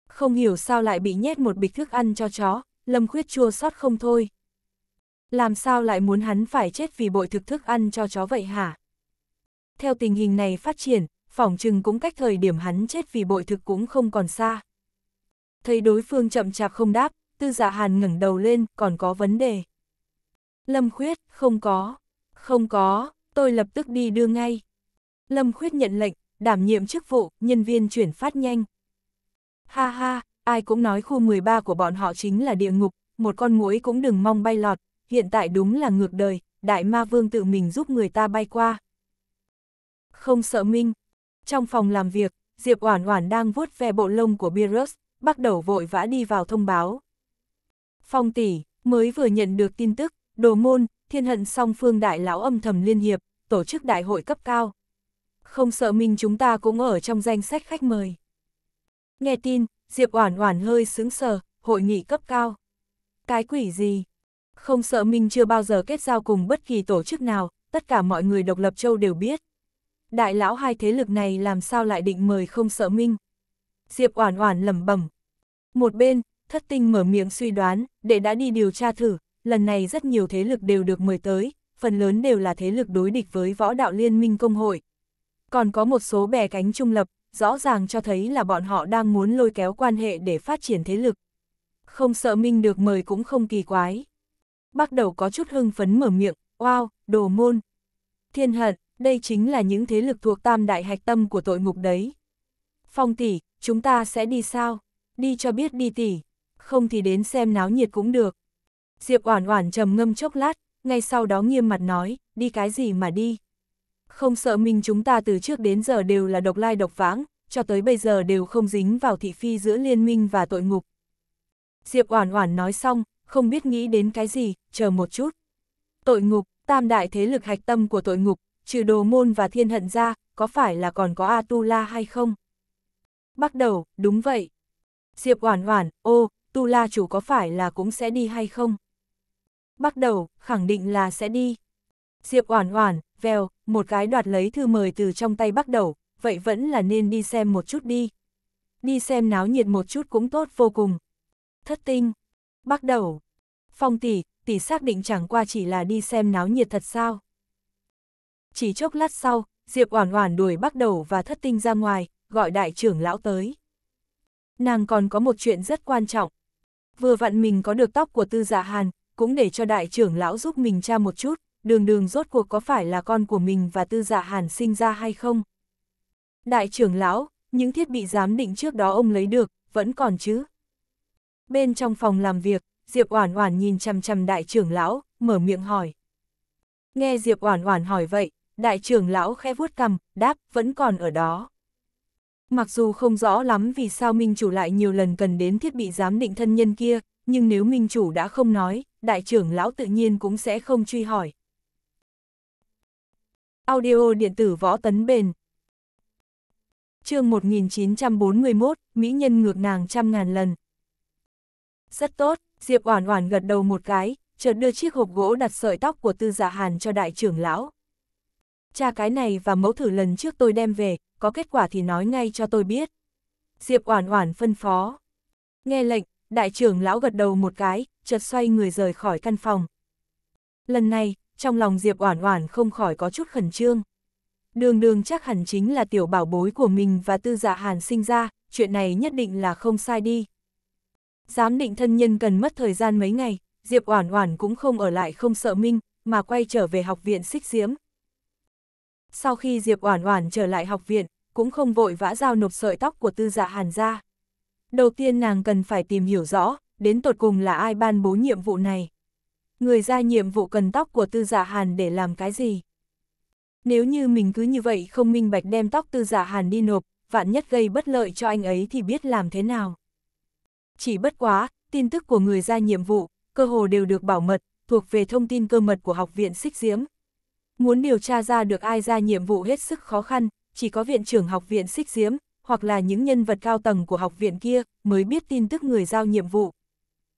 Không hiểu sao lại bị nhét một bịch thức ăn cho chó, Lâm Khuyết chua xót không thôi. Làm sao lại muốn hắn phải chết vì bội thực thức ăn cho chó vậy hả? Theo tình hình này phát triển, phỏng chừng cũng cách thời điểm hắn chết vì bội thực cũng không còn xa. Thấy đối phương chậm chạp không đáp, tư dạ hàn ngẩng đầu lên, còn có vấn đề. Lâm Khuyết, không có, không có, tôi lập tức đi đưa ngay. Lâm Khuyết nhận lệnh, đảm nhiệm chức vụ, nhân viên chuyển phát nhanh. Ha ha, ai cũng nói khu 13 của bọn họ chính là địa ngục, một con muỗi cũng đừng mong bay lọt, hiện tại đúng là ngược đời, đại ma vương tự mình giúp người ta bay qua. Không sợ minh. Trong phòng làm việc, Diệp Oản Oản đang vuốt ve bộ lông của Beerus, bắt đầu vội vã đi vào thông báo. Phong tỷ mới vừa nhận được tin tức, Đồ Môn, thiên hận song phương đại lão âm thầm liên hiệp, tổ chức đại hội cấp cao. Không sợ mình chúng ta cũng ở trong danh sách khách mời. Nghe tin, Diệp Oản Oản hơi sững sờ, hội nghị cấp cao. Cái quỷ gì? Không sợ mình chưa bao giờ kết giao cùng bất kỳ tổ chức nào, tất cả mọi người độc lập châu đều biết. Đại lão hai thế lực này làm sao lại định mời không sợ minh? Diệp Oản Oản lẩm bẩm. Một bên, Thất Tinh mở miệng suy đoán, để đã đi điều tra thử, lần này rất nhiều thế lực đều được mời tới, phần lớn đều là thế lực đối địch với võ đạo liên minh công hội. Còn có một số bè cánh trung lập, rõ ràng cho thấy là bọn họ đang muốn lôi kéo quan hệ để phát triển thế lực. Không sợ Minh được mời cũng không kỳ quái. Bắt đầu có chút hưng phấn mở miệng, wow, đồ môn. Thiên hận, đây chính là những thế lực thuộc tam đại hạch tâm của tội ngục đấy. Phong tỷ, chúng ta sẽ đi sao? Đi cho biết đi tỷ, không thì đến xem náo nhiệt cũng được. Diệp Oản Oản trầm ngâm chốc lát, ngay sau đó nghiêm mặt nói, đi cái gì mà đi? Không sợ mình chúng ta từ trước đến giờ đều là độc lai độc vãng, cho tới bây giờ đều không dính vào thị phi giữa liên minh và tội ngục. Diệp Oản Oản nói xong, không biết nghĩ đến cái gì, chờ một chút. Tội ngục, tam đại thế lực hạch tâm của tội ngục, trừ đồ môn và thiên hận ra, có phải là còn có Atula hay không? Bắt đầu, đúng vậy. Diệp Oản Oản, ô, Tu La chủ có phải là cũng sẽ đi hay không? bắt đầu, khẳng định là sẽ đi. Diệp Oản Oản, vèo, một cái đoạt lấy thư mời từ trong tay bắt đầu, vậy vẫn là nên đi xem một chút đi. Đi xem náo nhiệt một chút cũng tốt vô cùng. Thất tinh, bắt đầu. Phong tỷ, tỷ xác định chẳng qua chỉ là đi xem náo nhiệt thật sao. Chỉ chốc lát sau, Diệp Oản Oản đuổi bắt đầu và thất tinh ra ngoài, gọi đại trưởng lão tới. Nàng còn có một chuyện rất quan trọng. Vừa vặn mình có được tóc của tư dạ hàn, cũng để cho đại trưởng lão giúp mình tra một chút, đường đường rốt cuộc có phải là con của mình và tư dạ hàn sinh ra hay không. Đại trưởng lão, những thiết bị giám định trước đó ông lấy được, vẫn còn chứ. Bên trong phòng làm việc, Diệp Oản Oản nhìn chằm chằm đại trưởng lão, mở miệng hỏi. Nghe Diệp Oản Oản hỏi vậy, đại trưởng lão khẽ vuốt cằm, đáp, vẫn còn ở đó. Mặc dù không rõ lắm vì sao minh chủ lại nhiều lần cần đến thiết bị giám định thân nhân kia, nhưng nếu minh chủ đã không nói, đại trưởng lão tự nhiên cũng sẽ không truy hỏi. Audio điện tử võ tấn bền chương 1941, Mỹ nhân ngược nàng trăm ngàn lần. Rất tốt, Diệp Oản Oản gật đầu một cái, chợt đưa chiếc hộp gỗ đặt sợi tóc của Tư giả dạ Hàn cho đại trưởng lão. Cha cái này và mẫu thử lần trước tôi đem về, có kết quả thì nói ngay cho tôi biết. Diệp Oản Oản phân phó. Nghe lệnh, đại trưởng lão gật đầu một cái, chợt xoay người rời khỏi căn phòng. Lần này, trong lòng Diệp Oản Oản không khỏi có chút khẩn trương. Đường đường chắc hẳn chính là tiểu bảo bối của mình và tư dạ hàn sinh ra, chuyện này nhất định là không sai đi. Giám định thân nhân cần mất thời gian mấy ngày, Diệp Oản Oản cũng không ở lại không sợ minh, mà quay trở về học viện xích diễm. Sau khi Diệp Oản Oản trở lại học viện, cũng không vội vã giao nộp sợi tóc của tư dạ hàn ra. Đầu tiên nàng cần phải tìm hiểu rõ, đến tột cùng là ai ban bố nhiệm vụ này? Người ra nhiệm vụ cần tóc của tư giả dạ hàn để làm cái gì? Nếu như mình cứ như vậy không minh bạch đem tóc tư giả dạ hàn đi nộp, vạn nhất gây bất lợi cho anh ấy thì biết làm thế nào. Chỉ bất quá, tin tức của người ra nhiệm vụ, cơ hồ đều được bảo mật, thuộc về thông tin cơ mật của học viện Xích Diễm. Muốn điều tra ra được ai ra nhiệm vụ hết sức khó khăn, chỉ có viện trưởng học viện Xích Diễm, hoặc là những nhân vật cao tầng của học viện kia mới biết tin tức người giao nhiệm vụ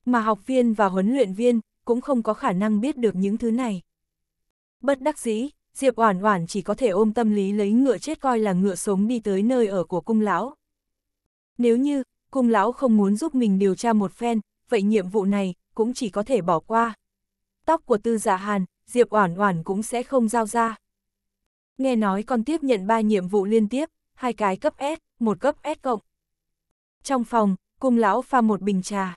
mà học viên và huấn luyện viên cũng không có khả năng biết được những thứ này. Bất đắc dĩ, Diệp Oản Oản chỉ có thể ôm tâm lý lấy ngựa chết coi là ngựa sống đi tới nơi ở của cung lão. Nếu như cung lão không muốn giúp mình điều tra một phen, vậy nhiệm vụ này cũng chỉ có thể bỏ qua. Tóc của Tư Dạ Hàn, Diệp Oản Oản cũng sẽ không giao ra. Nghe nói còn tiếp nhận 3 nhiệm vụ liên tiếp, hai cái cấp S, một cấp S cộng. Trong phòng, cung lão pha một bình trà.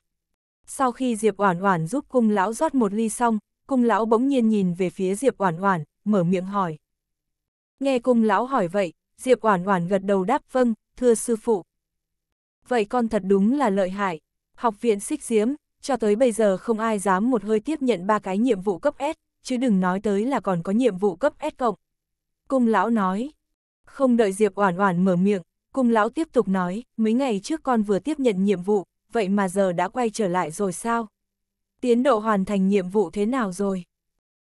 Sau khi Diệp Oản Oản giúp cung lão rót một ly xong, cung lão bỗng nhiên nhìn về phía Diệp Oản Oản, mở miệng hỏi. Nghe cung lão hỏi vậy, Diệp Oản Oản gật đầu đáp vâng, thưa sư phụ. Vậy con thật đúng là lợi hại, học viện xích diếm, cho tới bây giờ không ai dám một hơi tiếp nhận ba cái nhiệm vụ cấp S, chứ đừng nói tới là còn có nhiệm vụ cấp S cộng. Cung lão nói, không đợi Diệp Oản Oản mở miệng, cung lão tiếp tục nói, mấy ngày trước con vừa tiếp nhận nhiệm vụ, vậy mà giờ đã quay trở lại rồi sao? Tiến độ hoàn thành nhiệm vụ thế nào rồi?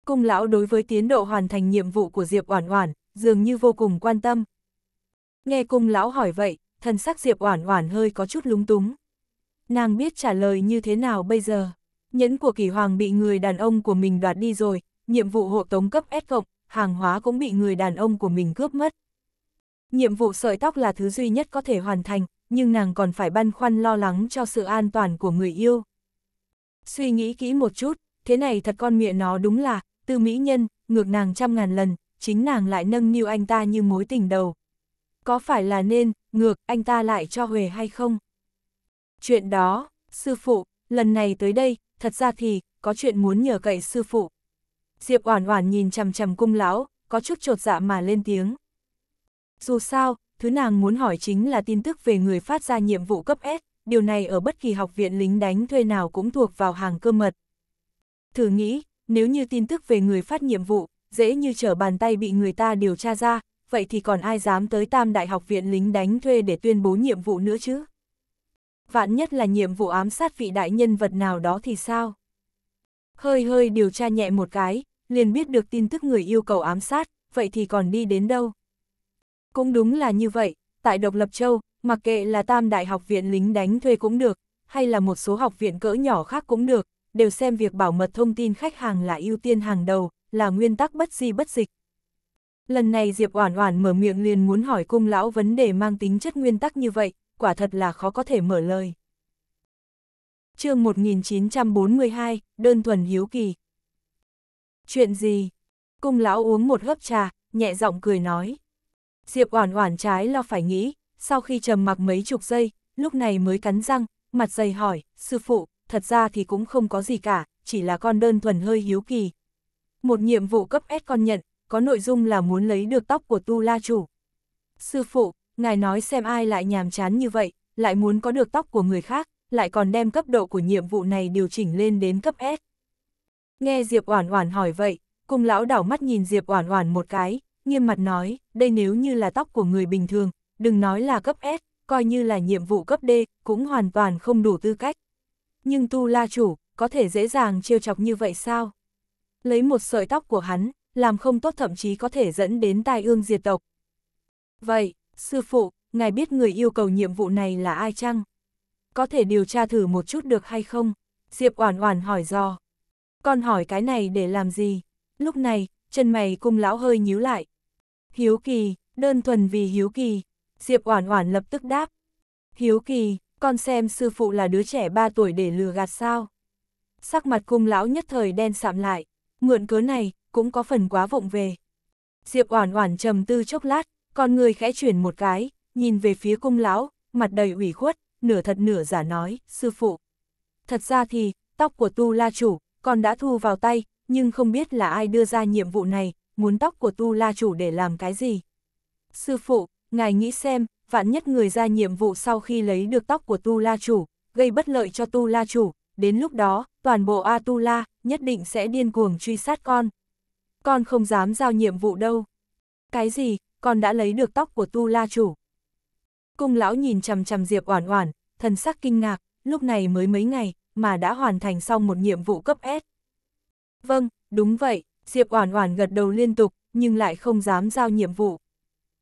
Cung lão đối với tiến độ hoàn thành nhiệm vụ của Diệp Oản Oản, dường như vô cùng quan tâm. Nghe cung lão hỏi vậy, thần sắc Diệp Oản Oản hơi có chút lúng túng. Nàng biết trả lời như thế nào bây giờ? Nhẫn của Kỳ Hoàng bị người đàn ông của mình đoạt đi rồi, nhiệm vụ hộ tống cấp S cộng, hàng hóa cũng bị người đàn ông của mình cướp mất. Nhiệm vụ sợi tóc là thứ duy nhất có thể hoàn thành, nhưng nàng còn phải băn khoăn lo lắng cho sự an toàn của người yêu. Suy nghĩ kỹ một chút, thế này thật con mịa nó đúng là, tư mỹ nhân, ngược nàng trăm ngàn lần, chính nàng lại nâng niu anh ta như mối tình đầu. Có phải là nên, ngược, anh ta lại cho Huề hay không? Chuyện đó, sư phụ, lần này tới đây, thật ra thì, có chuyện muốn nhờ cậy sư phụ. Diệp Oản Oản nhìn chằm chằm cung lão, có chút trột dạ mà lên tiếng. Dù sao, thứ nàng muốn hỏi chính là tin tức về người phát ra nhiệm vụ cấp S, điều này ở bất kỳ học viện lính đánh thuê nào cũng thuộc vào hàng cơ mật. Thử nghĩ, nếu như tin tức về người phát nhiệm vụ, dễ như trở bàn tay bị người ta điều tra ra, vậy thì còn ai dám tới tam đại học viện lính đánh thuê để tuyên bố nhiệm vụ nữa chứ? Vạn nhất là nhiệm vụ ám sát vị đại nhân vật nào đó thì sao? Hơi hơi điều tra nhẹ một cái, liền biết được tin tức người yêu cầu ám sát, vậy thì còn đi đến đâu? Cũng đúng là như vậy, tại Độc Lập Châu, mặc kệ là tam đại học viện lính đánh thuê cũng được, hay là một số học viện cỡ nhỏ khác cũng được, đều xem việc bảo mật thông tin khách hàng là ưu tiên hàng đầu, là nguyên tắc bất di bất dịch. Lần này Diệp Oản Oản mở miệng liền muốn hỏi cung lão vấn đề mang tính chất nguyên tắc như vậy, quả thật là khó có thể mở lời. Chương 1942, đơn thuần hiếu kỳ. Chuyện gì? Cung lão uống một hớp trà, nhẹ giọng cười nói. Diệp Oản Oản trái lo phải nghĩ, sau khi trầm mặc mấy chục giây, lúc này mới cắn răng, mặt dày hỏi, "Sư phụ, thật ra thì cũng không có gì cả, chỉ là con đơn thuần hơi hiếu kỳ. Một nhiệm vụ cấp S con nhận, có nội dung là muốn lấy được tóc của Tu La chủ." "Sư phụ, ngài nói xem ai lại nhàm chán như vậy, lại muốn có được tóc của người khác, lại còn đem cấp độ của nhiệm vụ này điều chỉnh lên đến cấp S." Nghe Diệp Oản Oản hỏi vậy, cung lão đảo mắt nhìn Diệp Oản Oản một cái, nghiêm mặt nói, đây nếu như là tóc của người bình thường, đừng nói là cấp S, coi như là nhiệm vụ cấp D, cũng hoàn toàn không đủ tư cách. Nhưng Tu La Chủ, có thể dễ dàng trêu chọc như vậy sao? Lấy một sợi tóc của hắn, làm không tốt thậm chí có thể dẫn đến tai ương diệt tộc. Vậy, sư phụ, ngài biết người yêu cầu nhiệm vụ này là ai chăng? Có thể điều tra thử một chút được hay không? Diệp Oản Oản hỏi dò. Con hỏi cái này để làm gì? Lúc này, chân mày cung lão hơi nhíu lại, Hiếu kỳ, đơn thuần vì hiếu kỳ. Diệp Oản Oản lập tức đáp. Hiếu kỳ, con xem sư phụ là đứa trẻ 3 tuổi để lừa gạt sao? Sắc mặt cung lão nhất thời đen sạm lại, mượn cớ này, cũng có phần quá vọng về. Diệp Oản Oản trầm tư chốc lát, con người khẽ chuyển một cái, nhìn về phía cung lão, mặt đầy ủy khuất, nửa thật nửa giả nói, sư phụ. Thật ra thì, tóc của tu la chủ, con đã thu vào tay, nhưng không biết là ai đưa ra nhiệm vụ này, muốn tóc của tu la chủ để làm cái gì? Sư phụ, ngài nghĩ xem, vạn nhất người ra nhiệm vụ sau khi lấy được tóc của tu la chủ, gây bất lợi cho tu la chủ, đến lúc đó, toàn bộ a tu la nhất định sẽ điên cuồng truy sát con. Con không dám giao nhiệm vụ đâu. Cái gì, con đã lấy được tóc của tu la chủ. Cung lão nhìn chằm chằm Diệp Oản Oản, thần sắc kinh ngạc, lúc này mới mấy ngày mà đã hoàn thành xong một nhiệm vụ cấp S. Vâng, đúng vậy, Diệp Oản Oản gật đầu liên tục, nhưng lại không dám giao nhiệm vụ.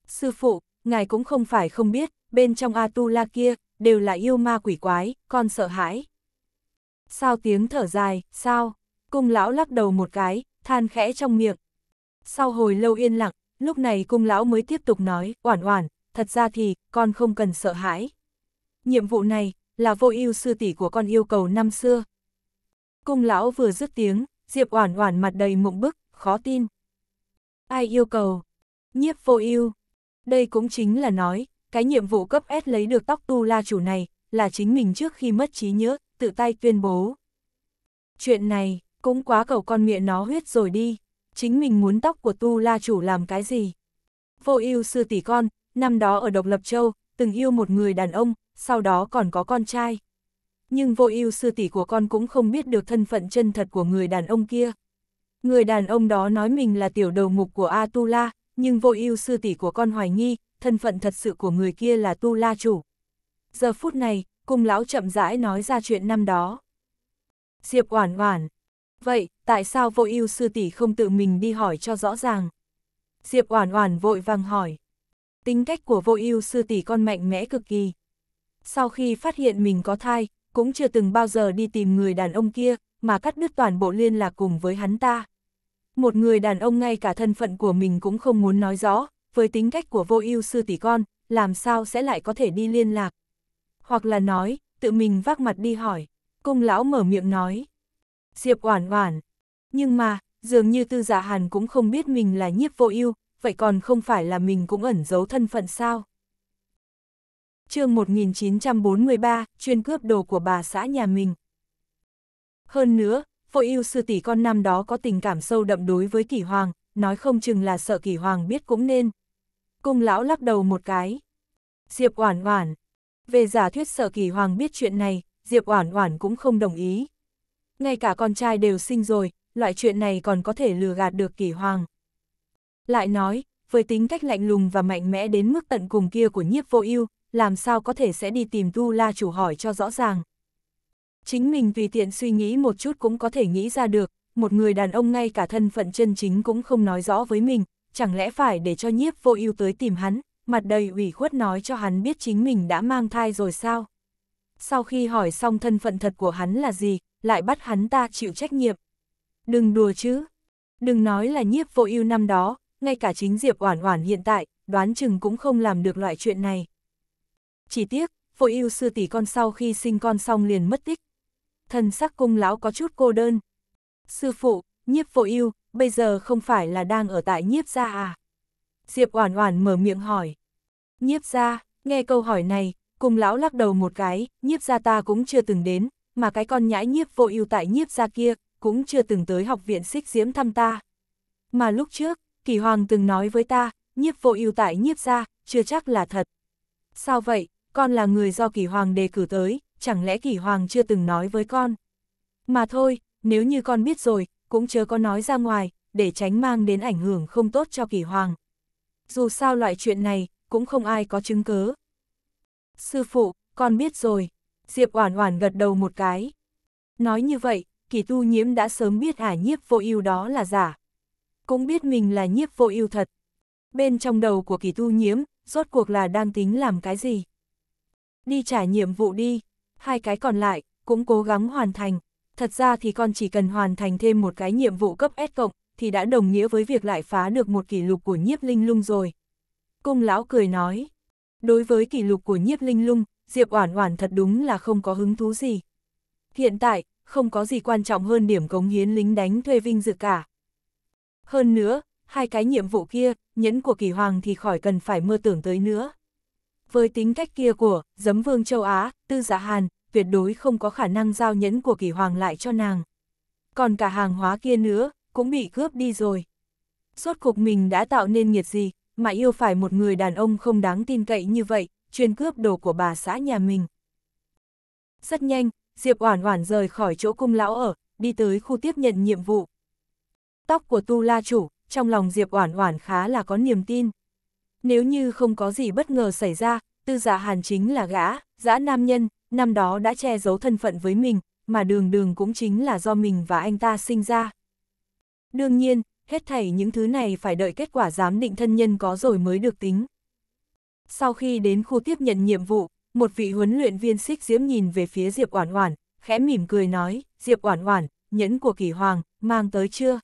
Sư phụ, ngài cũng không phải không biết, bên trong Atula kia, đều là yêu ma quỷ quái, con sợ hãi. Sao tiếng thở dài, sao? Cung lão lắc đầu một cái, than khẽ trong miệng. Sau hồi lâu yên lặng, lúc này cung lão mới tiếp tục nói, oản oản, thật ra thì, con không cần sợ hãi. Nhiệm vụ này, là vô ưu sư tỷ của con yêu cầu năm xưa. Cung lão vừa dứt tiếng, Diệp Oản Oản mặt đầy mộng bức, khó tin. Ai yêu cầu? Nhiếp Vô Ưu. Đây cũng chính là nói, cái nhiệm vụ cấp S lấy được tóc tu la chủ này là chính mình trước khi mất trí nhớ, tự tay tuyên bố. Chuyện này cũng quá cầu con miệng nó huyết rồi đi, chính mình muốn tóc của tu la chủ làm cái gì? Vô Ưu sư tỷ con, năm đó ở Độc Lập Châu, từng yêu một người đàn ông, sau đó còn có con trai nhưng vô ưu sư tỷ của con cũng không biết được thân phận chân thật của người đàn ông kia. Người đàn ông đó nói mình là tiểu đầu mục của Atula, nhưng vô ưu sư tỷ của con hoài nghi, thân phận thật sự của người kia là Tu La chủ. Giờ phút này, cung lão chậm rãi nói ra chuyện năm đó. Diệp Oản Oản, vậy tại sao Vô Ưu sư tỷ không tự mình đi hỏi cho rõ ràng? Diệp Oản Oản vội vàng hỏi. Tính cách của Vô Ưu sư tỷ con mạnh mẽ cực kỳ. Sau khi phát hiện mình có thai, cũng chưa từng bao giờ đi tìm người đàn ông kia, mà cắt đứt toàn bộ liên lạc cùng với hắn ta. Một người đàn ông ngay cả thân phận của mình cũng không muốn nói rõ, với tính cách của vô ưu sư tỷ con, làm sao sẽ lại có thể đi liên lạc. Hoặc là nói, tự mình vác mặt đi hỏi, cung lão mở miệng nói. Diệp oản oản, nhưng mà, dường như tư giả dạ hàn cũng không biết mình là nhiếp vô ưu vậy còn không phải là mình cũng ẩn giấu thân phận sao chương 1943, chuyên cướp đồ của bà xã nhà mình. Hơn nữa, phội yêu sư tỷ con năm đó có tình cảm sâu đậm đối với kỷ hoàng, nói không chừng là sợ kỷ hoàng biết cũng nên. Cung lão lắc đầu một cái. Diệp Oản Oản. Về giả thuyết sợ kỷ hoàng biết chuyện này, Diệp Oản Oản cũng không đồng ý. Ngay cả con trai đều sinh rồi, loại chuyện này còn có thể lừa gạt được kỷ hoàng. Lại nói, với tính cách lạnh lùng và mạnh mẽ đến mức tận cùng kia của nhiếp vô ưu, làm sao có thể sẽ đi tìm Tu La chủ hỏi cho rõ ràng. Chính mình vì tiện suy nghĩ một chút cũng có thể nghĩ ra được, một người đàn ông ngay cả thân phận chân chính cũng không nói rõ với mình, chẳng lẽ phải để cho nhiếp vô ưu tới tìm hắn, mặt đầy ủy khuất nói cho hắn biết chính mình đã mang thai rồi sao. Sau khi hỏi xong thân phận thật của hắn là gì, lại bắt hắn ta chịu trách nhiệm. Đừng đùa chứ. Đừng nói là nhiếp vô ưu năm đó, ngay cả chính Diệp Oản Oản hiện tại, đoán chừng cũng không làm được loại chuyện này. Chỉ tiếc, vô yêu sư tỷ con sau khi sinh con xong liền mất tích. Thần sắc cung lão có chút cô đơn. Sư phụ, nhiếp vô yêu bây giờ không phải là đang ở tại nhiếp gia à? Diệp Oản Oản mở miệng hỏi. Nhiếp gia, nghe câu hỏi này, cung lão lắc đầu một cái, nhiếp gia ta cũng chưa từng đến, mà cái con nhãi nhiếp vô yêu tại nhiếp gia kia cũng chưa từng tới học viện Xích Diễm thăm ta. Mà lúc trước, Kỳ Hoàng từng nói với ta, nhiếp vô yêu tại nhiếp gia, chưa chắc là thật. Sao vậy, con là người do kỳ hoàng đề cử tới, chẳng lẽ kỳ hoàng chưa từng nói với con? Mà thôi, nếu như con biết rồi, cũng chớ có nói ra ngoài, để tránh mang đến ảnh hưởng không tốt cho kỳ hoàng. Dù sao loại chuyện này, cũng không ai có chứng cứ. Sư phụ, con biết rồi. Diệp Oản Oản gật đầu một cái. Nói như vậy, Kỳ Tu Nhiễm đã sớm biết ả Nhiếp Vô Ưu đó là giả, cũng biết mình là Nhiếp Vô Ưu thật. Bên trong đầu của Kỳ Tu Nhiễm, rốt cuộc là đang tính làm cái gì? đi trả nhiệm vụ đi, hai cái còn lại, cũng cố gắng hoàn thành. Thật ra thì con chỉ cần hoàn thành thêm một cái nhiệm vụ cấp S cộng, thì đã đồng nghĩa với việc lại phá được một kỷ lục của nhiếp linh lung rồi. Cung lão cười nói, đối với kỷ lục của nhiếp linh lung, Diệp Oản Oản thật đúng là không có hứng thú gì. Hiện tại, không có gì quan trọng hơn điểm cống hiến lính đánh thuê vinh dự cả. Hơn nữa, hai cái nhiệm vụ kia, nhẫn của kỳ hoàng thì khỏi cần phải mơ tưởng tới nữa. Với tính cách kia của, giấm vương châu Á, tư dạ Hàn, tuyệt đối không có khả năng giao nhẫn của kỳ hoàng lại cho nàng. Còn cả hàng hóa kia nữa, cũng bị cướp đi rồi. Suốt cuộc mình đã tạo nên nghiệt gì, mà yêu phải một người đàn ông không đáng tin cậy như vậy, chuyên cướp đồ của bà xã nhà mình. Rất nhanh, Diệp Oản Oản rời khỏi chỗ cung lão ở, đi tới khu tiếp nhận nhiệm vụ. Tóc của Tu La chủ, trong lòng Diệp Oản Oản khá là có niềm tin. Nếu như không có gì bất ngờ xảy ra, tư giả dạ hàn chính là gã, dã nam nhân, năm đó đã che giấu thân phận với mình, mà đường đường cũng chính là do mình và anh ta sinh ra. Đương nhiên, hết thảy những thứ này phải đợi kết quả giám định thân nhân có rồi mới được tính. Sau khi đến khu tiếp nhận nhiệm vụ, một vị huấn luyện viên xích diễm nhìn về phía Diệp Oản Oản, khẽ mỉm cười nói, Diệp Oản Oản, nhẫn của kỳ hoàng, mang tới chưa?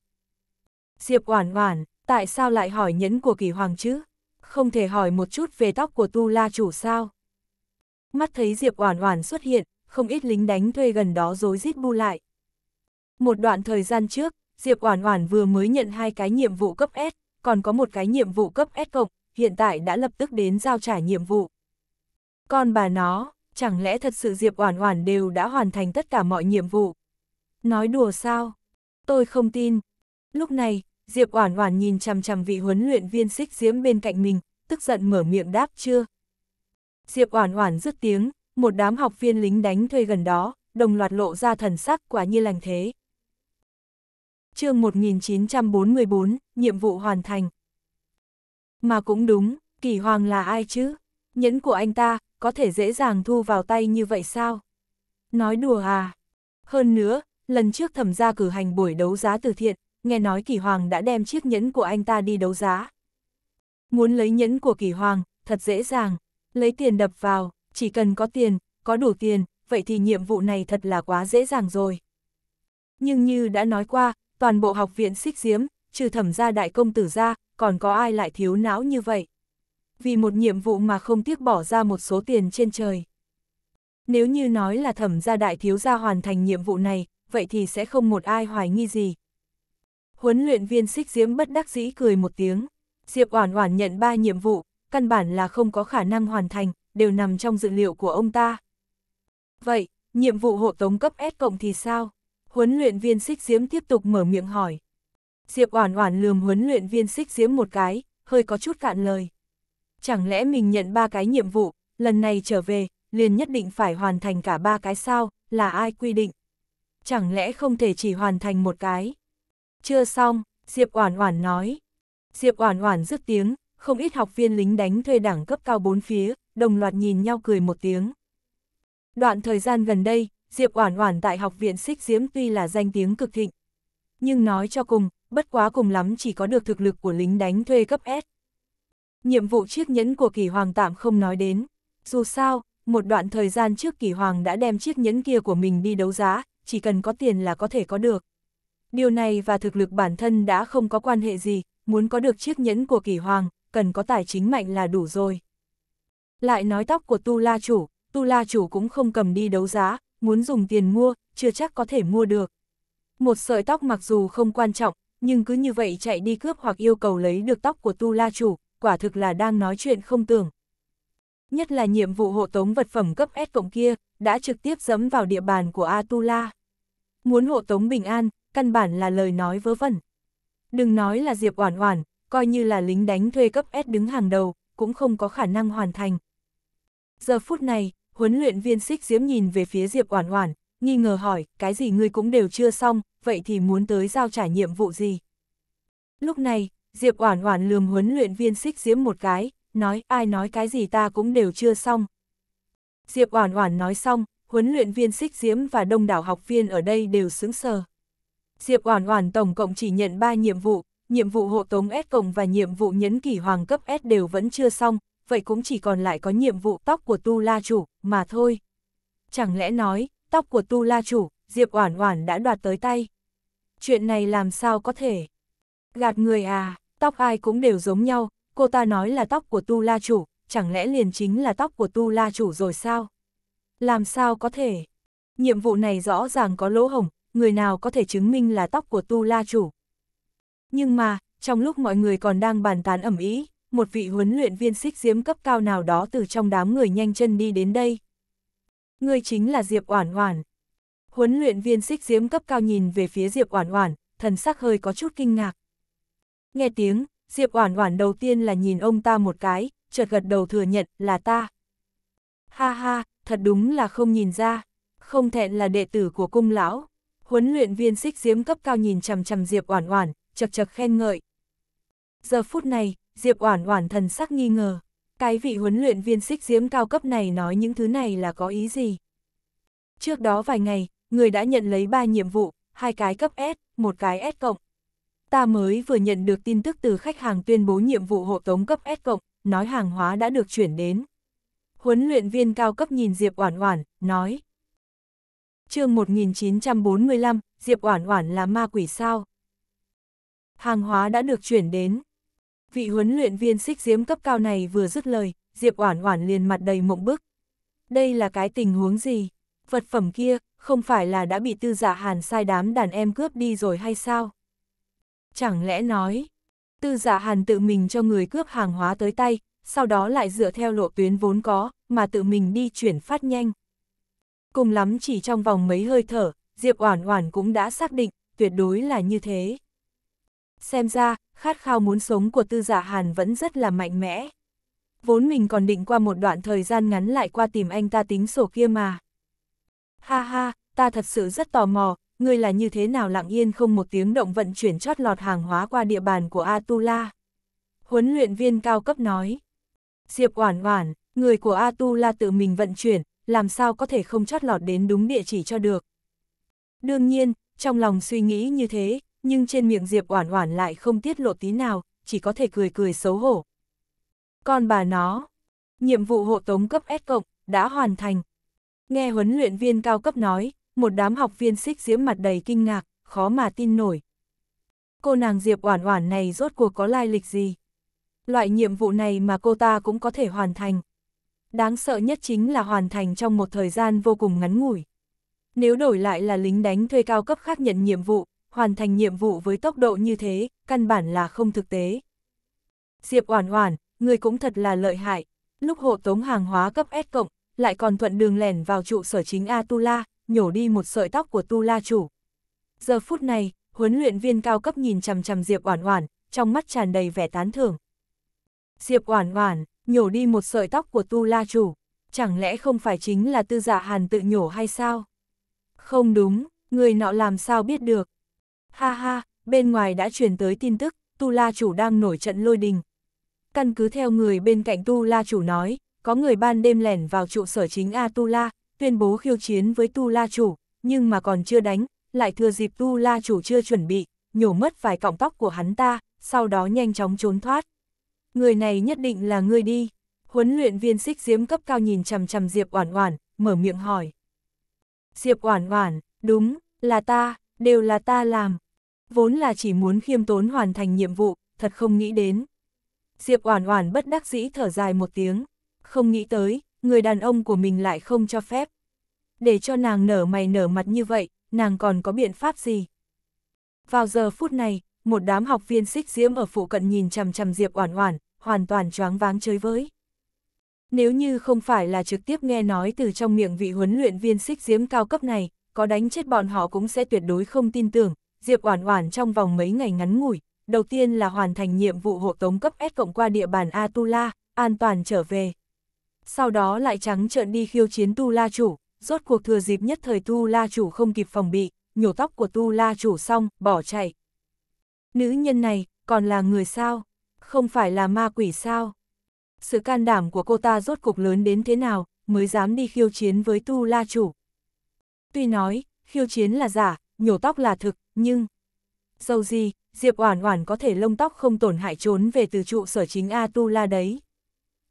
Diệp Oản Oản, tại sao lại hỏi nhẫn của kỳ hoàng chứ? không thể hỏi một chút về tóc của tu la chủ sao. Mắt thấy Diệp Oản Oản xuất hiện, không ít lính đánh thuê gần đó dối rít bu lại. Một đoạn thời gian trước, Diệp Oản Oản vừa mới nhận hai cái nhiệm vụ cấp S, còn có một cái nhiệm vụ cấp S cộng, hiện tại đã lập tức đến giao trả nhiệm vụ. Còn bà nó, chẳng lẽ thật sự Diệp Oản Oản đều đã hoàn thành tất cả mọi nhiệm vụ? Nói đùa sao? Tôi không tin. Lúc này, Diệp Oản Oản nhìn chằm chằm vị huấn luyện viên xích diễm bên cạnh mình, tức giận mở miệng đáp chưa. Diệp Oản Oản dứt tiếng, một đám học viên lính đánh thuê gần đó, đồng loạt lộ ra thần sắc quả nhiên lành thế. chương 1944, nhiệm vụ hoàn thành. Mà cũng đúng, kỳ hoàng là ai chứ? Nhẫn của anh ta, có thể dễ dàng thu vào tay như vậy sao? Nói đùa à? Hơn nữa, lần trước thẩm gia cử hành buổi đấu giá từ thiện, nghe nói Kỳ Hoàng đã đem chiếc nhẫn của anh ta đi đấu giá. Muốn lấy nhẫn của Kỳ Hoàng, thật dễ dàng, lấy tiền đập vào, chỉ cần có tiền, có đủ tiền, vậy thì nhiệm vụ này thật là quá dễ dàng rồi. Nhưng như đã nói qua, toàn bộ học viện xích diếm, trừ thẩm gia đại công tử ra, còn có ai lại thiếu não như vậy. Vì một nhiệm vụ mà không tiếc bỏ ra một số tiền trên trời. Nếu như nói là thẩm gia đại thiếu gia hoàn thành nhiệm vụ này, vậy thì sẽ không một ai hoài nghi gì, Huấn luyện viên xích diễm bất đắc dĩ cười một tiếng. Diệp Oản Oản nhận ba nhiệm vụ, căn bản là không có khả năng hoàn thành, đều nằm trong dự liệu của ông ta. Vậy, nhiệm vụ hộ tống cấp S cộng thì sao? Huấn luyện viên xích diễm tiếp tục mở miệng hỏi. Diệp Oản Oản lườm huấn luyện viên xích diễm một cái, hơi có chút cạn lời. Chẳng lẽ mình nhận ba cái nhiệm vụ, lần này trở về, liền nhất định phải hoàn thành cả ba cái sao, là ai quy định? Chẳng lẽ không thể chỉ hoàn thành một cái? Chưa xong, Diệp Oản Oản nói. Diệp Oản Oản dứt tiếng, không ít học viên lính đánh thuê đảng cấp cao bốn phía, đồng loạt nhìn nhau cười một tiếng. Đoạn thời gian gần đây, Diệp Oản Oản tại học viện Xích Diễm tuy là danh tiếng cực thịnh, nhưng nói cho cùng, bất quá cùng lắm chỉ có được thực lực của lính đánh thuê cấp S. Nhiệm vụ chiếc nhẫn của Kỳ Hoàng tạm không nói đến, dù sao, một đoạn thời gian trước Kỳ Hoàng đã đem chiếc nhẫn kia của mình đi đấu giá, chỉ cần có tiền là có thể có được. Điều này và thực lực bản thân đã không có quan hệ gì, muốn có được chiếc nhẫn của kỷ hoàng, cần có tài chính mạnh là đủ rồi. Lại nói tóc của Tu La Chủ, Tu La Chủ cũng không cầm đi đấu giá, muốn dùng tiền mua, chưa chắc có thể mua được. Một sợi tóc mặc dù không quan trọng, nhưng cứ như vậy chạy đi cướp hoặc yêu cầu lấy được tóc của Tu La Chủ, quả thực là đang nói chuyện không tưởng. Nhất là nhiệm vụ hộ tống vật phẩm cấp S cộng kia, đã trực tiếp dẫm vào địa bàn của a tu la, Muốn hộ tống bình an, căn bản là lời nói vớ vẩn. Đừng nói là Diệp Oản Oản, coi như là lính đánh thuê cấp S đứng hàng đầu, cũng không có khả năng hoàn thành. Giờ phút này, huấn luyện viên Sích Diễm nhìn về phía Diệp Oản Oản, nghi ngờ hỏi, cái gì ngươi cũng đều chưa xong, vậy thì muốn tới giao trả nhiệm vụ gì? Lúc này, Diệp Oản Oản lườm huấn luyện viên Sích Diễm một cái, nói ai nói cái gì ta cũng đều chưa xong. Diệp Oản Oản nói xong, huấn luyện viên Sích Diễm và đông đảo học viên ở đây đều sững sờ. Diệp Oản Oản tổng cộng chỉ nhận 3 nhiệm vụ, nhiệm vụ hộ tống S cộng và nhiệm vụ nhấn kỷ hoàng cấp S đều vẫn chưa xong, vậy cũng chỉ còn lại có nhiệm vụ tóc của Tu La Chủ, mà thôi. Chẳng lẽ nói, tóc của Tu La Chủ, Diệp Oản Oản đã đoạt tới tay. Chuyện này làm sao có thể? Gạt người à, tóc ai cũng đều giống nhau, cô ta nói là tóc của Tu La Chủ, chẳng lẽ liền chính là tóc của Tu La Chủ rồi sao? Làm sao có thể? Nhiệm vụ này rõ ràng có lỗ hổng, người nào có thể chứng minh là tóc của Tu La Chủ. Nhưng mà, trong lúc mọi người còn đang bàn tán ẩm ý, một vị huấn luyện viên xích diếm cấp cao nào đó từ trong đám người nhanh chân đi đến đây. Người chính là Diệp Oản Oản. Huấn luyện viên xích diếm cấp cao nhìn về phía Diệp Oản Oản, thần sắc hơi có chút kinh ngạc. Nghe tiếng, Diệp Oản Oản đầu tiên là nhìn ông ta một cái, chợt gật đầu thừa nhận là ta. Ha ha, thật đúng là không nhìn ra, không thẹn là đệ tử của cung lão huấn luyện viên xích diếm cấp cao nhìn chằm chằm Diệp Oản Oản, chậc chậc khen ngợi. Giờ phút này, Diệp Oản Oản thần sắc nghi ngờ, cái vị huấn luyện viên xích diễm cao cấp này nói những thứ này là có ý gì? Trước đó vài ngày, người đã nhận lấy 3 nhiệm vụ, hai cái cấp S, một cái S cộng. Ta mới vừa nhận được tin tức từ khách hàng tuyên bố nhiệm vụ hộ tống cấp S cộng, nói hàng hóa đã được chuyển đến. Huấn luyện viên cao cấp nhìn Diệp Oản Oản, nói, chương 1945, Diệp Oản Oản là ma quỷ sao? Hàng hóa đã được chuyển đến. Vị huấn luyện viên xích diếm cấp cao này vừa dứt lời, Diệp Oản Oản liền mặt đầy mộng bức. Đây là cái tình huống gì? Vật phẩm kia, không phải là đã bị tư giả dạ hàn sai đám đàn em cướp đi rồi hay sao? Chẳng lẽ nói, tư giả dạ hàn tự mình cho người cướp hàng hóa tới tay, sau đó lại dựa theo lộ tuyến vốn có, mà tự mình đi chuyển phát nhanh cùng lắm chỉ trong vòng mấy hơi thở, Diệp Oản Oản cũng đã xác định, tuyệt đối là như thế. Xem ra, khát khao muốn sống của Tư Giả dạ Hàn vẫn rất là mạnh mẽ. Vốn mình còn định qua một đoạn thời gian ngắn lại qua tìm anh ta tính sổ kia mà. Ha ha, ta thật sự rất tò mò, ngươi là như thế nào lặng yên không một tiếng động vận chuyển chót lọt hàng hóa qua địa bàn của Atula. Huấn luyện viên cao cấp nói. Diệp Oản Oản, người của Atula tự mình vận chuyển, làm sao có thể không chót lọt đến đúng địa chỉ cho được. Đương nhiên, trong lòng suy nghĩ như thế, nhưng trên miệng Diệp Oản Oản lại không tiết lộ tí nào, chỉ có thể cười cười xấu hổ. Con bà nó, nhiệm vụ hộ tống cấp S cộng đã hoàn thành. Nghe huấn luyện viên cao cấp nói, một đám học viên xích diễm mặt đầy kinh ngạc, khó mà tin nổi. Cô nàng Diệp Oản Oản này rốt cuộc có lai lịch gì? Loại nhiệm vụ này mà cô ta cũng có thể hoàn thành đáng sợ nhất chính là hoàn thành trong một thời gian vô cùng ngắn ngủi. Nếu đổi lại là lính đánh thuê cao cấp khác nhận nhiệm vụ, hoàn thành nhiệm vụ với tốc độ như thế, căn bản là không thực tế. Diệp Oản Oản, người cũng thật là lợi hại, lúc hộ tống hàng hóa cấp S cộng, lại còn thuận đường lẻn vào trụ sở chính Atula, nhổ đi một sợi tóc của Tu La chủ. Giờ phút này, huấn luyện viên cao cấp nhìn chằm chằm Diệp Oản Oản, trong mắt tràn đầy vẻ tán thưởng. Diệp Oản Oản, nhổ đi một sợi tóc của Tu La Chủ, chẳng lẽ không phải chính là tư giả dạ hàn tự nhổ hay sao? Không đúng, người nọ làm sao biết được? Ha ha, bên ngoài đã truyền tới tin tức, Tu La Chủ đang nổi trận lôi đình. Căn cứ theo người bên cạnh Tu La Chủ nói, có người ban đêm lẻn vào trụ sở chính A Tu La, tuyên bố khiêu chiến với Tu La Chủ, nhưng mà còn chưa đánh, lại thừa dịp Tu La Chủ chưa chuẩn bị, nhổ mất vài cọng tóc của hắn ta, sau đó nhanh chóng trốn thoát. Người này nhất định là ngươi đi. Huấn luyện viên xích diếm cấp cao nhìn chằm chằm Diệp Oản Oản, mở miệng hỏi. Diệp Oản Oản, đúng, là ta, đều là ta làm. Vốn là chỉ muốn khiêm tốn hoàn thành nhiệm vụ, thật không nghĩ đến. Diệp Oản Oản bất đắc dĩ thở dài một tiếng, không nghĩ tới, người đàn ông của mình lại không cho phép. Để cho nàng nở mày nở mặt như vậy, nàng còn có biện pháp gì? Vào giờ phút này, một đám học viên xích diễm ở phụ cận nhìn chằm chằm Diệp Oản Oản, hoàn toàn choáng váng chơi với. Nếu như không phải là trực tiếp nghe nói từ trong miệng vị huấn luyện viên xích diễm cao cấp này, có đánh chết bọn họ cũng sẽ tuyệt đối không tin tưởng, Diệp Oản Oản trong vòng mấy ngày ngắn ngủi, đầu tiên là hoàn thành nhiệm vụ hộ tống cấp S cộng qua địa bàn Atula, an toàn trở về. Sau đó lại trắng trợn đi khiêu chiến Tu La chủ, rốt cuộc thừa dịp nhất thời Tu La chủ không kịp phòng bị, nhổ tóc của Tu La chủ xong, bỏ chạy, Nữ nhân này, còn là người sao? Không phải là ma quỷ sao? Sự can đảm của cô ta rốt cục lớn đến thế nào, mới dám đi khiêu chiến với Tu La Chủ. Tuy nói, khiêu chiến là giả, nhổ tóc là thực, nhưng... dầu gì, Diệp Oản Oản có thể lông tóc không tổn hại trốn về từ trụ sở chính A Tu La đấy.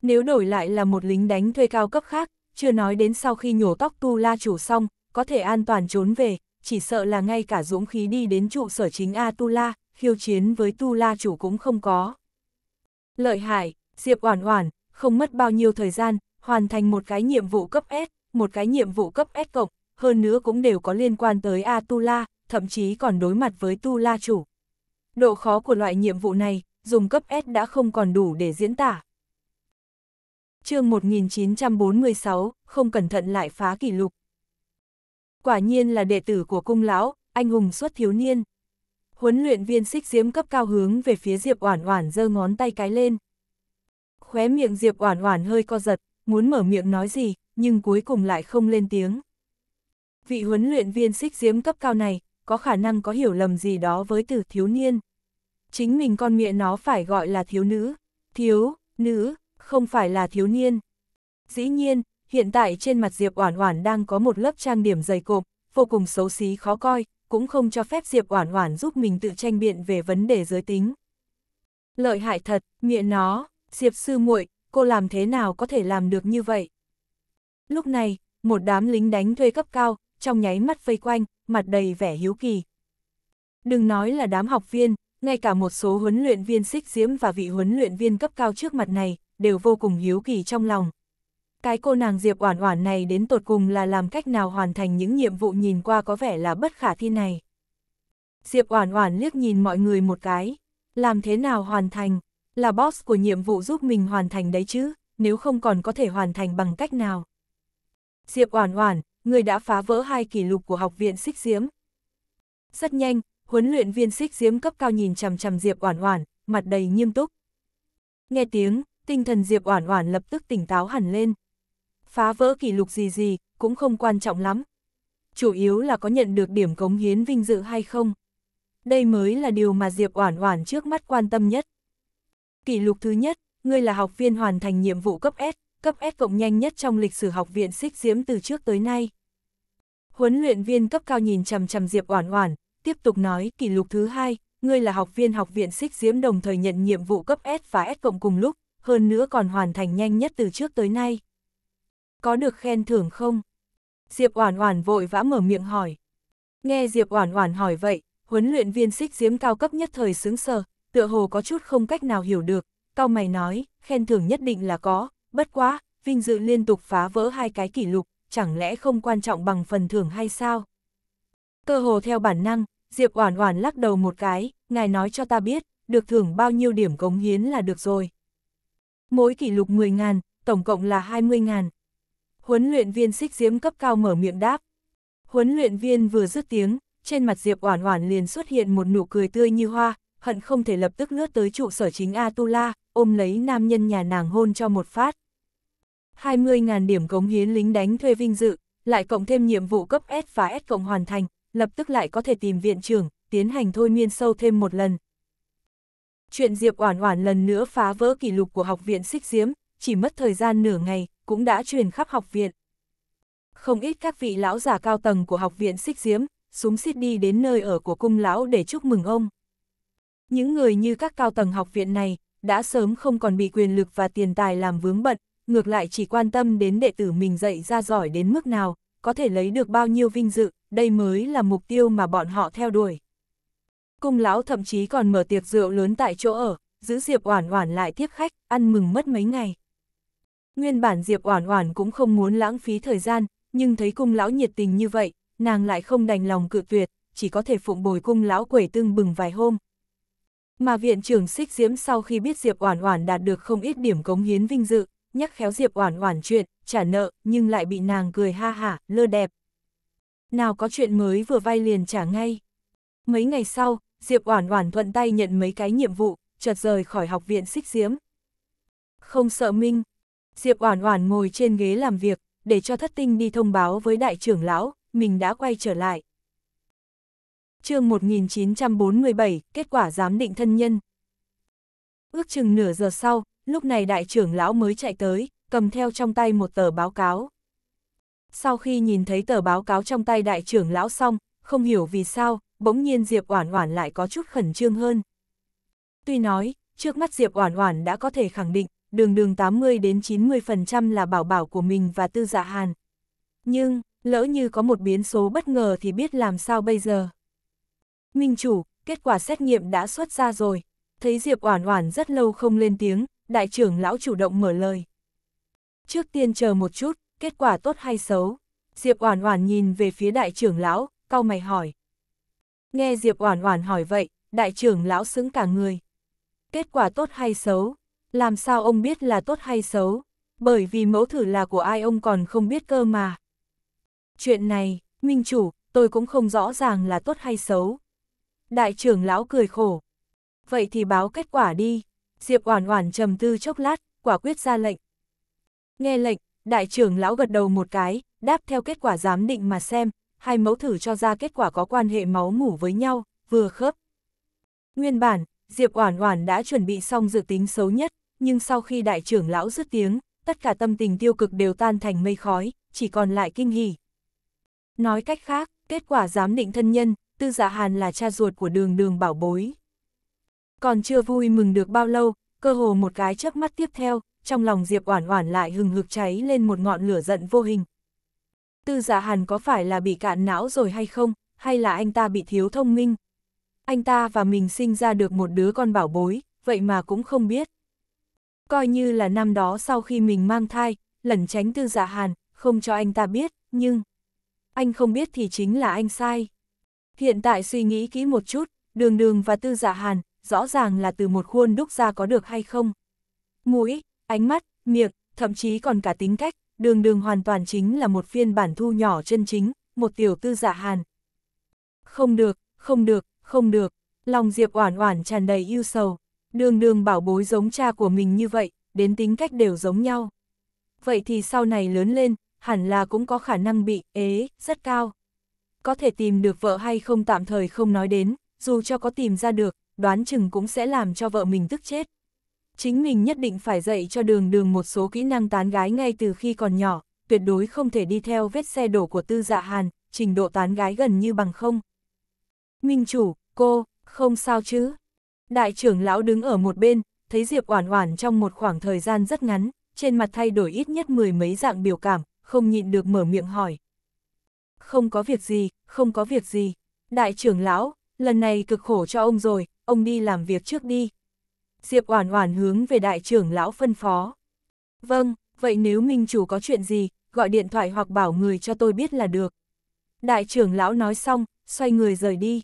Nếu đổi lại là một lính đánh thuê cao cấp khác, chưa nói đến sau khi nhổ tóc Tu La Chủ xong, có thể an toàn trốn về, chỉ sợ là ngay cả dũng khí đi đến trụ sở chính A Tu La khiêu chiến với Tu La chủ cũng không có. Lợi hại, Diệp Oản Oản, không mất bao nhiêu thời gian, hoàn thành một cái nhiệm vụ cấp S, một cái nhiệm vụ cấp S cộng, hơn nữa cũng đều có liên quan tới A Tu La, thậm chí còn đối mặt với Tu La chủ. Độ khó của loại nhiệm vụ này, dùng cấp S đã không còn đủ để diễn tả. Chương 1946, không cẩn thận lại phá kỷ lục. Quả nhiên là đệ tử của cung lão, anh hùng xuất thiếu niên huấn luyện viên xích diễm cấp cao hướng về phía Diệp Oản Oản giơ ngón tay cái lên. Khóe miệng Diệp Oản Oản hơi co giật, muốn mở miệng nói gì, nhưng cuối cùng lại không lên tiếng. Vị huấn luyện viên xích diễm cấp cao này, có khả năng có hiểu lầm gì đó với từ thiếu niên. Chính mình con miệng nó phải gọi là thiếu nữ, thiếu, nữ, không phải là thiếu niên. Dĩ nhiên, hiện tại trên mặt Diệp Oản Oản đang có một lớp trang điểm dày cộm, vô cùng xấu xí khó coi, cũng không cho phép Diệp Oản Oản giúp mình tự tranh biện về vấn đề giới tính. Lợi hại thật, miệng nó, Diệp sư muội, cô làm thế nào có thể làm được như vậy? Lúc này, một đám lính đánh thuê cấp cao, trong nháy mắt vây quanh, mặt đầy vẻ hiếu kỳ. Đừng nói là đám học viên, ngay cả một số huấn luyện viên xích diễm và vị huấn luyện viên cấp cao trước mặt này, đều vô cùng hiếu kỳ trong lòng, cái cô nàng Diệp Oản Oản này đến tột cùng là làm cách nào hoàn thành những nhiệm vụ nhìn qua có vẻ là bất khả thi này. Diệp Oản Oản liếc nhìn mọi người một cái, làm thế nào hoàn thành, là boss của nhiệm vụ giúp mình hoàn thành đấy chứ, nếu không còn có thể hoàn thành bằng cách nào. Diệp Oản Oản, người đã phá vỡ hai kỷ lục của học viện Xích Diếm. Rất nhanh, huấn luyện viên Xích Diếm cấp cao nhìn chằm chằm Diệp Oản Oản, mặt đầy nghiêm túc. Nghe tiếng, tinh thần Diệp Oản Oản lập tức tỉnh táo hẳn lên, phá vỡ kỷ lục gì gì, cũng không quan trọng lắm. Chủ yếu là có nhận được điểm cống hiến vinh dự hay không. Đây mới là điều mà Diệp Oản Oản trước mắt quan tâm nhất. Kỷ lục thứ nhất, ngươi là học viên hoàn thành nhiệm vụ cấp S, cấp S cộng nhanh nhất trong lịch sử học viện Xích Diễm từ trước tới nay. Huấn luyện viên cấp cao nhìn chằm chằm Diệp Oản Oản, tiếp tục nói, kỷ lục thứ hai, ngươi là học viên học viện Xích Diễm đồng thời nhận nhiệm vụ cấp S và S cộng cùng lúc, hơn nữa còn hoàn thành nhanh nhất từ trước tới nay có được khen thưởng không? Diệp Oản Oản vội vã mở miệng hỏi. Nghe Diệp Oản Oản hỏi vậy, huấn luyện viên xích diếm cao cấp nhất thời sướng sờ, tựa hồ có chút không cách nào hiểu được, cao mày nói, khen thưởng nhất định là có, bất quá, vinh dự liên tục phá vỡ hai cái kỷ lục, chẳng lẽ không quan trọng bằng phần thưởng hay sao? Cơ hồ theo bản năng, Diệp Oản Oản lắc đầu một cái, ngài nói cho ta biết, được thưởng bao nhiêu điểm cống hiến là được rồi. Mỗi kỷ lục 10.000, tổng cộng là 20.000, huấn luyện viên xích diễm cấp cao mở miệng đáp. Huấn luyện viên vừa dứt tiếng, trên mặt Diệp Oản Oản liền xuất hiện một nụ cười tươi như hoa, hận không thể lập tức lướt tới trụ sở chính Atula, ôm lấy nam nhân nhà nàng hôn cho một phát. 20.000 điểm cống hiến lính đánh thuê vinh dự, lại cộng thêm nhiệm vụ cấp S và S cộng hoàn thành, lập tức lại có thể tìm viện trưởng, tiến hành thôi miên sâu thêm một lần. Chuyện Diệp Oản Oản lần nữa phá vỡ kỷ lục của học viện Xích Diễm, chỉ mất thời gian nửa ngày, cũng đã truyền khắp học viện. Không ít các vị lão giả cao tầng của học viện xích diếm, súng xít đi đến nơi ở của cung lão để chúc mừng ông. Những người như các cao tầng học viện này, đã sớm không còn bị quyền lực và tiền tài làm vướng bận, ngược lại chỉ quan tâm đến đệ tử mình dạy ra giỏi đến mức nào, có thể lấy được bao nhiêu vinh dự, đây mới là mục tiêu mà bọn họ theo đuổi. Cung lão thậm chí còn mở tiệc rượu lớn tại chỗ ở, giữ Diệp Oản Oản lại tiếp khách, ăn mừng mất mấy ngày. Nguyên bản Diệp Oản Oản cũng không muốn lãng phí thời gian, nhưng thấy cung lão nhiệt tình như vậy, nàng lại không đành lòng cự tuyệt, chỉ có thể phụng bồi cung lão quẩy tương bừng vài hôm. Mà viện trưởng xích Diễm sau khi biết Diệp Oản Oản đạt được không ít điểm cống hiến vinh dự, nhắc khéo Diệp Oản Oản chuyện, trả nợ, nhưng lại bị nàng cười ha hả, lơ đẹp. Nào có chuyện mới vừa vay liền trả ngay. Mấy ngày sau, Diệp Oản Oản thuận tay nhận mấy cái nhiệm vụ, chợt rời khỏi học viện xích Diễm. Không sợ Minh, Diệp Oản Oản ngồi trên ghế làm việc, để cho thất tinh đi thông báo với đại trưởng lão, mình đã quay trở lại. chương 1947, kết quả giám định thân nhân. Ước chừng nửa giờ sau, lúc này đại trưởng lão mới chạy tới, cầm theo trong tay một tờ báo cáo. Sau khi nhìn thấy tờ báo cáo trong tay đại trưởng lão xong, không hiểu vì sao, bỗng nhiên Diệp Oản Oản lại có chút khẩn trương hơn. Tuy nói, trước mắt Diệp Oản Oản đã có thể khẳng định, đường đường 80 đến 90% là bảo bảo của mình và tư dạ hàn. Nhưng, lỡ như có một biến số bất ngờ thì biết làm sao bây giờ. Minh chủ, kết quả xét nghiệm đã xuất ra rồi. Thấy Diệp Oản Oản rất lâu không lên tiếng, đại trưởng lão chủ động mở lời. Trước tiên chờ một chút, kết quả tốt hay xấu? Diệp Oản Oản nhìn về phía đại trưởng lão, cau mày hỏi. Nghe Diệp Oản Oản hỏi vậy, đại trưởng lão sững cả người. Kết quả tốt hay xấu? Làm sao ông biết là tốt hay xấu? Bởi vì mẫu thử là của ai ông còn không biết cơ mà. Chuyện này, Minh Chủ, tôi cũng không rõ ràng là tốt hay xấu. Đại trưởng lão cười khổ. Vậy thì báo kết quả đi. Diệp Oản Oản trầm tư chốc lát, quả quyết ra lệnh. Nghe lệnh, đại trưởng lão gật đầu một cái, đáp theo kết quả giám định mà xem, hai mẫu thử cho ra kết quả có quan hệ máu mủ với nhau, vừa khớp. Nguyên bản, Diệp Oản Oản đã chuẩn bị xong dự tính xấu nhất, nhưng sau khi đại trưởng lão dứt tiếng, tất cả tâm tình tiêu cực đều tan thành mây khói, chỉ còn lại kinh hỉ. Nói cách khác, kết quả giám định thân nhân, Tư Dạ Hàn là cha ruột của đường đường bảo bối. Còn chưa vui mừng được bao lâu, cơ hồ một cái chớp mắt tiếp theo, trong lòng Diệp Oản Oản lại hừng hực cháy lên một ngọn lửa giận vô hình. Tư Dạ Hàn có phải là bị cạn não rồi hay không, hay là anh ta bị thiếu thông minh? Anh ta và mình sinh ra được một đứa con bảo bối, vậy mà cũng không biết. Coi như là năm đó sau khi mình mang thai, lẩn tránh tư dạ hàn, không cho anh ta biết, nhưng... Anh không biết thì chính là anh sai. Hiện tại suy nghĩ kỹ một chút, đường đường và tư dạ hàn, rõ ràng là từ một khuôn đúc ra có được hay không. Mũi, ánh mắt, miệng, thậm chí còn cả tính cách, đường đường hoàn toàn chính là một phiên bản thu nhỏ chân chính, một tiểu tư dạ hàn. Không được, không được, không được, lòng Diệp oản oản tràn đầy ưu sầu đường đường bảo bối giống cha của mình như vậy, đến tính cách đều giống nhau. Vậy thì sau này lớn lên, hẳn là cũng có khả năng bị ế, rất cao. Có thể tìm được vợ hay không tạm thời không nói đến, dù cho có tìm ra được, đoán chừng cũng sẽ làm cho vợ mình tức chết. Chính mình nhất định phải dạy cho đường đường một số kỹ năng tán gái ngay từ khi còn nhỏ, tuyệt đối không thể đi theo vết xe đổ của tư dạ hàn, trình độ tán gái gần như bằng không. Minh chủ, cô, không sao chứ? Đại trưởng lão đứng ở một bên, thấy Diệp Oản Oản trong một khoảng thời gian rất ngắn, trên mặt thay đổi ít nhất mười mấy dạng biểu cảm, không nhịn được mở miệng hỏi. Không có việc gì, không có việc gì. Đại trưởng lão, lần này cực khổ cho ông rồi, ông đi làm việc trước đi. Diệp Oản Oản hướng về đại trưởng lão phân phó. Vâng, vậy nếu minh chủ có chuyện gì, gọi điện thoại hoặc bảo người cho tôi biết là được. Đại trưởng lão nói xong, xoay người rời đi.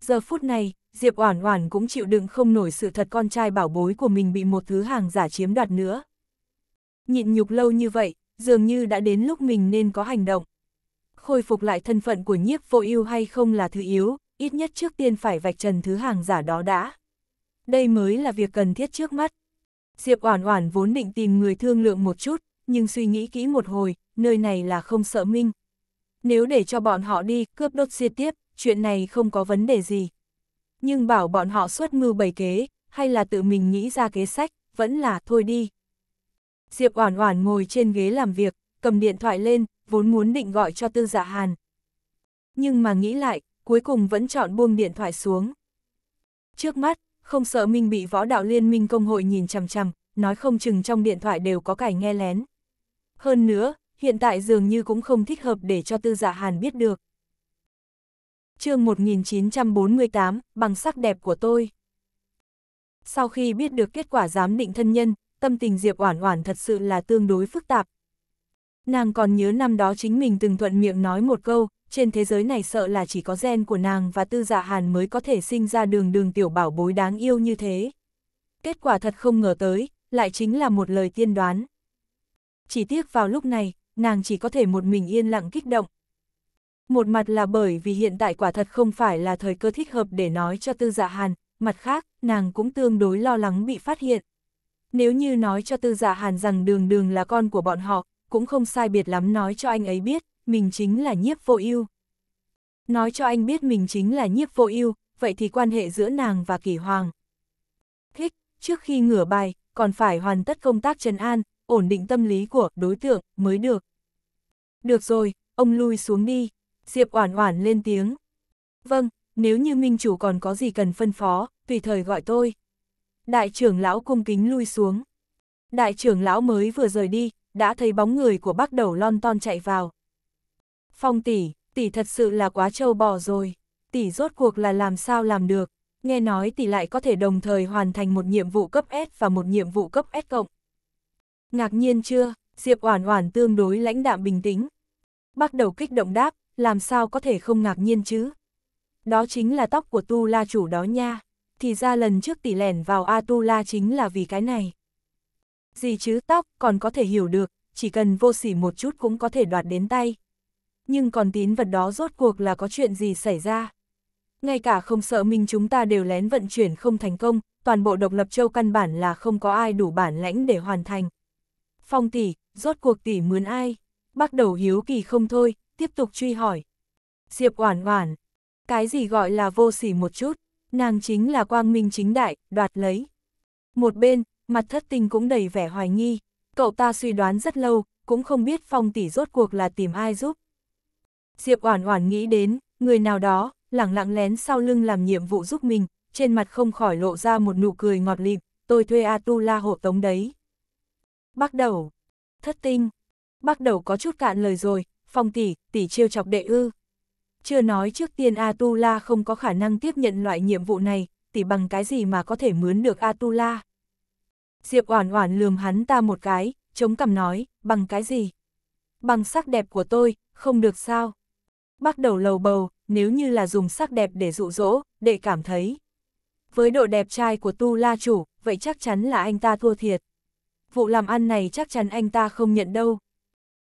Giờ phút này, Diệp Oản Oản cũng chịu đựng không nổi sự thật con trai bảo bối của mình bị một thứ hàng giả chiếm đoạt nữa. Nhịn nhục lâu như vậy, dường như đã đến lúc mình nên có hành động. Khôi phục lại thân phận của nhiếp vô ưu hay không là thứ yếu, ít nhất trước tiên phải vạch trần thứ hàng giả đó đã. Đây mới là việc cần thiết trước mắt. Diệp Oản Oản vốn định tìm người thương lượng một chút, nhưng suy nghĩ kỹ một hồi, nơi này là không sợ minh. Nếu để cho bọn họ đi, cướp đốt diệt tiếp, chuyện này không có vấn đề gì nhưng bảo bọn họ xuất mưu bày kế, hay là tự mình nghĩ ra kế sách, vẫn là thôi đi. Diệp Oản Oản ngồi trên ghế làm việc, cầm điện thoại lên, vốn muốn định gọi cho Tư Dạ Hàn. Nhưng mà nghĩ lại, cuối cùng vẫn chọn buông điện thoại xuống. Trước mắt, không sợ Minh bị võ đạo liên minh công hội nhìn chằm chằm, nói không chừng trong điện thoại đều có cải nghe lén. Hơn nữa, hiện tại dường như cũng không thích hợp để cho Tư Dạ Hàn biết được chương 1948, bằng sắc đẹp của tôi. Sau khi biết được kết quả giám định thân nhân, tâm tình Diệp Oản Oản thật sự là tương đối phức tạp. Nàng còn nhớ năm đó chính mình từng thuận miệng nói một câu, trên thế giới này sợ là chỉ có gen của nàng và Tư Dạ Hàn mới có thể sinh ra đường đường tiểu bảo bối đáng yêu như thế. Kết quả thật không ngờ tới, lại chính là một lời tiên đoán. Chỉ tiếc vào lúc này, nàng chỉ có thể một mình yên lặng kích động, một mặt là bởi vì hiện tại quả thật không phải là thời cơ thích hợp để nói cho tư dạ hàn, mặt khác, nàng cũng tương đối lo lắng bị phát hiện. Nếu như nói cho tư dạ hàn rằng đường đường là con của bọn họ, cũng không sai biệt lắm nói cho anh ấy biết, mình chính là nhiếp vô ưu. Nói cho anh biết mình chính là nhiếp vô ưu, vậy thì quan hệ giữa nàng và Kỷ hoàng. Thích, trước khi ngửa bài, còn phải hoàn tất công tác trấn an, ổn định tâm lý của đối tượng mới được. Được rồi, ông lui xuống đi, Diệp Oản Oản lên tiếng. Vâng, nếu như minh chủ còn có gì cần phân phó, tùy thời gọi tôi. Đại trưởng lão cung kính lui xuống. Đại trưởng lão mới vừa rời đi, đã thấy bóng người của bác đầu lon ton chạy vào. Phong tỷ, tỷ thật sự là quá trâu bò rồi. Tỷ rốt cuộc là làm sao làm được. Nghe nói tỷ lại có thể đồng thời hoàn thành một nhiệm vụ cấp S và một nhiệm vụ cấp S cộng. Ngạc nhiên chưa, Diệp Oản Oản tương đối lãnh đạm bình tĩnh. Bác đầu kích động đáp, làm sao có thể không ngạc nhiên chứ? Đó chính là tóc của Tu La chủ đó nha, thì ra lần trước tỷ lẻn vào A Tu La chính là vì cái này. Gì chứ tóc còn có thể hiểu được, chỉ cần vô sỉ một chút cũng có thể đoạt đến tay. Nhưng còn tín vật đó rốt cuộc là có chuyện gì xảy ra? Ngay cả không sợ mình chúng ta đều lén vận chuyển không thành công, toàn bộ độc lập châu căn bản là không có ai đủ bản lãnh để hoàn thành. Phong tỷ, rốt cuộc tỷ mướn ai? Bắt đầu hiếu kỳ không thôi, tiếp tục truy hỏi. Diệp Oản Oản, cái gì gọi là vô sỉ một chút, nàng chính là quang minh chính đại, đoạt lấy. Một bên, mặt thất tình cũng đầy vẻ hoài nghi, cậu ta suy đoán rất lâu, cũng không biết phong tỷ rốt cuộc là tìm ai giúp. Diệp Oản Oản nghĩ đến, người nào đó, lẳng lặng lén sau lưng làm nhiệm vụ giúp mình, trên mặt không khỏi lộ ra một nụ cười ngọt lịm, tôi thuê A Tu La hộ tống đấy. Bắt đầu, thất tinh, bắt đầu có chút cạn lời rồi, phong tỷ, tỷ trêu chọc đệ ư. Chưa nói trước tiên Atula không có khả năng tiếp nhận loại nhiệm vụ này, tỷ bằng cái gì mà có thể mướn được Atula. Diệp Oản Oản lườm hắn ta một cái, chống cằm nói, bằng cái gì? Bằng sắc đẹp của tôi, không được sao? Bắt đầu lầu bầu, nếu như là dùng sắc đẹp để dụ dỗ, để cảm thấy. Với độ đẹp trai của Tu La chủ, vậy chắc chắn là anh ta thua thiệt. Vụ làm ăn này chắc chắn anh ta không nhận đâu.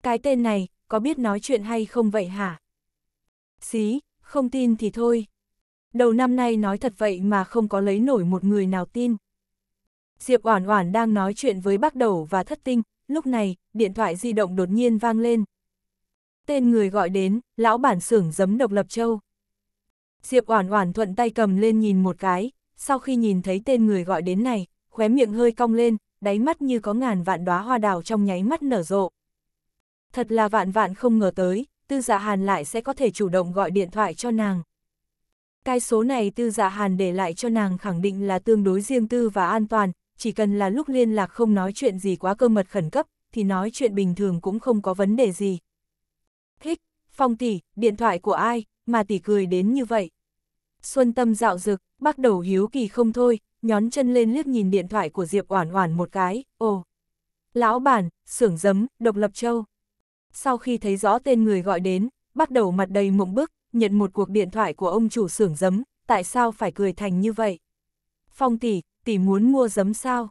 Cái tên này, có biết nói chuyện hay không vậy hả? Xí, không tin thì thôi. Đầu năm nay nói thật vậy mà không có lấy nổi một người nào tin. Diệp Oản Oản đang nói chuyện với bác đầu và thất tinh, lúc này, điện thoại di động đột nhiên vang lên. Tên người gọi đến, lão bản xưởng giấm độc lập châu. Diệp Oản Oản thuận tay cầm lên nhìn một cái, sau khi nhìn thấy tên người gọi đến này, khóe miệng hơi cong lên, đáy mắt như có ngàn vạn đóa hoa đào trong nháy mắt nở rộ thật là vạn vạn không ngờ tới, tư dạ hàn lại sẽ có thể chủ động gọi điện thoại cho nàng. Cái số này tư dạ hàn để lại cho nàng khẳng định là tương đối riêng tư và an toàn, chỉ cần là lúc liên lạc không nói chuyện gì quá cơ mật khẩn cấp, thì nói chuyện bình thường cũng không có vấn đề gì. Thích, phong tỷ, điện thoại của ai, mà tỷ cười đến như vậy. Xuân tâm dạo dực, bắt đầu hiếu kỳ không thôi, nhón chân lên liếc nhìn điện thoại của Diệp Oản Oản một cái, ồ. Lão bản, xưởng giấm, độc lập châu sau khi thấy rõ tên người gọi đến, bắt đầu mặt đầy mộng bức, nhận một cuộc điện thoại của ông chủ xưởng giấm, tại sao phải cười thành như vậy? Phong tỷ, tỷ muốn mua giấm sao?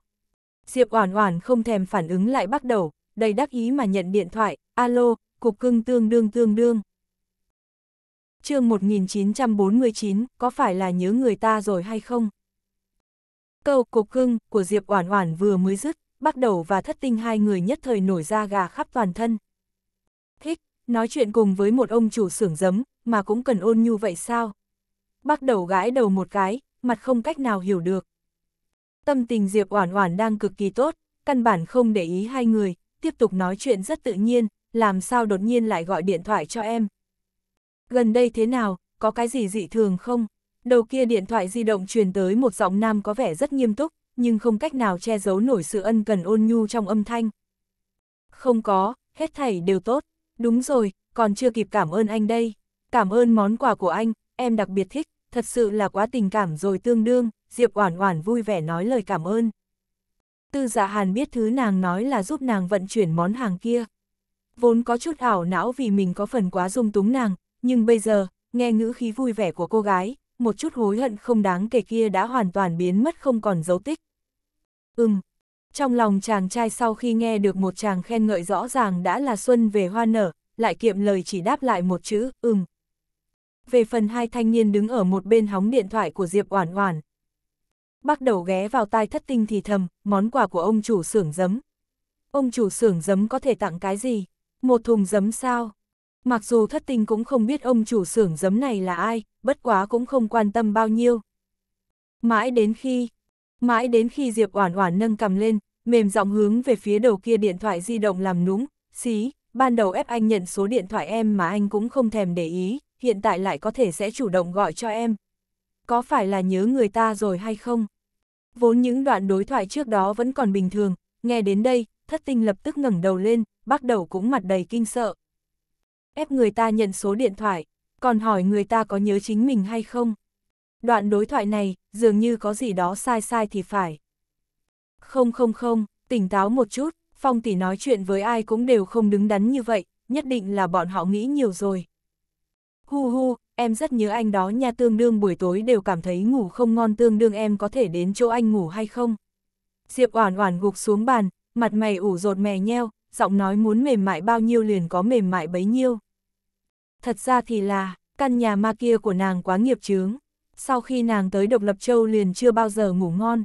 Diệp Oản Oản không thèm phản ứng lại bắt đầu, đầy đắc ý mà nhận điện thoại, alo, cục cưng tương đương tương đương. Chương 1949, có phải là nhớ người ta rồi hay không? Câu cục cưng của Diệp Oản Oản vừa mới dứt, bắt đầu và thất tinh hai người nhất thời nổi da gà khắp toàn thân nói chuyện cùng với một ông chủ xưởng giấm, mà cũng cần ôn nhu vậy sao? Bác đầu gãi đầu một cái, mặt không cách nào hiểu được. Tâm tình Diệp Oản Oản đang cực kỳ tốt, căn bản không để ý hai người, tiếp tục nói chuyện rất tự nhiên, làm sao đột nhiên lại gọi điện thoại cho em. Gần đây thế nào, có cái gì dị thường không? Đầu kia điện thoại di động truyền tới một giọng nam có vẻ rất nghiêm túc, nhưng không cách nào che giấu nổi sự ân cần ôn nhu trong âm thanh. Không có, hết thảy đều tốt. Đúng rồi, còn chưa kịp cảm ơn anh đây. Cảm ơn món quà của anh, em đặc biệt thích, thật sự là quá tình cảm rồi tương đương, Diệp Oản Oản vui vẻ nói lời cảm ơn. Tư Dạ Hàn biết thứ nàng nói là giúp nàng vận chuyển món hàng kia. Vốn có chút ảo não vì mình có phần quá dung túng nàng, nhưng bây giờ, nghe ngữ khí vui vẻ của cô gái, một chút hối hận không đáng kể kia đã hoàn toàn biến mất không còn dấu tích. Ừm, trong lòng chàng trai sau khi nghe được một chàng khen ngợi rõ ràng đã là xuân về hoa nở, lại kiệm lời chỉ đáp lại một chữ, ừm. Về phần hai thanh niên đứng ở một bên hóng điện thoại của Diệp Oản Oản. Bắt đầu ghé vào tai thất tinh thì thầm, món quà của ông chủ xưởng giấm. Ông chủ xưởng giấm có thể tặng cái gì? Một thùng giấm sao? Mặc dù thất tinh cũng không biết ông chủ xưởng giấm này là ai, bất quá cũng không quan tâm bao nhiêu. Mãi đến khi, Mãi đến khi Diệp Oản Oản nâng cầm lên, mềm giọng hướng về phía đầu kia điện thoại di động làm nũng, xí, ban đầu ép anh nhận số điện thoại em mà anh cũng không thèm để ý, hiện tại lại có thể sẽ chủ động gọi cho em. Có phải là nhớ người ta rồi hay không? Vốn những đoạn đối thoại trước đó vẫn còn bình thường, nghe đến đây, thất tinh lập tức ngẩng đầu lên, bắt đầu cũng mặt đầy kinh sợ. Ép người ta nhận số điện thoại, còn hỏi người ta có nhớ chính mình hay không? Đoạn đối thoại này, dường như có gì đó sai sai thì phải. Không không không, tỉnh táo một chút, Phong tỷ nói chuyện với ai cũng đều không đứng đắn như vậy, nhất định là bọn họ nghĩ nhiều rồi. Hu hu, em rất nhớ anh đó nha tương đương buổi tối đều cảm thấy ngủ không ngon tương đương em có thể đến chỗ anh ngủ hay không. Diệp oản oản gục xuống bàn, mặt mày ủ rột mè nheo, giọng nói muốn mềm mại bao nhiêu liền có mềm mại bấy nhiêu. Thật ra thì là, căn nhà ma kia của nàng quá nghiệp chướng sau khi nàng tới độc lập châu liền chưa bao giờ ngủ ngon.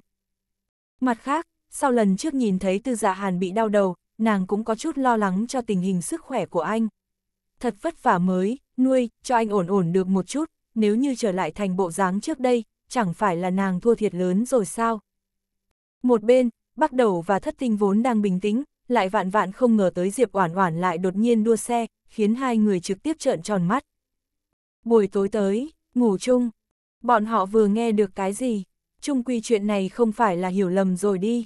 Mặt khác, sau lần trước nhìn thấy tư giả dạ hàn bị đau đầu, nàng cũng có chút lo lắng cho tình hình sức khỏe của anh. Thật vất vả mới, nuôi, cho anh ổn ổn được một chút, nếu như trở lại thành bộ dáng trước đây, chẳng phải là nàng thua thiệt lớn rồi sao. Một bên, bắt đầu và thất tinh vốn đang bình tĩnh, lại vạn vạn không ngờ tới Diệp Oản Oản lại đột nhiên đua xe, khiến hai người trực tiếp trợn tròn mắt. Buổi tối tới, ngủ chung, Bọn họ vừa nghe được cái gì? Trung quy chuyện này không phải là hiểu lầm rồi đi.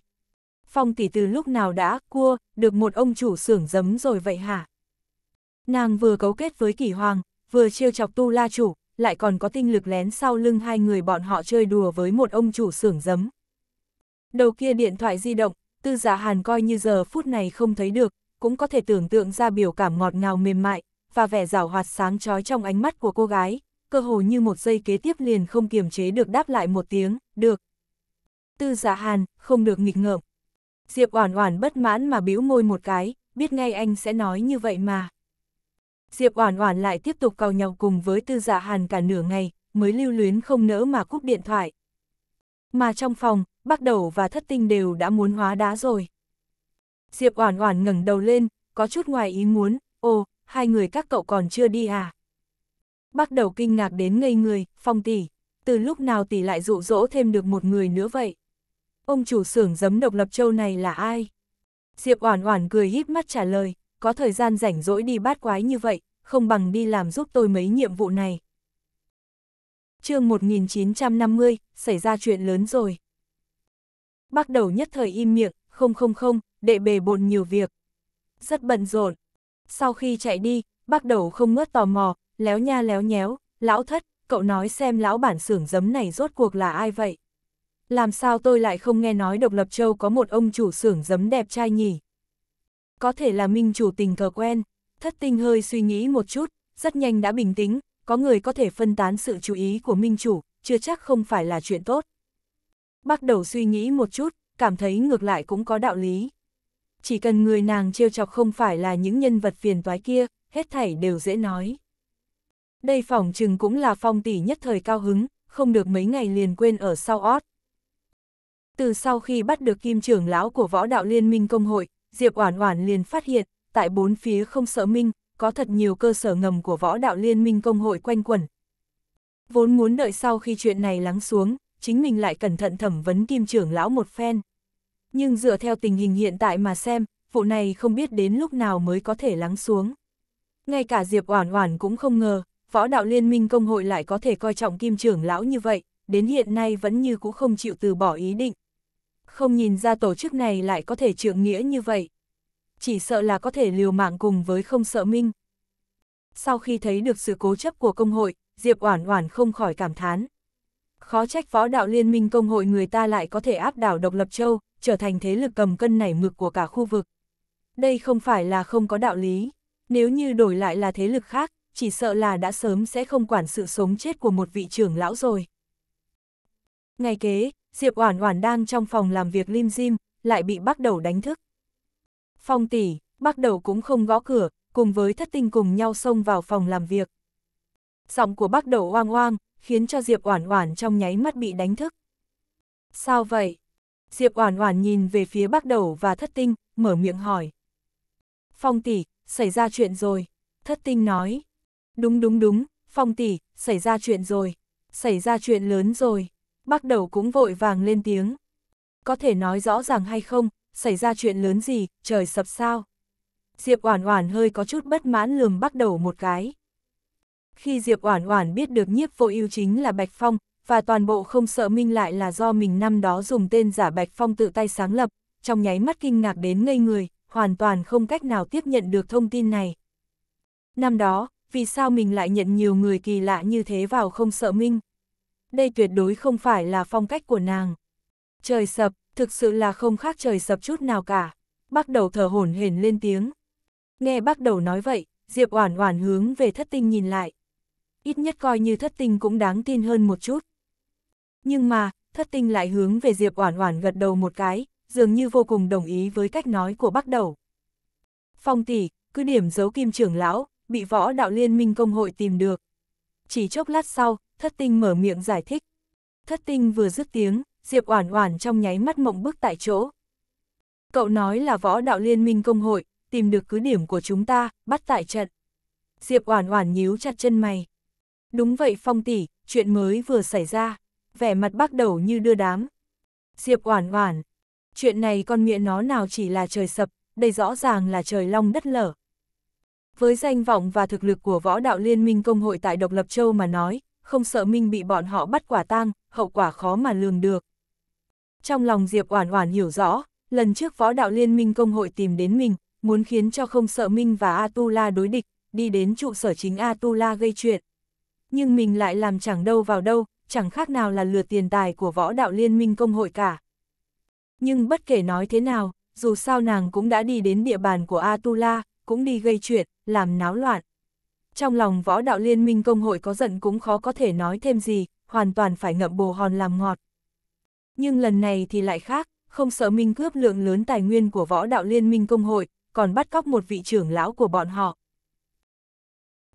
Phong tỷ từ lúc nào đã cua, được một ông chủ xưởng giấm rồi vậy hả? Nàng vừa cấu kết với kỷ hoàng, vừa trêu chọc tu la chủ, lại còn có tinh lực lén sau lưng hai người bọn họ chơi đùa với một ông chủ xưởng giấm. Đầu kia điện thoại di động, tư giả hàn coi như giờ phút này không thấy được, cũng có thể tưởng tượng ra biểu cảm ngọt ngào mềm mại, và vẻ rảo hoạt sáng trói trong ánh mắt của cô gái, cơ hồ như một giây kế tiếp liền không kiềm chế được đáp lại một tiếng, được. Tư giả dạ hàn, không được nghịch ngợm. Diệp Oản Oản bất mãn mà bĩu môi một cái, biết ngay anh sẽ nói như vậy mà. Diệp Oản Oản lại tiếp tục cầu nhau cùng với Tư giả dạ Hàn cả nửa ngày, mới lưu luyến không nỡ mà cúp điện thoại. Mà trong phòng, Bắc Đầu và Thất Tinh đều đã muốn hóa đá rồi. Diệp Oản Oản ngẩng đầu lên, có chút ngoài ý muốn, "Ồ, hai người các cậu còn chưa đi à?" Bắt đầu kinh ngạc đến ngây người, phong tỷ, từ lúc nào tỷ lại dụ dỗ thêm được một người nữa vậy? Ông chủ xưởng giấm độc lập châu này là ai? Diệp Oản Oản cười híp mắt trả lời, có thời gian rảnh rỗi đi bắt quái như vậy, không bằng đi làm giúp tôi mấy nhiệm vụ này. Chương 1950, xảy ra chuyện lớn rồi. Bắt đầu nhất thời im miệng, không không không, đệ bề bộn nhiều việc. Rất bận rộn. Sau khi chạy đi, bắt đầu không ngớt tò mò, léo nha léo nhéo, lão thất, cậu nói xem lão bản xưởng giấm này rốt cuộc là ai vậy? Làm sao tôi lại không nghe nói Độc Lập Châu có một ông chủ xưởng giấm đẹp trai nhỉ? Có thể là minh chủ tình cờ quen, thất tinh hơi suy nghĩ một chút, rất nhanh đã bình tĩnh, có người có thể phân tán sự chú ý của minh chủ, chưa chắc không phải là chuyện tốt. Bắt đầu suy nghĩ một chút, cảm thấy ngược lại cũng có đạo lý. Chỉ cần người nàng trêu chọc không phải là những nhân vật phiền toái kia, hết thảy đều dễ nói đây phỏng chừng cũng là phong tỷ nhất thời cao hứng, không được mấy ngày liền quên ở sau ót. Từ sau khi bắt được kim trưởng lão của võ đạo liên minh công hội, Diệp Oản Oản liền phát hiện, tại bốn phía không sợ minh, có thật nhiều cơ sở ngầm của võ đạo liên minh công hội quanh quẩn. Vốn muốn đợi sau khi chuyện này lắng xuống, chính mình lại cẩn thận thẩm vấn kim trưởng lão một phen. Nhưng dựa theo tình hình hiện tại mà xem, vụ này không biết đến lúc nào mới có thể lắng xuống. Ngay cả Diệp Oản Oản cũng không ngờ, võ đạo liên minh công hội lại có thể coi trọng kim trưởng lão như vậy, đến hiện nay vẫn như cũ không chịu từ bỏ ý định. Không nhìn ra tổ chức này lại có thể trượng nghĩa như vậy. Chỉ sợ là có thể liều mạng cùng với không sợ minh. Sau khi thấy được sự cố chấp của công hội, Diệp Oản Oản không khỏi cảm thán. Khó trách võ đạo liên minh công hội người ta lại có thể áp đảo độc lập châu, trở thành thế lực cầm cân nảy mực của cả khu vực. Đây không phải là không có đạo lý, nếu như đổi lại là thế lực khác, chỉ sợ là đã sớm sẽ không quản sự sống chết của một vị trưởng lão rồi. Ngày kế, Diệp Oản Oản đang trong phòng làm việc lim dim, lại bị Bắc Đầu đánh thức. Phong tỷ, Bắc Đầu cũng không gõ cửa, cùng với Thất Tinh cùng nhau xông vào phòng làm việc. Giọng của Bắc Đầu oang oang, khiến cho Diệp Oản Oản trong nháy mắt bị đánh thức. Sao vậy? Diệp Oản Oản nhìn về phía Bắc Đầu và Thất Tinh, mở miệng hỏi. Phong tỷ, xảy ra chuyện rồi, Thất Tinh nói. Đúng đúng đúng, phong tỷ, xảy ra chuyện rồi, xảy ra chuyện lớn rồi. Bác đầu cũng vội vàng lên tiếng. Có thể nói rõ ràng hay không, xảy ra chuyện lớn gì, trời sập sao? Diệp Oản Oản hơi có chút bất mãn lườm bắt đầu một cái. Khi Diệp Oản Oản biết được Nhiếp Vô Ưu chính là Bạch Phong và toàn bộ không sợ minh lại là do mình năm đó dùng tên giả Bạch Phong tự tay sáng lập, trong nháy mắt kinh ngạc đến ngây người, hoàn toàn không cách nào tiếp nhận được thông tin này. Năm đó, vì sao mình lại nhận nhiều người kỳ lạ như thế vào không sợ minh. Đây tuyệt đối không phải là phong cách của nàng. Trời sập, thực sự là không khác trời sập chút nào cả. Bác đầu thở hổn hển lên tiếng. Nghe bác đầu nói vậy, Diệp Oản Oản hướng về thất tinh nhìn lại. Ít nhất coi như thất tinh cũng đáng tin hơn một chút. Nhưng mà, thất tinh lại hướng về Diệp Oản Oản gật đầu một cái, dường như vô cùng đồng ý với cách nói của bác đầu. Phong tỷ, cứ điểm giấu kim trưởng lão, bị võ đạo liên minh công hội tìm được. Chỉ chốc lát sau, thất tinh mở miệng giải thích. Thất tinh vừa dứt tiếng, Diệp Oản Oản trong nháy mắt mộng bức tại chỗ. Cậu nói là võ đạo liên minh công hội, tìm được cứ điểm của chúng ta, bắt tại trận. Diệp Oản Oản nhíu chặt chân mày. Đúng vậy Phong tỷ, chuyện mới vừa xảy ra, vẻ mặt bác đầu như đưa đám. Diệp Oản Oản, chuyện này con miệng nó nào chỉ là trời sập, đây rõ ràng là trời long đất lở. Với danh vọng và thực lực của võ đạo liên minh công hội tại Độc Lập Châu mà nói, không sợ Minh bị bọn họ bắt quả tang, hậu quả khó mà lường được. Trong lòng Diệp Oản Oản hiểu rõ, lần trước võ đạo liên minh công hội tìm đến mình, muốn khiến cho không sợ Minh và Atula đối địch, đi đến trụ sở chính Atula gây chuyện. Nhưng mình lại làm chẳng đâu vào đâu, chẳng khác nào là lừa tiền tài của võ đạo liên minh công hội cả. Nhưng bất kể nói thế nào, dù sao nàng cũng đã đi đến địa bàn của Atula, cũng đi gây chuyện, làm náo loạn. Trong lòng võ đạo liên minh công hội có giận cũng khó có thể nói thêm gì, hoàn toàn phải ngậm bồ hòn làm ngọt. Nhưng lần này thì lại khác, không sợ minh cướp lượng lớn tài nguyên của võ đạo liên minh công hội, còn bắt cóc một vị trưởng lão của bọn họ.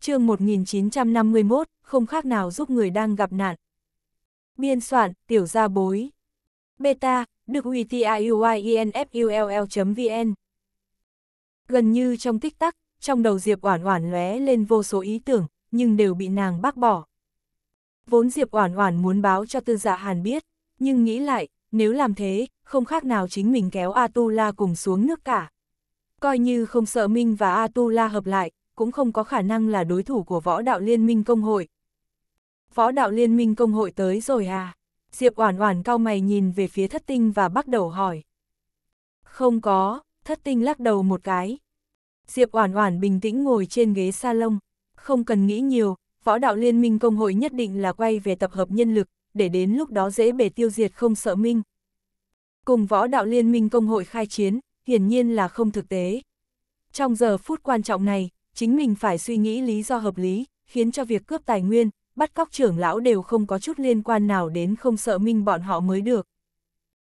chương 1951, không khác nào giúp người đang gặp nạn. Biên soạn, tiểu gia bối. Beta, được UTIUIENFULL.vn Gần như trong tích tắc, trong đầu Diệp Oản Oản lóe lên vô số ý tưởng, nhưng đều bị nàng bác bỏ. Vốn Diệp Oản Oản muốn báo cho Tư Dạ Hàn biết, nhưng nghĩ lại, nếu làm thế, không khác nào chính mình kéo Atula cùng xuống nước cả. Coi như không sợ Minh và Atula hợp lại, cũng không có khả năng là đối thủ của võ đạo liên minh công hội. Võ đạo liên minh công hội tới rồi à? Diệp Oản Oản cao mày nhìn về phía thất tinh và bắt đầu hỏi. Không có, thất tinh lắc đầu một cái. Diệp Oản Oản bình tĩnh ngồi trên ghế salon, không cần nghĩ nhiều, võ đạo liên minh công hội nhất định là quay về tập hợp nhân lực, để đến lúc đó dễ bề tiêu diệt không sợ minh. Cùng võ đạo liên minh công hội khai chiến, hiển nhiên là không thực tế. Trong giờ phút quan trọng này, chính mình phải suy nghĩ lý do hợp lý, khiến cho việc cướp tài nguyên, bắt cóc trưởng lão đều không có chút liên quan nào đến không sợ minh bọn họ mới được.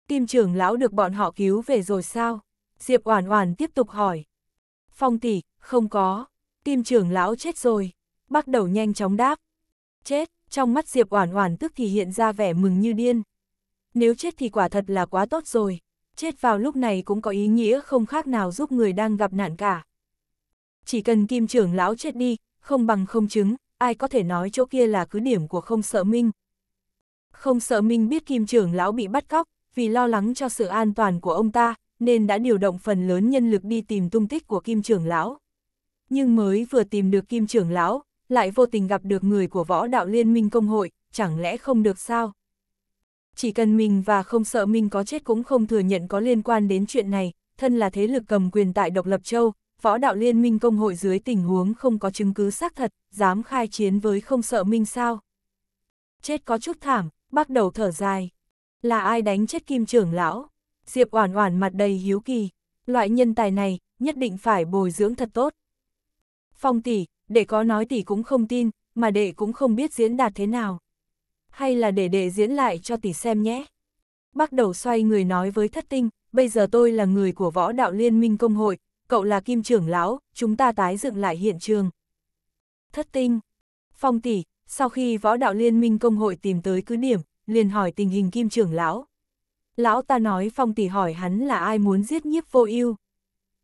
Kim trưởng lão được bọn họ cứu về rồi sao? Diệp Oản Oản tiếp tục hỏi. Phong tỷ, không có, Kim trưởng lão chết rồi. Bắt đầu nhanh chóng đáp. Chết, trong mắt Diệp Oản Oản tức thì hiện ra vẻ mừng như điên. Nếu chết thì quả thật là quá tốt rồi, chết vào lúc này cũng có ý nghĩa không khác nào giúp người đang gặp nạn cả. Chỉ cần Kim trưởng lão chết đi, không bằng không chứng, ai có thể nói chỗ kia là cứ điểm của không sợ Minh. Không sợ Minh biết Kim trưởng lão bị bắt cóc, vì lo lắng cho sự an toàn của ông ta, nên đã điều động phần lớn nhân lực đi tìm tung tích của Kim trưởng lão. Nhưng mới vừa tìm được Kim trưởng lão, lại vô tình gặp được người của võ đạo liên minh công hội, chẳng lẽ không được sao? Chỉ cần mình và không sợ mình có chết cũng không thừa nhận có liên quan đến chuyện này, thân là thế lực cầm quyền tại Độc Lập Châu, võ đạo liên minh công hội dưới tình huống không có chứng cứ xác thật, dám khai chiến với không sợ minh sao. Chết có chút thảm, bắt đầu thở dài. Là ai đánh chết kim trưởng lão? Diệp Oản Oản mặt đầy hiếu kỳ, loại nhân tài này nhất định phải bồi dưỡng thật tốt. Phong tỷ, để có nói tỷ cũng không tin, mà đệ cũng không biết diễn đạt thế nào. Hay là để đệ diễn lại cho tỷ xem nhé. Bắt đầu xoay người nói với thất tinh, bây giờ tôi là người của võ đạo liên minh công hội, cậu là kim trưởng lão, chúng ta tái dựng lại hiện trường. Thất tinh, phong tỷ, sau khi võ đạo liên minh công hội tìm tới cứ điểm, liền hỏi tình hình kim trưởng lão lão ta nói phong tỷ hỏi hắn là ai muốn giết nhiếp vô ưu.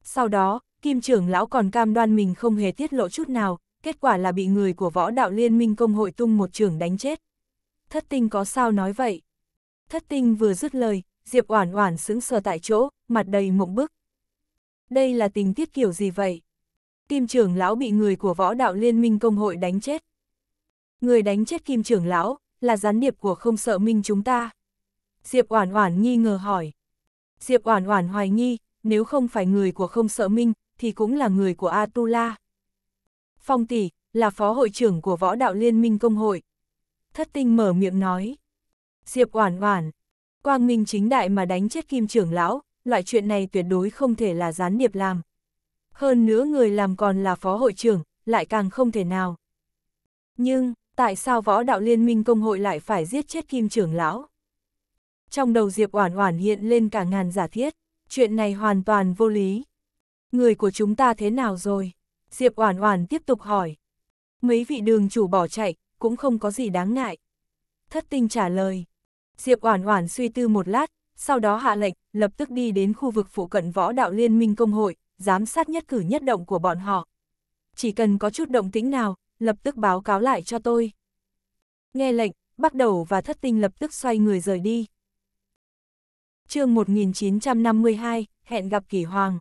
Sau đó, kim trưởng lão còn cam đoan mình không hề tiết lộ chút nào, kết quả là bị người của võ đạo liên minh công hội tung một trưởng đánh chết. Thất tinh có sao nói vậy? Thất tinh vừa dứt lời, Diệp Oản Oản sững sờ tại chỗ, mặt đầy mộng bức. Đây là tình tiết kiểu gì vậy? Kim trưởng lão bị người của võ đạo liên minh công hội đánh chết. Người đánh chết kim trưởng lão là gián điệp của không sợ minh chúng ta. Diệp Oản Oản nghi ngờ hỏi. Diệp Oản Oản hoài nghi, nếu không phải người của không sợ minh, thì cũng là người của Atula. Phong tỷ, là phó hội trưởng của võ đạo liên minh công hội. Thất tinh mở miệng nói. Diệp Oản Oản, quang minh chính đại mà đánh chết kim trưởng lão, loại chuyện này tuyệt đối không thể là gián điệp làm. Hơn nữa người làm còn là phó hội trưởng, lại càng không thể nào. Nhưng, tại sao võ đạo liên minh công hội lại phải giết chết kim trưởng lão? Trong đầu Diệp Oản Oản hiện lên cả ngàn giả thiết, chuyện này hoàn toàn vô lý. Người của chúng ta thế nào rồi? Diệp Oản Oản tiếp tục hỏi. Mấy vị đường chủ bỏ chạy, cũng không có gì đáng ngại. Thất tinh trả lời. Diệp Oản Oản suy tư một lát, sau đó hạ lệnh, lập tức đi đến khu vực phụ cận võ đạo liên minh công hội, giám sát nhất cử nhất động của bọn họ. Chỉ cần có chút động tĩnh nào, lập tức báo cáo lại cho tôi. Nghe lệnh, bắt đầu và thất tinh lập tức xoay người rời đi chương 1952, hẹn gặp kỳ hoàng.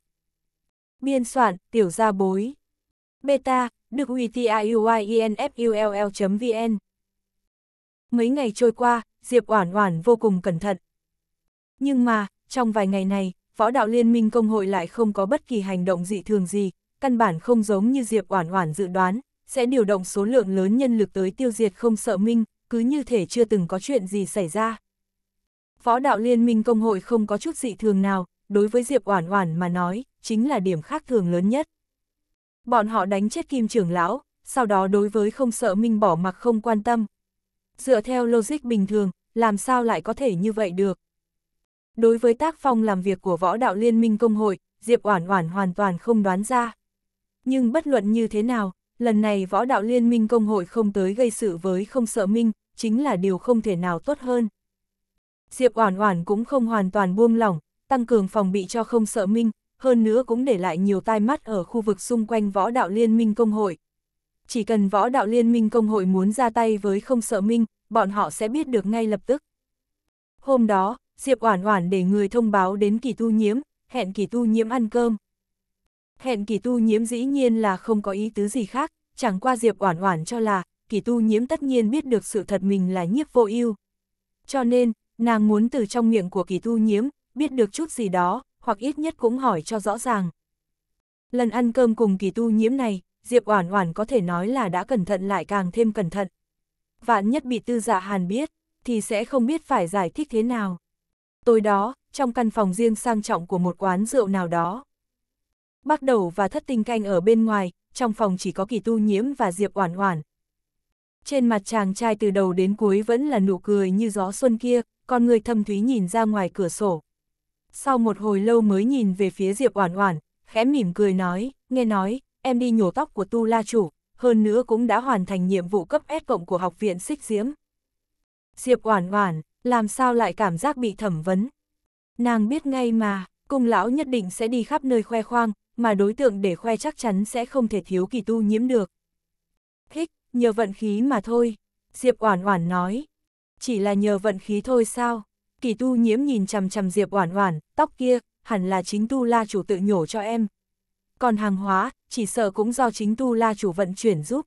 Biên soạn, tiểu gia bối. Beta, được UTIUIENFULL.vn. Mấy ngày trôi qua, Diệp Oản Oản vô cùng cẩn thận. Nhưng mà, trong vài ngày này, Võ Đạo Liên minh công hội lại không có bất kỳ hành động dị thường gì, căn bản không giống như Diệp Oản Oản dự đoán, sẽ điều động số lượng lớn nhân lực tới tiêu diệt không sợ minh, cứ như thể chưa từng có chuyện gì xảy ra. Phó đạo Liên minh Công hội không có chút dị thường nào, đối với Diệp Oản Oản mà nói, chính là điểm khác thường lớn nhất. Bọn họ đánh chết Kim trưởng lão, sau đó đối với không sợ Minh bỏ mặc không quan tâm. Dựa theo logic bình thường, làm sao lại có thể như vậy được? Đối với tác phong làm việc của Võ đạo Liên minh Công hội, Diệp Oản Oản hoàn toàn không đoán ra. Nhưng bất luận như thế nào, lần này Võ đạo Liên minh Công hội không tới gây sự với không sợ Minh, chính là điều không thể nào tốt hơn. Diệp Oản Oản cũng không hoàn toàn buông lỏng, tăng cường phòng bị cho không sợ Minh, hơn nữa cũng để lại nhiều tai mắt ở khu vực xung quanh võ đạo liên minh công hội. Chỉ cần võ đạo liên minh công hội muốn ra tay với không sợ Minh, bọn họ sẽ biết được ngay lập tức. Hôm đó, Diệp Oản Oản để người thông báo đến Kỳ Tu Nhiễm, hẹn Kỳ Tu Nhiễm ăn cơm. Hẹn Kỳ Tu Nhiễm dĩ nhiên là không có ý tứ gì khác, chẳng qua Diệp Oản Oản cho là Kỳ Tu Nhiễm tất nhiên biết được sự thật mình là nhiếp vô ưu. Cho nên, Nàng muốn từ trong miệng của kỳ thu nhiễm, biết được chút gì đó, hoặc ít nhất cũng hỏi cho rõ ràng. Lần ăn cơm cùng kỳ tu nhiễm này, Diệp Oản Oản có thể nói là đã cẩn thận lại càng thêm cẩn thận. Vạn nhất bị Tư Dạ Hàn biết, thì sẽ không biết phải giải thích thế nào. Tối đó, trong căn phòng riêng sang trọng của một quán rượu nào đó. bắt Đầu và Thất Tinh canh ở bên ngoài, trong phòng chỉ có Kỳ Tu Nhiễm và Diệp Oản Oản, trên mặt chàng trai từ đầu đến cuối vẫn là nụ cười như gió xuân kia, con người thâm thúy nhìn ra ngoài cửa sổ. Sau một hồi lâu mới nhìn về phía Diệp Oản Oản, khẽ mỉm cười nói, nghe nói, em đi nhổ tóc của Tu La Chủ, hơn nữa cũng đã hoàn thành nhiệm vụ cấp S cộng của học viện xích diễm. Diệp Oản Oản, làm sao lại cảm giác bị thẩm vấn? Nàng biết ngay mà, cung lão nhất định sẽ đi khắp nơi khoe khoang, mà đối tượng để khoe chắc chắn sẽ không thể thiếu kỳ tu nhiễm được. Hích, nhờ vận khí mà thôi, Diệp Oản Oản nói. Chỉ là nhờ vận khí thôi sao? Kỳ tu nhiễm nhìn chằm chằm Diệp Oản Oản, tóc kia, hẳn là chính tu la chủ tự nhổ cho em. Còn hàng hóa, chỉ sợ cũng do chính tu la chủ vận chuyển giúp.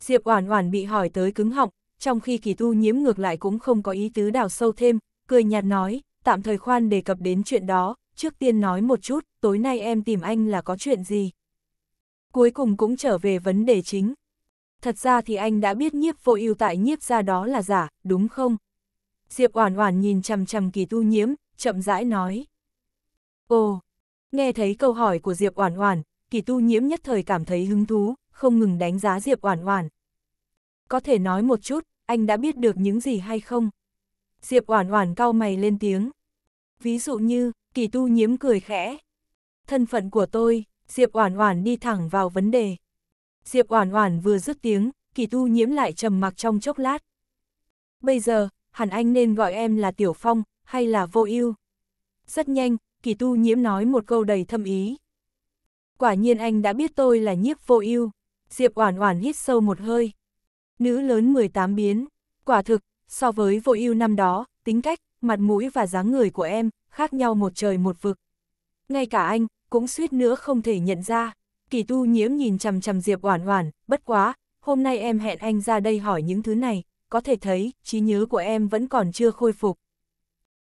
Diệp Oản Oản bị hỏi tới cứng họng, trong khi kỳ tu nhiễm ngược lại cũng không có ý tứ đào sâu thêm, cười nhạt nói, tạm thời khoan đề cập đến chuyện đó, trước tiên nói một chút, tối nay em tìm anh là có chuyện gì. Cuối cùng cũng trở về vấn đề chính, thật ra thì anh đã biết nhiếp vô ưu tại nhiếp ra đó là giả, đúng không? Diệp Oản Oản nhìn chằm chằm Kỳ Tu Nhiễm, chậm rãi nói. Ồ, nghe thấy câu hỏi của Diệp Oản Oản, Kỳ Tu Nhiễm nhất thời cảm thấy hứng thú, không ngừng đánh giá Diệp Oản Oản. Có thể nói một chút, anh đã biết được những gì hay không? Diệp Oản Oản cau mày lên tiếng. Ví dụ như, Kỳ Tu Nhiễm cười khẽ. Thân phận của tôi, Diệp Oản Oản đi thẳng vào vấn đề. Diệp Oản Oản vừa dứt tiếng, Kỳ Tu Nhiễm lại trầm mặc trong chốc lát. Bây giờ, hẳn anh nên gọi em là Tiểu Phong, hay là Vô Ưu? Rất nhanh, Kỳ Tu Nhiễm nói một câu đầy thâm ý. Quả nhiên anh đã biết tôi là Nhiếp Vô Ưu. Diệp Oản Oản hít sâu một hơi. Nữ lớn 18 biến, quả thực, so với Vô Ưu năm đó, tính cách, mặt mũi và dáng người của em khác nhau một trời một vực. Ngay cả anh cũng suýt nữa không thể nhận ra kỳ tu nhiễm nhìn chằm chằm Diệp Oản Oản, bất quá, hôm nay em hẹn anh ra đây hỏi những thứ này, có thể thấy, trí nhớ của em vẫn còn chưa khôi phục.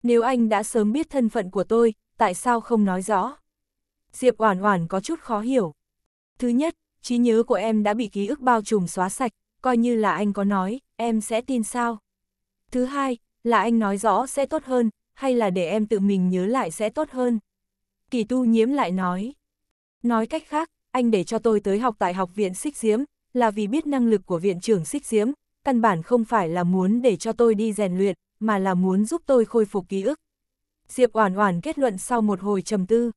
Nếu anh đã sớm biết thân phận của tôi, tại sao không nói rõ? Diệp Oản Oản có chút khó hiểu. Thứ nhất, trí nhớ của em đã bị ký ức bao trùm xóa sạch, coi như là anh có nói, em sẽ tin sao? Thứ hai, là anh nói rõ sẽ tốt hơn, hay là để em tự mình nhớ lại sẽ tốt hơn? Kỳ tu nhiễm lại nói. Nói cách khác, anh để cho tôi tới học tại học viện xích diếm, là vì biết năng lực của viện trưởng xích diếm, căn bản không phải là muốn để cho tôi đi rèn luyện, mà là muốn giúp tôi khôi phục ký ức. Diệp Oản Oản kết luận sau một hồi trầm tư.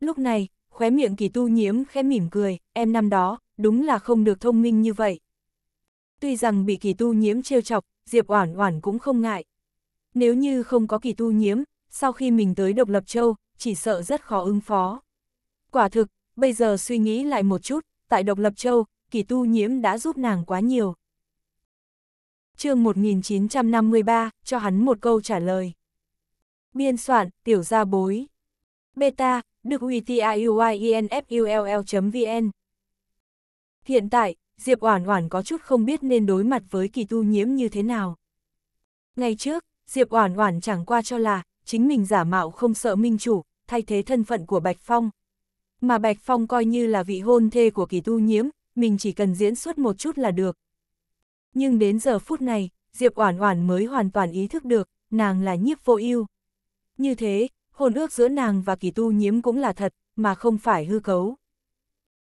Lúc này, khóe miệng Kỳ Tu Nhiễm khẽ mỉm cười, em năm đó, đúng là không được thông minh như vậy. Tuy rằng bị Kỳ Tu Nhiễm trêu chọc, Diệp Oản Oản cũng không ngại. Nếu như không có Kỳ Tu Nhiễm, sau khi mình tới Độc Lập Châu, chỉ sợ rất khó ứng phó. Quả thực, bây giờ suy nghĩ lại một chút, tại Độc Lập Châu, kỳ tu nhiễm đã giúp nàng quá nhiều. chương 1953, cho hắn một câu trả lời. Biên soạn, tiểu gia bối. Beta, được UTIUIENFULL.vn. Hiện tại, Diệp Oản Oản có chút không biết nên đối mặt với kỳ tu nhiễm như thế nào. Ngày trước, Diệp Oản Oản chẳng qua cho là, chính mình giả mạo không sợ minh chủ, thay thế thân phận của Bạch Phong, mà Bạch Phong coi như là vị hôn thê của kỳ tu nhiễm, mình chỉ cần diễn xuất một chút là được. Nhưng đến giờ phút này, Diệp Oản Oản mới hoàn toàn ý thức được, nàng là nhiếp vô ưu. Như thế, hôn ước giữa nàng và kỳ tu nhiễm cũng là thật, mà không phải hư cấu.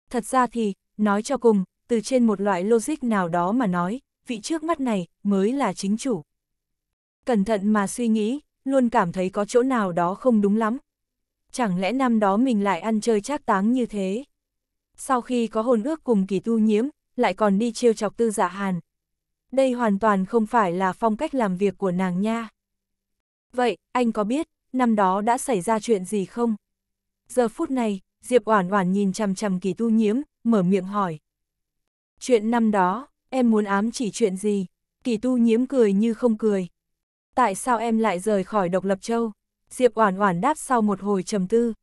Thật ra thì, nói cho cùng, từ trên một loại logic nào đó mà nói, vị trước mắt này mới là chính chủ. Cẩn thận mà suy nghĩ, luôn cảm thấy có chỗ nào đó không đúng lắm, chẳng lẽ năm đó mình lại ăn chơi trác táng như thế? Sau khi có hồn ước cùng kỳ tu nhiễm, lại còn đi trêu chọc tư giả dạ hàn. Đây hoàn toàn không phải là phong cách làm việc của nàng nha. Vậy, anh có biết, năm đó đã xảy ra chuyện gì không? Giờ phút này, Diệp Oản Oản nhìn chằm chằm kỳ tu nhiễm, mở miệng hỏi. Chuyện năm đó, em muốn ám chỉ chuyện gì? Kỳ tu nhiễm cười như không cười. Tại sao em lại rời khỏi độc lập châu? Diệp Oản Oản đáp sau một hồi trầm tư.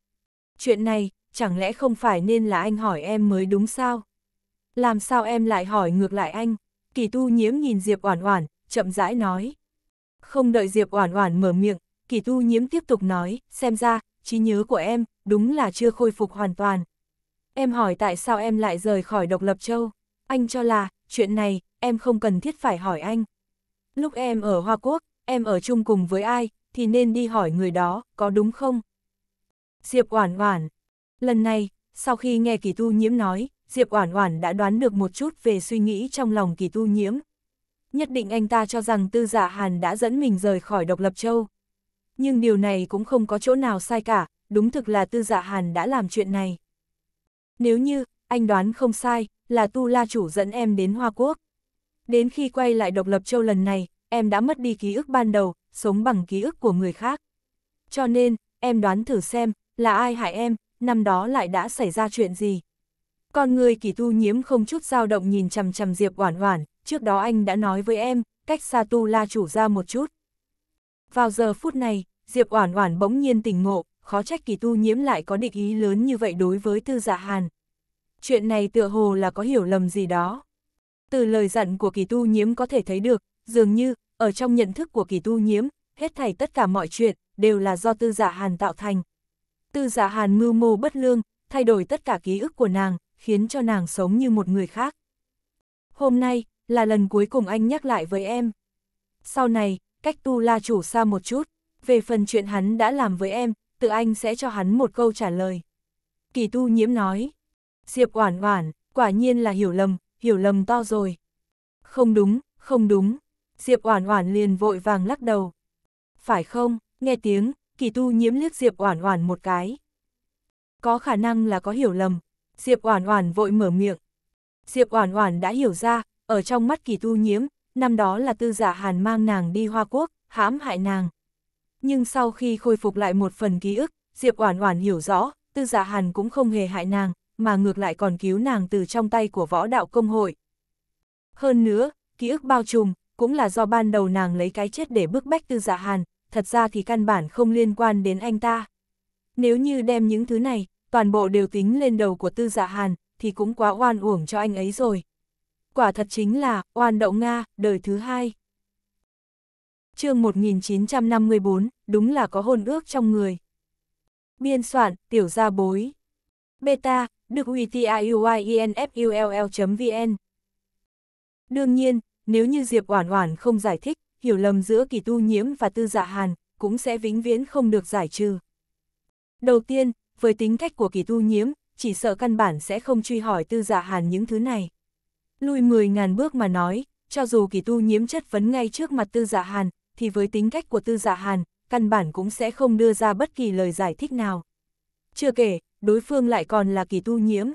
Chuyện này, chẳng lẽ không phải nên là anh hỏi em mới đúng sao? Làm sao em lại hỏi ngược lại anh? Kỳ Tu Nhiễm nhìn Diệp Oản Oản, chậm rãi nói. Không đợi Diệp Oản Oản mở miệng, Kỳ Tu Nhiễm tiếp tục nói, xem ra, trí nhớ của em, đúng là chưa khôi phục hoàn toàn. Em hỏi tại sao em lại rời khỏi độc lập châu? Anh cho là, chuyện này, em không cần thiết phải hỏi anh. Lúc em ở Hoa Quốc, em ở chung cùng với ai, thì nên đi hỏi người đó, có đúng không? Diệp Oản Oản. Lần này, sau khi nghe Kỳ Tu Nhiễm nói, Diệp Oản Oản đã đoán được một chút về suy nghĩ trong lòng Kỳ Tu Nhiễm. Nhất định anh ta cho rằng Tư Giả dạ Hàn đã dẫn mình rời khỏi Độc Lập Châu. Nhưng điều này cũng không có chỗ nào sai cả, đúng thực là Tư Giả dạ Hàn đã làm chuyện này. Nếu như, anh đoán không sai, là Tu La chủ dẫn em đến Hoa Quốc. Đến khi quay lại Độc Lập Châu lần này, em đã mất đi ký ức ban đầu, sống bằng ký ức của người khác. Cho nên, em đoán thử xem, là ai hại em, năm đó lại đã xảy ra chuyện gì. Con người kỳ tu nhiễm không chút dao động nhìn chằm chằm Diệp Oản Oản, trước đó anh đã nói với em, cách xa tu la chủ ra một chút. Vào giờ phút này, Diệp Oản Oản bỗng nhiên tỉnh ngộ, khó trách kỳ tu nhiễm lại có địch ý lớn như vậy đối với Tư Dạ Hàn. Chuyện này tựa hồ là có hiểu lầm gì đó. Từ lời dặn của kỳ tu nhiễm có thể thấy được, dường như ở trong nhận thức của kỳ tu nhiễm, hết thảy tất cả mọi chuyện, đều là do tư giả dạ hàn tạo thành. Tư giả dạ hàn mưu mô bất lương, thay đổi tất cả ký ức của nàng, khiến cho nàng sống như một người khác. Hôm nay, là lần cuối cùng anh nhắc lại với em. Sau này, cách tu la chủ xa một chút, về phần chuyện hắn đã làm với em, tự anh sẽ cho hắn một câu trả lời. Kỳ tu nhiễm nói, Diệp oản oản, quả nhiên là hiểu lầm, hiểu lầm to rồi. Không đúng, không đúng. Diệp Oản Oản liền vội vàng lắc đầu. Phải không? Nghe tiếng, Kỳ Tu nhiễm liếc Diệp Oản Oản một cái. Có khả năng là có hiểu lầm. Diệp Oản Oản vội mở miệng. Diệp Oản Oản đã hiểu ra, ở trong mắt Kỳ Tu nhiễm, năm đó là Tư Giả dạ Hàn mang nàng đi Hoa Quốc, hãm hại nàng. Nhưng sau khi khôi phục lại một phần ký ức, Diệp Oản Oản hiểu rõ, Tư Giả dạ Hàn cũng không hề hại nàng, mà ngược lại còn cứu nàng từ trong tay của võ đạo công hội. Hơn nữa, ký ức bao trùm, cũng là do ban đầu nàng lấy cái chết để bức bách tư dạ hàn, thật ra thì căn bản không liên quan đến anh ta. Nếu như đem những thứ này, toàn bộ đều tính lên đầu của tư dạ hàn, thì cũng quá oan uổng cho anh ấy rồi. Quả thật chính là, oan đậu Nga, đời thứ hai. chương 1954, đúng là có hôn ước trong người. Biên soạn, tiểu gia bối. Beta, được UTIUIENFULL.vn Đương nhiên, nếu như Diệp Oản Oản không giải thích, hiểu lầm giữa kỳ tu nhiễm và tư dạ hàn, cũng sẽ vĩnh viễn không được giải trừ. Đầu tiên, với tính cách của kỳ tu nhiễm, chỉ sợ căn bản sẽ không truy hỏi tư dạ hàn những thứ này. Lùi 10.000 bước mà nói, cho dù kỳ tu nhiễm chất vấn ngay trước mặt tư dạ hàn, thì với tính cách của tư dạ hàn, căn bản cũng sẽ không đưa ra bất kỳ lời giải thích nào. Chưa kể, đối phương lại còn là kỳ tu nhiễm.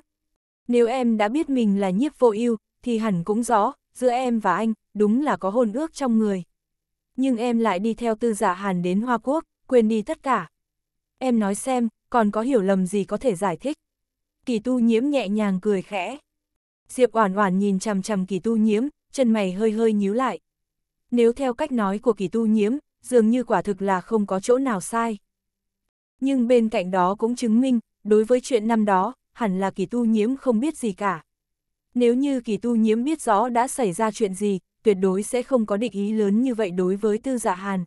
Nếu em đã biết mình là nhiếp vô ưu thì hẳn cũng rõ, giữa em và anh, đúng là có hôn ước trong người. Nhưng em lại đi theo tư giả dạ Hàn đến Hoa Quốc, quên đi tất cả. Em nói xem, còn có hiểu lầm gì có thể giải thích. Kỳ tu nhiễm nhẹ nhàng cười khẽ. Diệp Oản Oản nhìn chằm chằm Kỳ Tu Nhiễm, chân mày hơi hơi nhíu lại. Nếu theo cách nói của Kỳ Tu Nhiễm, dường như quả thực là không có chỗ nào sai. Nhưng bên cạnh đó cũng chứng minh, đối với chuyện năm đó, hẳn là Kỳ Tu Nhiễm không biết gì cả. Nếu như kỳ tu nhiễm biết rõ đã xảy ra chuyện gì, tuyệt đối sẽ không có định ý lớn như vậy đối với tư dạ hàn.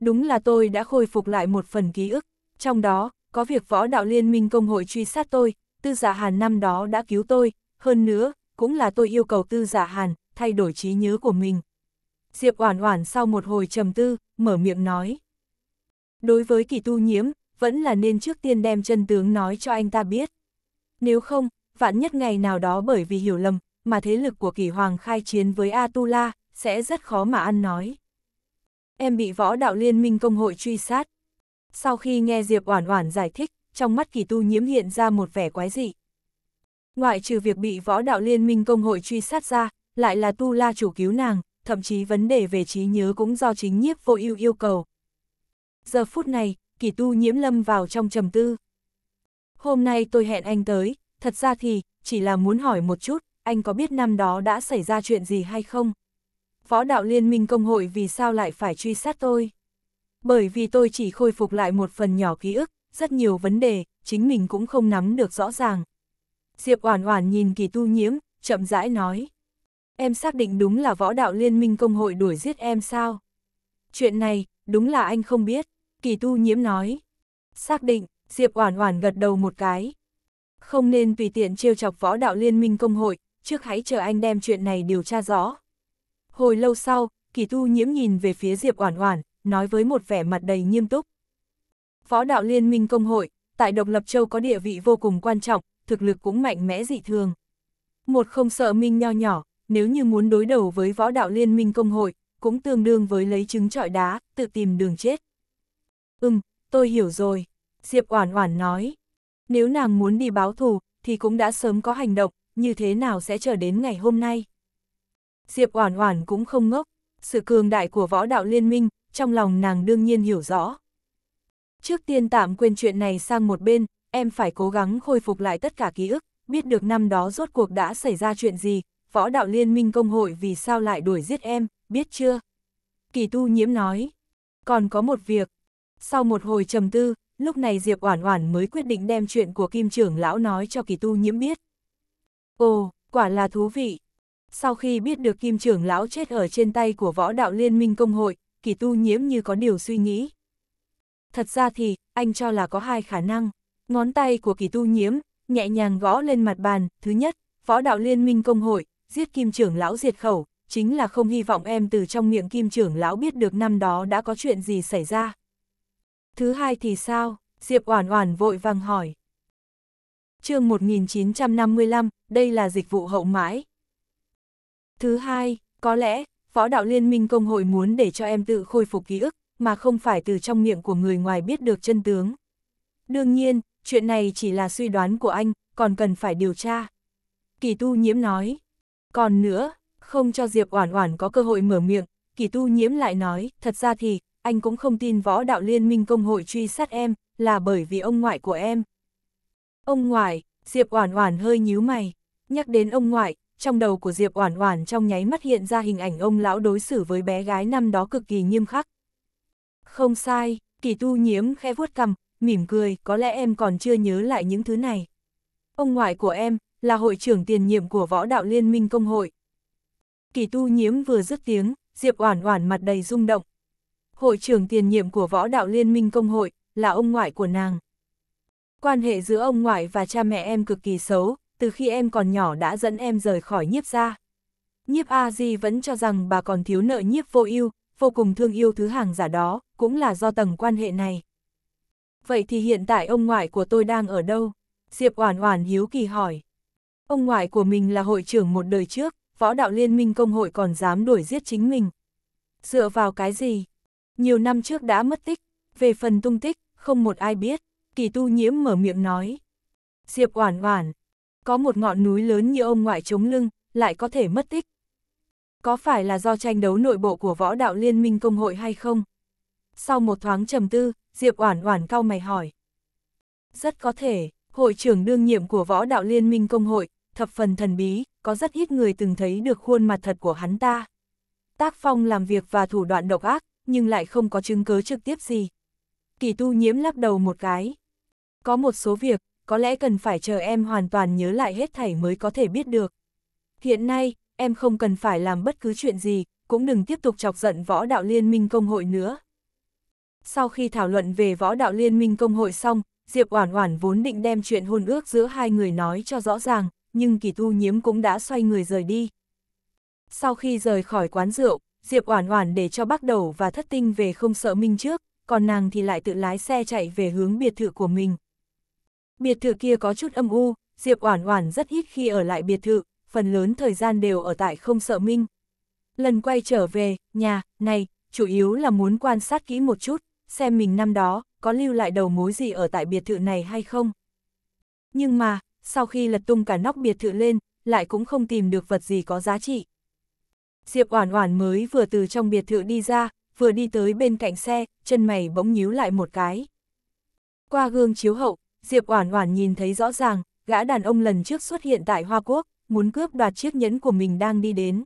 Đúng là tôi đã khôi phục lại một phần ký ức, trong đó, có việc võ đạo liên minh công hội truy sát tôi, tư giả dạ hàn năm đó đã cứu tôi, hơn nữa, cũng là tôi yêu cầu tư giả dạ hàn, thay đổi trí nhớ của mình. Diệp Oản Oản sau một hồi trầm tư, mở miệng nói. Đối với kỳ tu nhiễm, vẫn là nên trước tiên đem chân tướng nói cho anh ta biết. Nếu không, vạn nhất ngày nào đó bởi vì hiểu lầm, mà thế lực của kỳ hoàng khai chiến với Atula, sẽ rất khó mà ăn nói. Em bị võ đạo liên minh công hội truy sát. Sau khi nghe Diệp Oản Oản giải thích, trong mắt kỳ tu nhiễm hiện ra một vẻ quái dị. Ngoại trừ việc bị võ đạo liên minh công hội truy sát ra, lại là tu la chủ cứu nàng, thậm chí vấn đề về trí nhớ cũng do chính nhiếp vô ưu yêu cầu. Giờ phút này, kỳ tu nhiễm lâm vào trong trầm tư. Hôm nay tôi hẹn anh tới, thật ra thì, chỉ là muốn hỏi một chút, anh có biết năm đó đã xảy ra chuyện gì hay không? Võ đạo liên minh công hội vì sao lại phải truy sát tôi? Bởi vì tôi chỉ khôi phục lại một phần nhỏ ký ức, rất nhiều vấn đề, chính mình cũng không nắm được rõ ràng. Diệp Oản Oản nhìn Kỳ Tu Nhiễm, chậm rãi nói: "Em xác định đúng là võ đạo liên minh công hội đuổi giết em sao?" "Chuyện này, đúng là anh không biết." Kỳ Tu Nhiễm nói. "Xác định." Diệp Oản Oản gật đầu một cái. Không nên tùy tiện trêu chọc võ đạo liên minh công hội, trước hãy chờ anh đem chuyện này điều tra rõ. Hồi lâu sau, kỳ tu nhiễm nhìn về phía Diệp Oản Oản, nói với một vẻ mặt đầy nghiêm túc. Võ đạo liên minh công hội, tại độc lập châu có địa vị vô cùng quan trọng, thực lực cũng mạnh mẽ dị thường. Một không sợ minh nho nhỏ, nếu như muốn đối đầu với võ đạo liên minh công hội, cũng tương đương với lấy trứng trọi đá, tự tìm đường chết. Ừm, tôi hiểu rồi, Diệp Oản Oản nói. Nếu nàng muốn đi báo thù, thì cũng đã sớm có hành động, như thế nào sẽ chờ đến ngày hôm nay. Diệp Oản Oản cũng không ngốc, sự cường đại của võ đạo liên minh, trong lòng nàng đương nhiên hiểu rõ. Trước tiên tạm quên chuyện này sang một bên, em phải cố gắng khôi phục lại tất cả ký ức, biết được năm đó rốt cuộc đã xảy ra chuyện gì, võ đạo liên minh công hội vì sao lại đuổi giết em, biết chưa? Kỳ tu nhiễm nói. Còn có một việc. Sau một hồi trầm tư, lúc này Diệp Oản Oản mới quyết định đem chuyện của Kim trưởng lão nói cho Kỳ Tu Nhiễm biết. Ồ, quả là thú vị. Sau khi biết được Kim trưởng lão chết ở trên tay của võ đạo liên minh công hội, Kỳ Tu Nhiễm như có điều suy nghĩ. Thật ra thì, anh cho là có hai khả năng. Ngón tay của Kỳ Tu Nhiễm nhẹ nhàng gõ lên mặt bàn, thứ nhất, võ đạo liên minh công hội giết Kim trưởng lão diệt khẩu, chính là không hy vọng em từ trong miệng Kim trưởng lão biết được năm đó đã có chuyện gì xảy ra. Thứ hai thì sao? Diệp Oản Oản vội vàng hỏi. Chương 1955, đây là dịch vụ hậu mãi. Thứ hai, có lẽ Võ đạo liên minh công hội muốn để cho em tự khôi phục ký ức, mà không phải từ trong miệng của người ngoài biết được chân tướng. Đương nhiên, chuyện này chỉ là suy đoán của anh, còn cần phải điều tra. Kỳ tu nhiễm nói. Còn nữa, không cho Diệp Oản Oản có cơ hội mở miệng, kỳ tu nhiễm lại nói, thật ra thì, anh cũng không tin võ đạo liên minh công hội truy sát em, là bởi vì ông ngoại của em. Ông ngoại, Diệp Oản Oản hơi nhíu mày, nhắc đến ông ngoại, trong đầu của Diệp Oản Oản trong nháy mắt hiện ra hình ảnh ông lão đối xử với bé gái năm đó cực kỳ nghiêm khắc. Không sai, Kỳ Tu nhiễm khẽ vuốt cầm mỉm cười, có lẽ em còn chưa nhớ lại những thứ này. Ông ngoại của em là hội trưởng tiền nhiệm của Võ Đạo Liên minh công hội. Kỳ Tu nhiễm vừa dứt tiếng, Diệp Oản Oản mặt đầy rung động, hội trưởng tiền nhiệm của võ đạo liên minh công hội, là ông ngoại của nàng. Quan hệ giữa ông ngoại và cha mẹ em cực kỳ xấu, từ khi em còn nhỏ đã dẫn em rời khỏi nhiếp gia. Nhiếp A Di vẫn cho rằng bà còn thiếu nợ nhiếp vô ưu, vô cùng thương yêu thứ hàng giả đó, cũng là do tầng quan hệ này. Vậy thì hiện tại ông ngoại của tôi đang ở đâu? Diệp Oản Oản hiếu kỳ hỏi. Ông ngoại của mình là hội trưởng một đời trước, võ đạo liên minh công hội còn dám đuổi giết chính mình. Dựa vào cái gì? Nhiều năm trước đã mất tích, về phần tung tích, không một ai biết, kỳ tu nhiễm mở miệng nói. Diệp Oản Oản, có một ngọn núi lớn như ông ngoại chống lưng, lại có thể mất tích. Có phải là do tranh đấu nội bộ của võ đạo liên minh công hội hay không? Sau một thoáng trầm tư, Diệp Oản Oản cau mày hỏi. Rất có thể, hội trưởng đương nhiệm của võ đạo liên minh công hội, thập phần thần bí, có rất ít người từng thấy được khuôn mặt thật của hắn ta. Tác phong làm việc và thủ đoạn độc ác, nhưng lại không có chứng cứ trực tiếp gì. Kỳ tu nhiễm lắc đầu một cái. Có một số việc, có lẽ cần phải chờ em hoàn toàn nhớ lại hết thảy mới có thể biết được. Hiện nay, em không cần phải làm bất cứ chuyện gì, cũng đừng tiếp tục chọc giận võ đạo liên minh công hội nữa. Sau khi thảo luận về võ đạo liên minh công hội xong, Diệp Oản Oản vốn định đem chuyện hôn ước giữa hai người nói cho rõ ràng, nhưng kỳ tu nhiễm cũng đã xoay người rời đi. Sau khi rời khỏi quán rượu, Diệp Oản Oản để cho Bắc Đầu và Thất Tinh về không sợ Minh trước, còn nàng thì lại tự lái xe chạy về hướng biệt thự của mình. Biệt thự kia có chút âm u, Diệp Oản Oản rất ít khi ở lại biệt thự, phần lớn thời gian đều ở tại không sợ Minh. Lần quay trở về, nhà, này, chủ yếu là muốn quan sát kỹ một chút, xem mình năm đó, có lưu lại đầu mối gì ở tại biệt thự này hay không. Nhưng mà, sau khi lật tung cả nóc biệt thự lên, lại cũng không tìm được vật gì có giá trị. Diệp Oản Oản mới vừa từ trong biệt thự đi ra, vừa đi tới bên cạnh xe, chân mày bỗng nhíu lại một cái. Qua gương chiếu hậu, Diệp Oản Oản nhìn thấy rõ ràng, gã đàn ông lần trước xuất hiện tại Hoa Quốc, muốn cướp đoạt chiếc nhẫn của mình đang đi đến.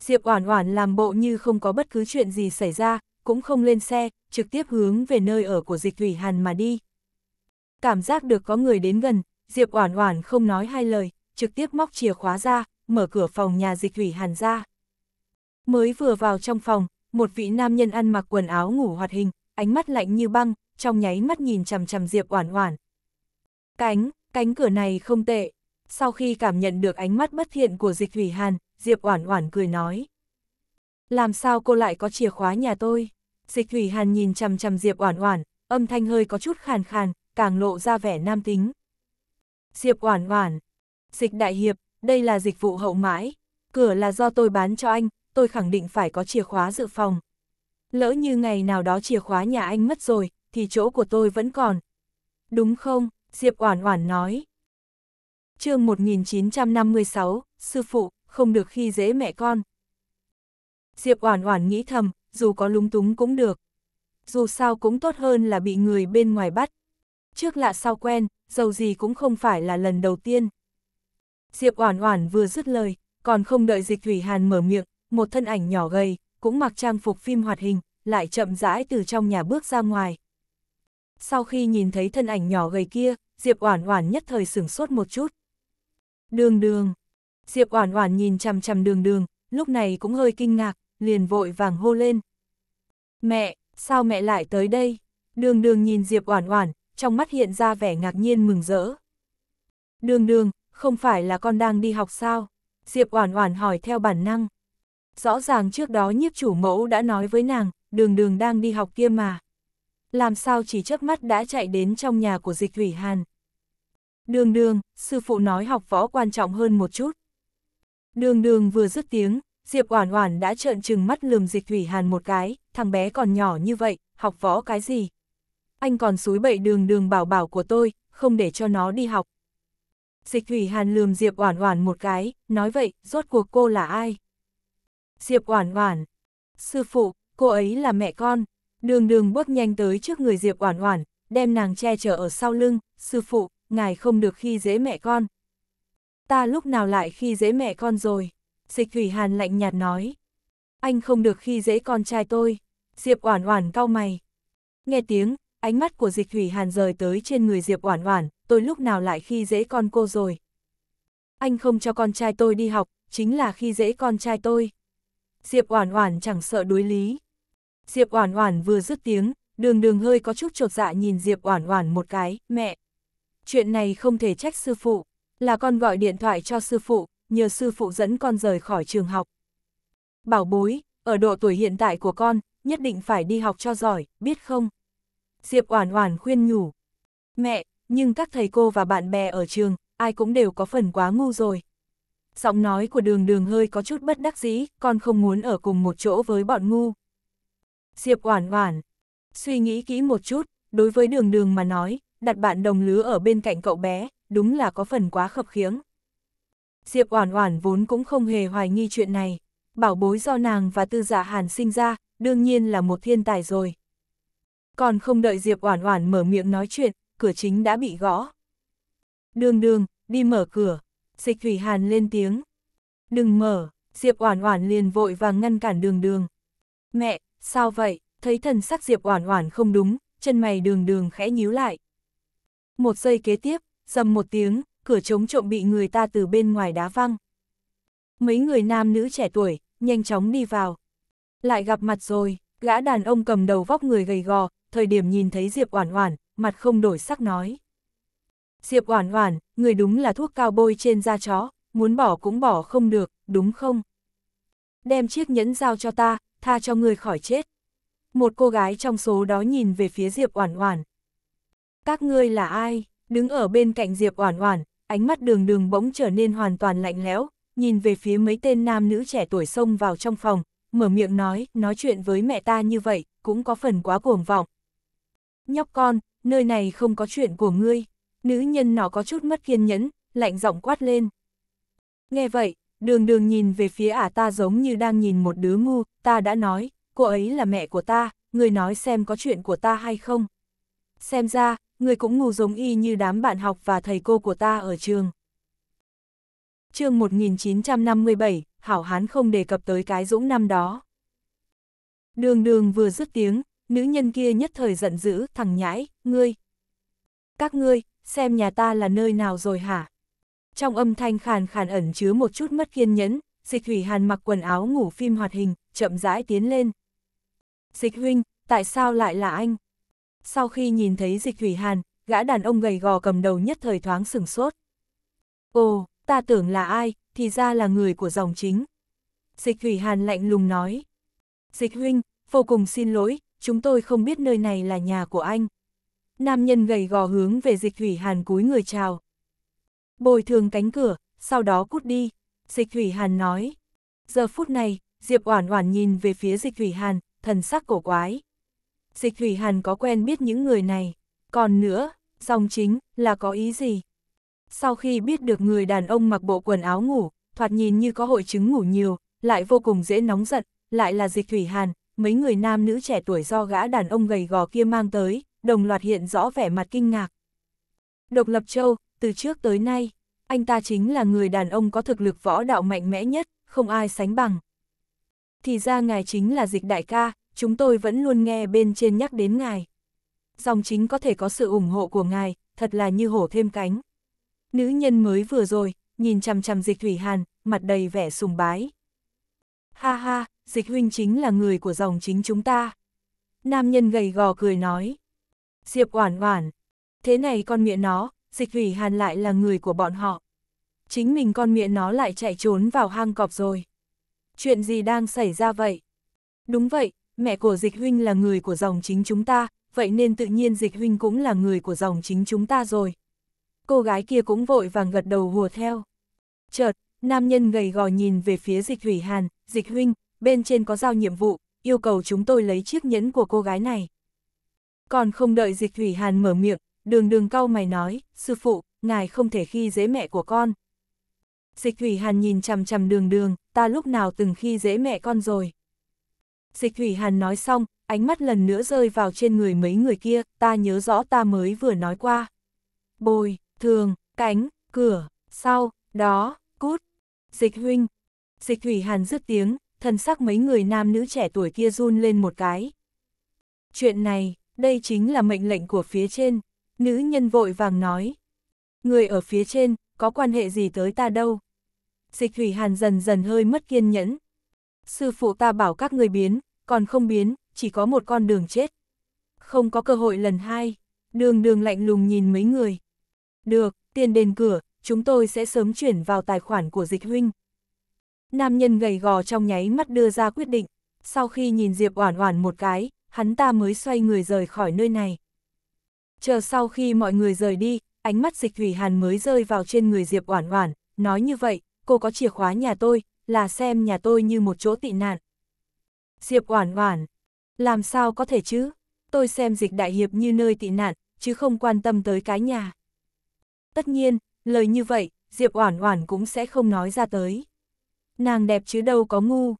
Diệp Oản Oản làm bộ như không có bất cứ chuyện gì xảy ra, cũng không lên xe, trực tiếp hướng về nơi ở của Dịch Thủy Hàn mà đi. Cảm giác được có người đến gần, Diệp Oản Oản không nói hai lời, trực tiếp móc chìa khóa ra, mở cửa phòng nhà dịch thủy hàn ra. Mới vừa vào trong phòng, một vị nam nhân ăn mặc quần áo ngủ hoạt hình, ánh mắt lạnh như băng, trong nháy mắt nhìn chằm chằm Diệp Oản Oản. Cánh, cánh cửa này không tệ. Sau khi cảm nhận được ánh mắt bất thiện của Dịch Thủy Hàn, Diệp Oản Oản cười nói: "Làm sao cô lại có chìa khóa nhà tôi?" Dịch Thủy Hàn nhìn chằm chằm Diệp Oản Oản, âm thanh hơi có chút khàn khàn, càng lộ ra vẻ nam tính. "Diệp Oản Oản, Dịch đại hiệp, đây là dịch vụ hậu mãi, cửa là do tôi bán cho anh, tôi khẳng định phải có chìa khóa dự phòng. Lỡ như ngày nào đó chìa khóa nhà anh mất rồi, thì chỗ của tôi vẫn còn. Đúng không? Diệp Oản Oản nói. Chương 1956, sư phụ, không được khi dễ mẹ con. Diệp Oản Oản nghĩ thầm, dù có lúng túng cũng được. Dù sao cũng tốt hơn là bị người bên ngoài bắt. Trước lạ sau quen, dầu gì cũng không phải là lần đầu tiên. Diệp Oản Oản vừa dứt lời, còn không đợi Dịch Thủy Hàn mở miệng, một thân ảnh nhỏ gầy, cũng mặc trang phục phim hoạt hình, lại chậm rãi từ trong nhà bước ra ngoài. Sau khi nhìn thấy thân ảnh nhỏ gầy kia, Diệp Oản Oản nhất thời sửng sốt một chút. Đường Đường. Diệp Oản Oản nhìn chằm chằm Đường Đường, lúc này cũng hơi kinh ngạc, liền vội vàng hô lên. "Mẹ, sao mẹ lại tới đây?" Đường Đường nhìn Diệp Oản Oản, trong mắt hiện ra vẻ ngạc nhiên mừng rỡ. "Đường Đường, không phải là con đang đi học sao? Diệp Oản Oản hỏi theo bản năng. Rõ ràng trước đó nhiếp chủ mẫu đã nói với nàng, đường đường đang đi học kia mà. Làm sao chỉ chớp mắt đã chạy đến trong nhà của dịch thủy hàn. Đường đường, sư phụ nói học võ quan trọng hơn một chút. Đường đường vừa dứt tiếng, Diệp Oản Oản đã trợn trừng mắt lườm Dịch Thủy Hàn một cái, thằng bé còn nhỏ như vậy, học võ cái gì? Anh còn suối bậy đường đường bảo bảo của tôi, không để cho nó đi học, Dịch Thủy Hàn lườm Diệp Oản Oản một cái, nói vậy, rốt cuộc cô là ai? Diệp Oản Oản. Sư phụ, cô ấy là mẹ con. Đường đường bước nhanh tới trước người Diệp Oản Oản, đem nàng che chở ở sau lưng, sư phụ, ngài không được khi dễ mẹ con. Ta lúc nào lại khi dễ mẹ con rồi? Dịch Thủy Hàn lạnh nhạt nói. Anh không được khi dễ con trai tôi. Diệp Oản Oản cau mày. Nghe tiếng, ánh mắt của Dịch Thủy Hàn rời tới trên người Diệp Oản Oản, tôi lúc nào lại khi dễ con cô rồi. Anh không cho con trai tôi đi học, chính là khi dễ con trai tôi. Diệp Oản Oản chẳng sợ đối lý. Diệp Oản Oản vừa dứt tiếng, Đường Đường hơi có chút chột dạ nhìn Diệp Oản Oản một cái, "Mẹ, chuyện này không thể trách sư phụ, là con gọi điện thoại cho sư phụ, nhờ sư phụ dẫn con rời khỏi trường học." "Bảo bối, ở độ tuổi hiện tại của con, nhất định phải đi học cho giỏi, biết không?" Diệp Oản Oản khuyên nhủ. "Mẹ, nhưng các thầy cô và bạn bè ở trường, ai cũng đều có phần quá ngu rồi. Giọng nói của đường đường hơi có chút bất đắc dĩ, con không muốn ở cùng một chỗ với bọn ngu. Diệp oản oản, suy nghĩ kỹ một chút, đối với đường đường mà nói, đặt bạn đồng lứa ở bên cạnh cậu bé, đúng là có phần quá khập khiếng. Diệp oản oản vốn cũng không hề hoài nghi chuyện này, bảo bối do nàng và tư giả dạ hàn sinh ra, đương nhiên là một thiên tài rồi. Còn không đợi Diệp oản oản mở miệng nói chuyện, cửa chính đã bị gõ. Đường đường, đi mở cửa, dịch thủy hàn lên tiếng. Đừng mở, Diệp Oản Oản liền vội vàng ngăn cản đường đường. Mẹ, sao vậy, thấy thần sắc Diệp Oản Oản không đúng, chân mày đường đường khẽ nhíu lại. Một giây kế tiếp, dầm một tiếng, cửa chống trộm bị người ta từ bên ngoài đá văng. Mấy người nam nữ trẻ tuổi, nhanh chóng đi vào. Lại gặp mặt rồi, gã đàn ông cầm đầu vóc người gầy gò, thời điểm nhìn thấy Diệp Oản Oản, mặt không đổi sắc nói. Diệp Oản Oản, người đúng là thuốc cao bôi trên da chó, muốn bỏ cũng bỏ không được, đúng không? Đem chiếc nhẫn giao cho ta, tha cho người khỏi chết. Một cô gái trong số đó nhìn về phía Diệp Oản Oản. Các ngươi là ai? Đứng ở bên cạnh Diệp Oản Oản, ánh mắt Đường Đường bỗng trở nên hoàn toàn lạnh lẽo, nhìn về phía mấy tên nam nữ trẻ tuổi xông vào trong phòng, mở miệng nói, nói chuyện với mẹ ta như vậy, cũng có phần quá cuồng vọng. Nhóc con, nơi này không có chuyện của ngươi. Nữ nhân nó có chút mất kiên nhẫn, lạnh giọng quát lên. Nghe vậy, đường đường nhìn về phía ả ta giống như đang nhìn một đứa ngu, ta đã nói, cô ấy là mẹ của ta, người nói xem có chuyện của ta hay không. Xem ra, người cũng ngu giống y như đám bạn học và thầy cô của ta ở trường. chương 1957, Hảo Hán không đề cập tới cái dũng năm đó. Đường đường vừa dứt tiếng, nữ nhân kia nhất thời giận dữ, thằng nhãi, ngươi. Các ngươi, xem nhà ta là nơi nào rồi hả? Trong âm thanh khàn khàn ẩn chứa một chút mất kiên nhẫn, dịch hủy hàn mặc quần áo ngủ phim hoạt hình, chậm rãi tiến lên. Dịch huynh, tại sao lại là anh? Sau khi nhìn thấy dịch hủy hàn, gã đàn ông gầy gò cầm đầu nhất thời thoáng sừng sốt. Ồ, ta tưởng là ai, thì ra là người của dòng chính. Dịch hủy hàn lạnh lùng nói. Dịch huynh, vô cùng xin lỗi, chúng tôi không biết nơi này là nhà của anh. Nam nhân gầy gò hướng về dịch thủy hàn cúi người chào. Bồi thường cánh cửa, sau đó cút đi. Dịch thủy hàn nói. Giờ phút này, Diệp Oản Oản nhìn về phía Dịch Thủy Hàn, thần sắc cổ quái. Dịch Thủy Hàn có quen biết những người này, còn nữa, dòng chính là có ý gì? Sau khi biết được người đàn ông mặc bộ quần áo ngủ, thoạt nhìn như có hội chứng ngủ nhiều, lại vô cùng dễ nóng giận, lại là Dịch Thủy Hàn, mấy người nam nữ trẻ tuổi do gã đàn ông gầy gò kia mang tới, đồng loạt hiện rõ vẻ mặt kinh ngạc. Độc Lập Châu, từ trước tới nay, anh ta chính là người đàn ông có thực lực võ đạo mạnh mẽ nhất, không ai sánh bằng. Thì ra ngài chính là dịch đại ca, chúng tôi vẫn luôn nghe bên trên nhắc đến ngài. Dòng chính có thể có sự ủng hộ của ngài, thật là như hổ thêm cánh. Nữ nhân mới vừa rồi, nhìn chằm chằm dịch thủy hàn, mặt đầy vẻ sùng bái. Ha ha, dịch huynh chính là người của dòng chính chúng ta. Nam nhân gầy gò cười nói. Diệp oản oản, thế này con miệng nó, dịch hủy hàn lại là người của bọn họ. Chính mình con miệng nó lại chạy trốn vào hang cọp rồi. Chuyện gì đang xảy ra vậy? Đúng vậy, mẹ của dịch huynh là người của dòng chính chúng ta, vậy nên tự nhiên dịch huynh cũng là người của dòng chính chúng ta rồi. Cô gái kia cũng vội vàng gật đầu hùa theo. Chợt, nam nhân gầy gò nhìn về phía dịch hủy hàn, dịch huynh, bên trên có giao nhiệm vụ, yêu cầu chúng tôi lấy chiếc nhẫn của cô gái này. Còn không đợi dịch thủy hàn mở miệng, đường đường cau mày nói, sư phụ, ngài không thể khi dễ mẹ của con. Dịch thủy hàn nhìn chằm chằm đường đường, ta lúc nào từng khi dễ mẹ con rồi. Dịch thủy hàn nói xong, ánh mắt lần nữa rơi vào trên người mấy người kia, ta nhớ rõ ta mới vừa nói qua. Bồi, thường, cánh, cửa, sau, đó, cút, dịch huynh. Dịch thủy hàn dứt tiếng, thân sắc mấy người nam nữ trẻ tuổi kia run lên một cái. Chuyện này, đây chính là mệnh lệnh của phía trên, nữ nhân vội vàng nói. Người ở phía trên, có quan hệ gì tới ta đâu. Dịch thủy hàn dần dần hơi mất kiên nhẫn. Sư phụ ta bảo các người biến, còn không biến, chỉ có một con đường chết. Không có cơ hội lần hai, đường đường lạnh lùng nhìn mấy người. Được, tiền đền cửa, chúng tôi sẽ sớm chuyển vào tài khoản của dịch huynh. Nam nhân gầy gò trong nháy mắt đưa ra quyết định, sau khi nhìn Diệp Oản Oản một cái, hắn ta mới xoay người rời khỏi nơi này. Chờ sau khi mọi người rời đi, ánh mắt Dịch Thủy Hàn mới rơi vào trên người Diệp Oản Oản, nói như vậy, cô có chìa khóa nhà tôi, là xem nhà tôi như một chỗ tị nạn. Diệp Oản Oản, làm sao có thể chứ? Tôi xem Dịch đại hiệp như nơi tị nạn, chứ không quan tâm tới cái nhà. Tất nhiên, lời như vậy, Diệp Oản Oản cũng sẽ không nói ra tới. Nàng đẹp chứ đâu có ngu.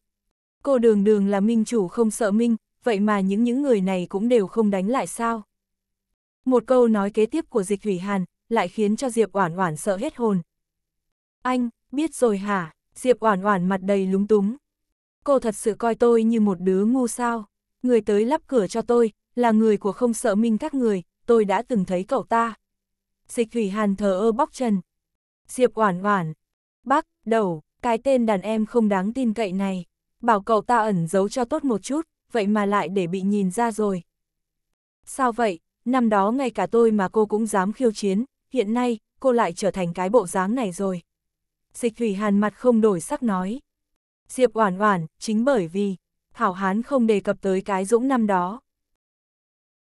Cô đường đường là minh chủ không sợ minh, vậy mà những những người này cũng đều không đánh lại sao. Một câu nói kế tiếp của dịch hủy hàn, lại khiến cho Diệp Oản Oản sợ hết hồn. Anh, biết rồi hả? Diệp Oản Oản mặt đầy lúng túng. Cô thật sự coi tôi như một đứa ngu sao? Người tới lắp cửa cho tôi, là người của không sợ minh các người, tôi đã từng thấy cậu ta. Dịch hủy Hàn thờ ơ bóc chân, Diệp Oản Oản, bác, đầu, cái tên đàn em không đáng tin cậy này, bảo cậu ta ẩn giấu cho tốt một chút, vậy mà lại để bị nhìn ra rồi. Sao vậy, năm đó ngay cả tôi mà cô cũng dám khiêu chiến, hiện nay, cô lại trở thành cái bộ dáng này rồi. Dịch Thủy Hàn mặt không đổi sắc nói. Diệp Oản Oản, chính bởi vì Thảo Hán không đề cập tới cái Dũng năm đó.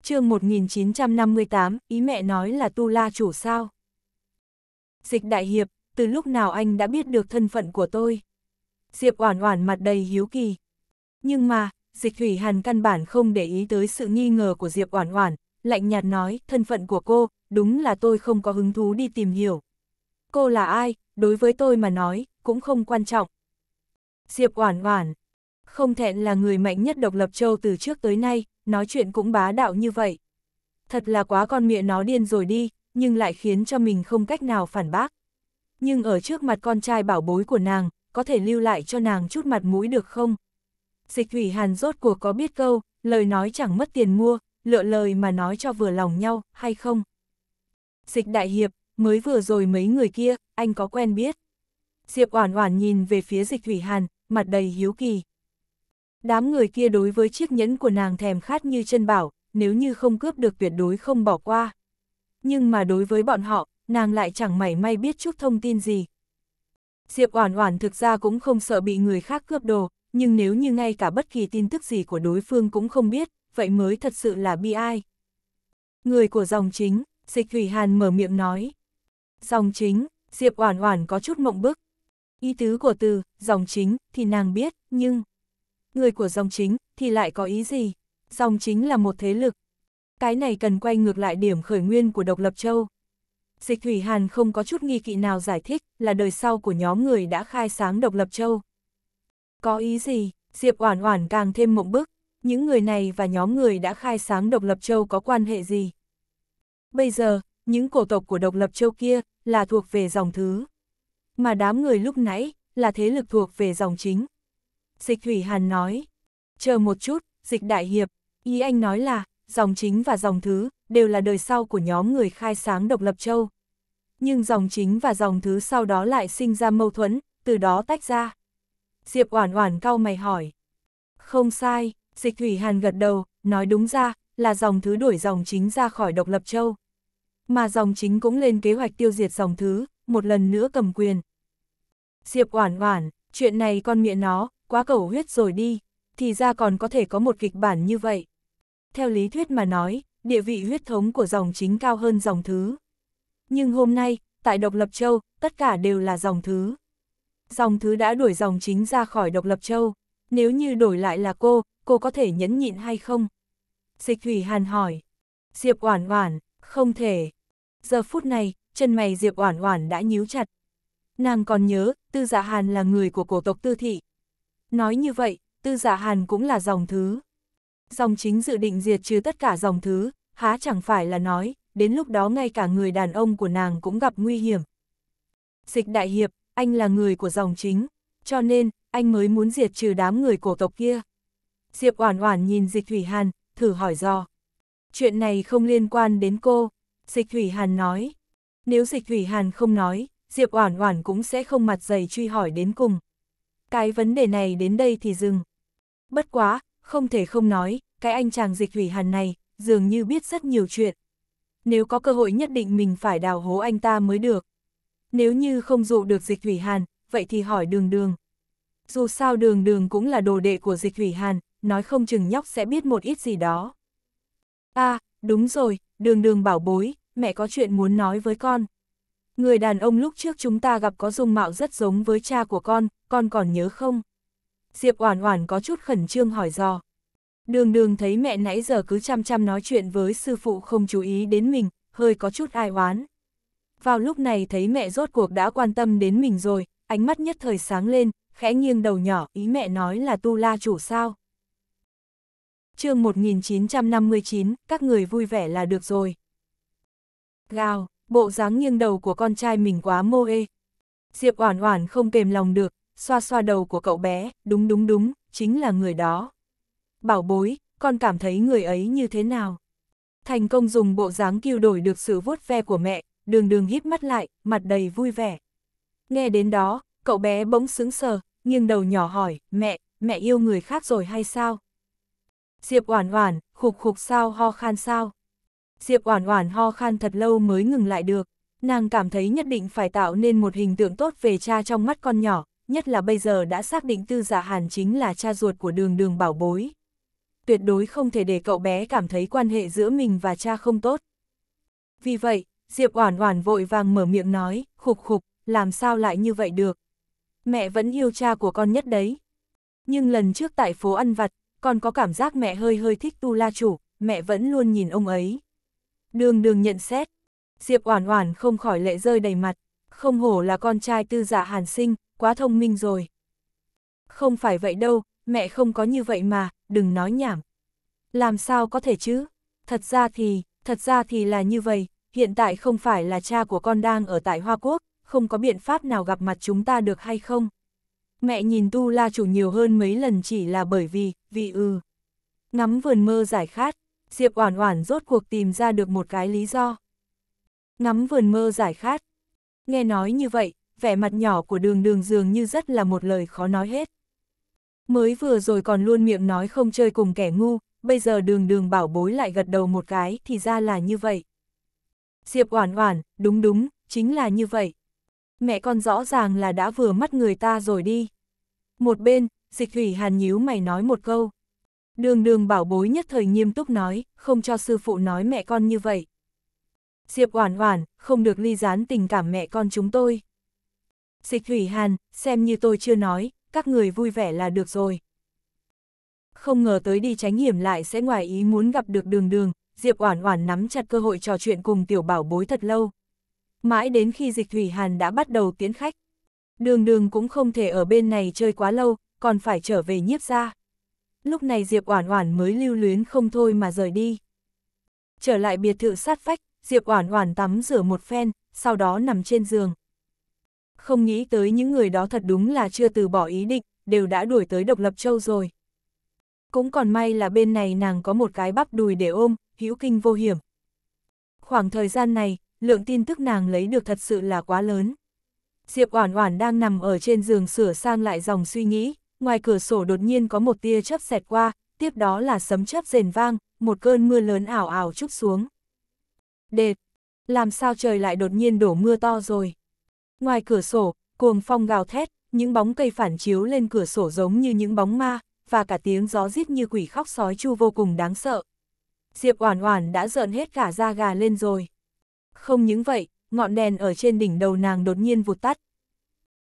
Chương 1958, ý mẹ nói là tu la chủ sao? Dịch Đại hiệp, từ lúc nào anh đã biết được thân phận của tôi? Diệp Oản Oản mặt đầy hiếu kỳ. Nhưng mà, Dịch Thủy Hàn căn bản không để ý tới sự nghi ngờ của Diệp Oản Oản, lạnh nhạt nói, thân phận của cô, đúng là tôi không có hứng thú đi tìm hiểu. Cô là ai, đối với tôi mà nói, cũng không quan trọng. Diệp Oản Oản, không thẹn là người mạnh nhất độc lập châu từ trước tới nay, nói chuyện cũng bá đạo như vậy. Thật là quá con miệng nó điên rồi đi, nhưng lại khiến cho mình không cách nào phản bác nhưng ở trước mặt con trai bảo bối của nàng, có thể lưu lại cho nàng chút mặt mũi được không? Dịch Thủy Hàn rốt cuộc có biết câu, lời nói chẳng mất tiền mua, lựa lời mà nói cho vừa lòng nhau, hay không? Dịch Đại Hiệp, mới vừa rồi mấy người kia, anh có quen biết? Diệp Oản Oản nhìn về phía Dịch Thủy Hàn, mặt đầy hiếu kỳ. Đám người kia đối với chiếc nhẫn của nàng thèm khát như chân bảo, nếu như không cướp được tuyệt đối không bỏ qua. Nhưng mà đối với bọn họ, nàng lại chẳng mảy may biết chút thông tin gì. Diệp Oản Oản thực ra cũng không sợ bị người khác cướp đồ, nhưng nếu như ngay cả bất kỳ tin tức gì của đối phương cũng không biết, vậy mới thật sự là bi ai. Người của dòng chính, Dịch Thủy Hàn mở miệng nói. Dòng chính, Diệp Oản Oản có chút mộng bức. Ý tứ của từ, dòng chính, thì nàng biết, nhưng... Người của dòng chính, thì lại có ý gì? Dòng chính là một thế lực. Cái này cần quay ngược lại điểm khởi nguyên của độc lập châu. Dịch Thủy Hàn không có chút nghi kỵ nào giải thích là đời sau của nhóm người đã khai sáng độc lập châu. Có ý gì, Diệp Oản Oản càng thêm mộng bức, những người này và nhóm người đã khai sáng độc lập châu có quan hệ gì? Bây giờ, những cổ tộc của độc lập châu kia là thuộc về dòng thứ, mà đám người lúc nãy là thế lực thuộc về dòng chính. Dịch Thủy Hàn nói, chờ một chút, dịch đại hiệp, ý anh nói là, dòng chính và dòng thứ, đều là đời sau của nhóm người khai sáng độc lập châu. Nhưng dòng chính và dòng thứ sau đó lại sinh ra mâu thuẫn, từ đó tách ra. Diệp Oản Oản cau mày hỏi. Không sai, Dịch Thủy Hàn gật đầu, nói đúng ra, là dòng thứ đuổi dòng chính ra khỏi độc lập châu. Mà dòng chính cũng lên kế hoạch tiêu diệt dòng thứ, một lần nữa cầm quyền. Diệp Oản Oản, chuyện này con miệng nó, quá cầu huyết rồi đi, thì ra còn có thể có một kịch bản như vậy. Theo lý thuyết mà nói, địa vị huyết thống của dòng chính cao hơn dòng thứ. Nhưng hôm nay, tại Độc Lập Châu, tất cả đều là dòng thứ. Dòng thứ đã đuổi dòng chính ra khỏi Độc Lập Châu, nếu như đổi lại là cô, cô có thể nhẫn nhịn hay không? Dịch Thủy Hàn hỏi. Diệp Oản Oản, không thể. Giờ phút này, chân mày Diệp Oản Oản đã nhíu chặt. Nàng còn nhớ, Tư Dạ Hàn là người của cổ tộc Tư thị. Nói như vậy, Tư Dạ Hàn cũng là dòng thứ dòng chính dự định diệt trừ tất cả dòng thứ, há chẳng phải là nói, đến lúc đó ngay cả người đàn ông của nàng cũng gặp nguy hiểm. Dịch đại hiệp, anh là người của dòng chính, cho nên, anh mới muốn diệt trừ đám người cổ tộc kia. Diệp Oản Oản nhìn Dịch Thủy Hàn, thử hỏi do Chuyện này không liên quan đến cô, Dịch Thủy Hàn nói. Nếu Dịch Thủy Hàn không nói, Diệp Oản Oản cũng sẽ không mặt dày truy hỏi đến cùng. Cái vấn đề này đến đây thì dừng. Bất quá, không thể không nói, cái anh chàng dịch Hủy hàn này, dường như biết rất nhiều chuyện. Nếu có cơ hội nhất định mình phải đào hố anh ta mới được. Nếu như không dụ được dịch Hủy hàn, vậy thì hỏi đường đường. Dù sao đường đường cũng là đồ đệ của dịch Hủy hàn, nói không chừng nhóc sẽ biết một ít gì đó. À, đúng rồi, đường đường bảo bối, mẹ có chuyện muốn nói với con. Người đàn ông lúc trước chúng ta gặp có dung mạo rất giống với cha của con, con còn nhớ không? Diệp Oản Oản có chút khẩn trương hỏi dò. Đường đường thấy mẹ nãy giờ cứ chăm chăm nói chuyện với sư phụ không chú ý đến mình, hơi có chút ai oán. Vào lúc này thấy mẹ rốt cuộc đã quan tâm đến mình rồi, ánh mắt nhất thời sáng lên, khẽ nghiêng đầu nhỏ ý mẹ nói là tu la chủ sao. chương 1959, các người vui vẻ là được rồi. Gào, bộ dáng nghiêng đầu của con trai mình quá mô ê. Diệp Oản Oản không kềm lòng được, xoa xoa đầu của cậu bé, đúng đúng đúng, chính là người đó. Bảo bối, con cảm thấy người ấy như thế nào? Thành công dùng bộ dáng kêu đổi được sự vuốt ve của mẹ, đường đường híp mắt lại, mặt đầy vui vẻ. Nghe đến đó, cậu bé bỗng sững sờ, nghiêng đầu nhỏ hỏi, mẹ, mẹ yêu người khác rồi hay sao? Diệp Oản Oản, khục khục sao ho khan sao? Diệp Oản Oản ho khan thật lâu mới ngừng lại được, nàng cảm thấy nhất định phải tạo nên một hình tượng tốt về cha trong mắt con nhỏ, nhất là bây giờ đã xác định tư giả hàn chính là cha ruột của đường đường bảo bối. Tuyệt đối không thể để cậu bé cảm thấy quan hệ giữa mình và cha không tốt. Vì vậy, Diệp Oản Oản vội vàng mở miệng nói, khục khục, làm sao lại như vậy được. Mẹ vẫn yêu cha của con nhất đấy. Nhưng lần trước tại phố ăn vặt, con có cảm giác mẹ hơi hơi thích tu la chủ, mẹ vẫn luôn nhìn ông ấy. Đường đường nhận xét, Diệp Oản Oản không khỏi lệ rơi đầy mặt, không hổ là con trai tư giả hàn sinh, quá thông minh rồi. Không phải vậy đâu, mẹ không có như vậy mà, đừng nói nhảm. Làm sao có thể chứ? Thật ra thì, thật ra thì là như vậy, hiện tại không phải là cha của con đang ở tại Hoa Quốc, không có biện pháp nào gặp mặt chúng ta được hay không? Mẹ nhìn Tu La Chủ nhiều hơn mấy lần chỉ là bởi vì, vì ư. Ừ. Ngắm vườn mơ giải khát, Diệp Oản Oản rốt cuộc tìm ra được một cái lý do. Ngắm vườn mơ giải khát. Nghe nói như vậy, vẻ mặt nhỏ của đường đường dường như rất là một lời khó nói hết. Mới vừa rồi còn luôn miệng nói không chơi cùng kẻ ngu, bây giờ đường đường bảo bối lại gật đầu một cái thì ra là như vậy. Diệp oản oản, đúng đúng, chính là như vậy. Mẹ con rõ ràng là đã vừa mắt người ta rồi đi. Một bên, dịch thủy hàn nhíu mày nói một câu. Đường đường bảo bối nhất thời nghiêm túc nói, không cho sư phụ nói mẹ con như vậy. Diệp oản oản, không được ly gián tình cảm mẹ con chúng tôi. Dịch Thủy Hàn, xem như tôi chưa nói, các người vui vẻ là được rồi. Không ngờ tới đi tránh hiểm lại sẽ ngoài ý muốn gặp được đường đường, Diệp Oản Oản nắm chặt cơ hội trò chuyện cùng tiểu bảo bối thật lâu. Mãi đến khi Dịch Thủy Hàn đã bắt đầu tiến khách, Đường Đường cũng không thể ở bên này chơi quá lâu, còn phải trở về nhiếp ra. Lúc này Diệp Oản Oản mới lưu luyến không thôi mà rời đi. Trở lại biệt thự sát phách, Diệp Oản Oản tắm rửa một phen, sau đó nằm trên giường không nghĩ tới những người đó thật đúng là chưa từ bỏ ý định, đều đã đuổi tới độc lập châu rồi. Cũng còn may là bên này nàng có một cái bắp đùi để ôm, hữu kinh vô hiểm. Khoảng thời gian này, lượng tin tức nàng lấy được thật sự là quá lớn. Diệp Oản Oản đang nằm ở trên giường sửa sang lại dòng suy nghĩ, ngoài cửa sổ đột nhiên có một tia chớp xẹt qua, tiếp đó là sấm chớp rền vang, một cơn mưa lớn ảo ảo chút xuống. Đệt, làm sao trời lại đột nhiên đổ mưa to rồi? Ngoài cửa sổ, cuồng phong gào thét, những bóng cây phản chiếu lên cửa sổ giống như những bóng ma, và cả tiếng gió giết như quỷ khóc sói chu vô cùng đáng sợ. Diệp Oản Oản đã giận hết cả da gà lên rồi. Không những vậy, ngọn đèn ở trên đỉnh đầu nàng đột nhiên vụt tắt.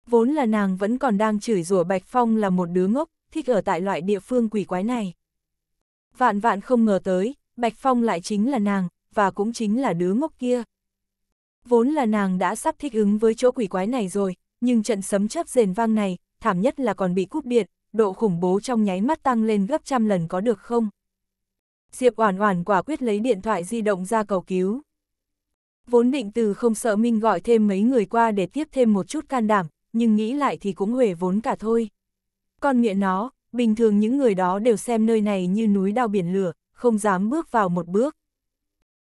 Vốn là nàng vẫn còn đang chửi rủa Bạch Phong là một đứa ngốc, thích ở tại loại địa phương quỷ quái này. Vạn vạn không ngờ tới, Bạch Phong lại chính là nàng, và cũng chính là đứa ngốc kia. Vốn là nàng đã sắp thích ứng với chỗ quỷ quái này rồi, nhưng trận sấm chớp rền vang này, thảm nhất là còn bị cúp điện, độ khủng bố trong nháy mắt tăng lên gấp trăm lần có được không? Diệp Oản Oản quả quyết lấy điện thoại di động ra cầu cứu. Vốn định từ không sợ Minh gọi thêm mấy người qua để tiếp thêm một chút can đảm, nhưng nghĩ lại thì cũng huề vốn cả thôi. Con miệng nó, bình thường những người đó đều xem nơi này như núi đao biển lửa, không dám bước vào một bước.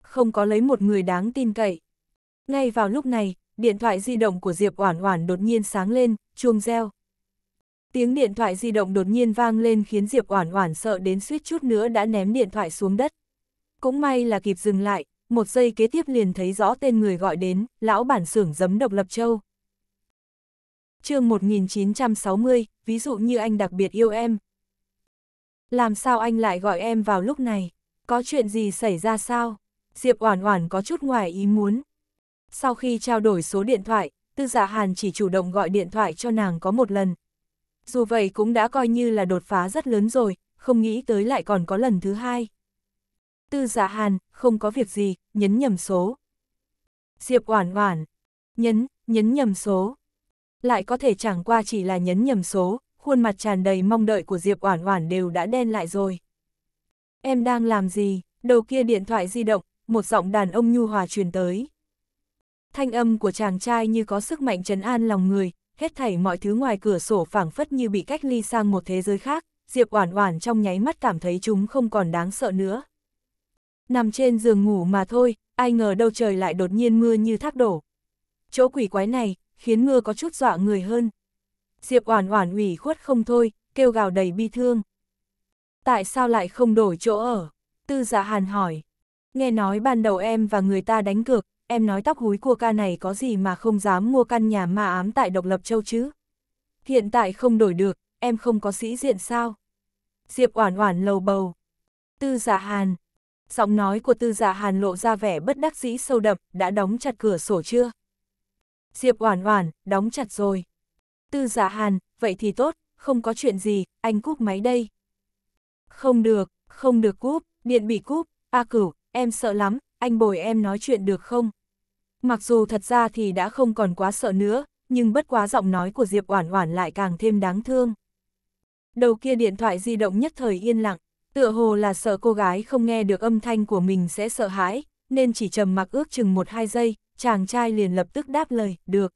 Không có lấy một người đáng tin cậy. Ngay vào lúc này, điện thoại di động của Diệp Oản Oản đột nhiên sáng lên, chuông reo. Tiếng điện thoại di động đột nhiên vang lên khiến Diệp Oản Oản sợ đến suýt chút nữa đã ném điện thoại xuống đất. Cũng may là kịp dừng lại, một giây kế tiếp liền thấy rõ tên người gọi đến, lão bản xưởng giấm độc lập châu. chương 1960, ví dụ như anh đặc biệt yêu em. Làm sao anh lại gọi em vào lúc này? Có chuyện gì xảy ra sao? Diệp Oản Oản có chút ngoài ý muốn, sau khi trao đổi số điện thoại, Tư Dạ Hàn chỉ chủ động gọi điện thoại cho nàng có một lần. Dù vậy cũng đã coi như là đột phá rất lớn rồi, không nghĩ tới lại còn có lần thứ hai. Tư Dạ Hàn, không có việc gì, nhấn nhầm số. Diệp Oản Oản, nhấn, nhấn nhầm số. Lại có thể chẳng qua chỉ là nhấn nhầm số, khuôn mặt tràn đầy mong đợi của Diệp Oản Oản đều đã đen lại rồi. Em đang làm gì? Đầu kia điện thoại di động, một giọng đàn ông nhu hòa truyền tới. Thanh âm của chàng trai như có sức mạnh trấn an lòng người, hết thảy mọi thứ ngoài cửa sổ phảng phất như bị cách ly sang một thế giới khác, Diệp Oản Oản trong nháy mắt cảm thấy chúng không còn đáng sợ nữa. Nằm trên giường ngủ mà thôi, ai ngờ đâu trời lại đột nhiên mưa như thác đổ. Chỗ quỷ quái này, khiến mưa có chút dọa người hơn. Diệp Oản Oản ủy khuất không thôi, kêu gào đầy bi thương. Tại sao lại không đổi chỗ ở? Tư Dạ Hàn hỏi. Nghe nói ban đầu em và người ta đánh cược, em nói tóc húi của ca này có gì mà không dám mua căn nhà ma ám tại độc lập châu chứ? Hiện tại không đổi được, em không có sĩ diện sao? Diệp Oản Oản lầu bầu. Tư Dạ Hàn. Giọng nói của Tư Dạ Hàn lộ ra vẻ bất đắc dĩ sâu đậm, đã đóng chặt cửa sổ chưa? Diệp Oản Oản, đóng chặt rồi. Tư Dạ Hàn, vậy thì tốt, không có chuyện gì, anh cúp máy đây. Không được, không được cúp, điện bị cúp, A Cửu, em sợ lắm, anh bồi em nói chuyện được không? Mặc dù thật ra thì đã không còn quá sợ nữa, nhưng bất quá giọng nói của Diệp Oản Oản lại càng thêm đáng thương. Đầu kia điện thoại di động nhất thời yên lặng, tựa hồ là sợ cô gái không nghe được âm thanh của mình sẽ sợ hãi, nên chỉ trầm mặc ước chừng 1-2 giây, chàng trai liền lập tức đáp lời, "Được."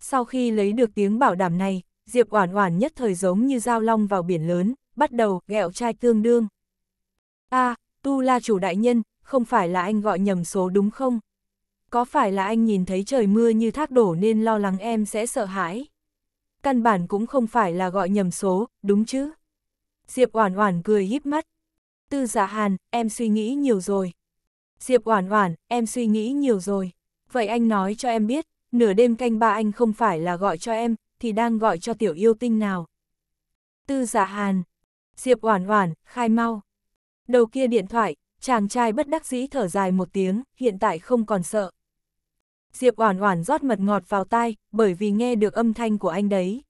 Sau khi lấy được tiếng bảo đảm này, Diệp Oản Oản nhất thời giống như dao long vào biển lớn, bắt đầu gẹo trai tương đương. "A, Tu La chủ đại nhân, không phải là anh gọi nhầm số đúng không?" có phải là anh nhìn thấy trời mưa như thác đổ nên lo lắng em sẽ sợ hãi? Căn bản cũng không phải là gọi nhầm số, đúng chứ? Diệp Oản Oản cười híp mắt. Tư Dạ Hàn, em suy nghĩ nhiều rồi. Diệp Oản Oản, em suy nghĩ nhiều rồi. Vậy anh nói cho em biết, nửa đêm canh ba anh không phải là gọi cho em, thì đang gọi cho tiểu yêu tinh nào? Tư Dạ Hàn. Diệp Oản Oản, khai mau. Đầu kia điện thoại, chàng trai bất đắc dĩ thở dài một tiếng, hiện tại không còn sợ. Diệp Oản Oản rót mật ngọt vào tai, bởi vì nghe được âm thanh của anh đấy.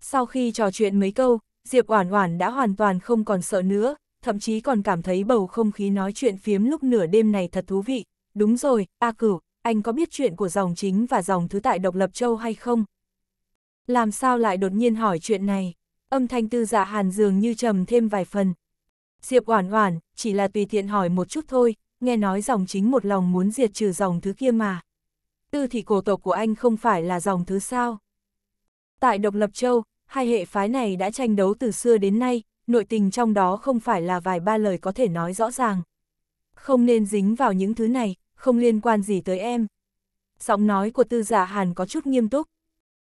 Sau khi trò chuyện mấy câu, Diệp Oản Oản đã hoàn toàn không còn sợ nữa, thậm chí còn cảm thấy bầu không khí nói chuyện phiếm lúc nửa đêm này thật thú vị. Đúng rồi, A Cửu, anh có biết chuyện của dòng chính và dòng thứ tại Độc Lập Châu hay không? Làm sao lại đột nhiên hỏi chuyện này? Âm thanh tư dạ hàn dường như trầm thêm vài phần. Diệp Oản Oản, chỉ là tùy tiện hỏi một chút thôi, nghe nói dòng chính một lòng muốn diệt trừ dòng thứ kia mà tư thì cổ tộc của anh không phải là dòng thứ sao. Tại Độc Lập Châu, hai hệ phái này đã tranh đấu từ xưa đến nay, nội tình trong đó không phải là vài ba lời có thể nói rõ ràng. Không nên dính vào những thứ này, không liên quan gì tới em. Giọng nói của tư giả dạ hàn có chút nghiêm túc.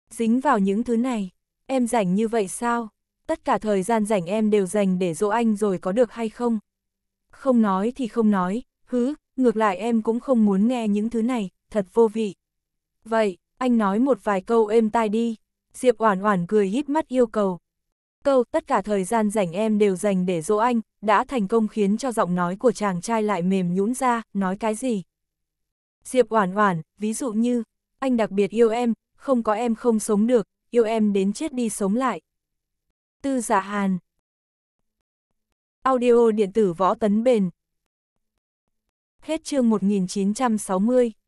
Dính vào những thứ này, em rảnh như vậy sao? Tất cả thời gian rảnh em đều dành để dỗ anh rồi có được hay không? Không nói thì không nói, hứ, ngược lại em cũng không muốn nghe những thứ này, thật vô vị. Vậy, anh nói một vài câu êm tai đi. Diệp Oản Oản cười híp mắt yêu cầu. Câu tất cả thời gian rảnh em đều dành để dỗ anh, đã thành công khiến cho giọng nói của chàng trai lại mềm nhũn ra, nói cái gì? Diệp Oản Oản, ví dụ như, anh đặc biệt yêu em, không có em không sống được, yêu em đến chết đi sống lại. Tư Dạ Hàn. Audio điện tử Võ Tấn Bền. Hết chương 1960.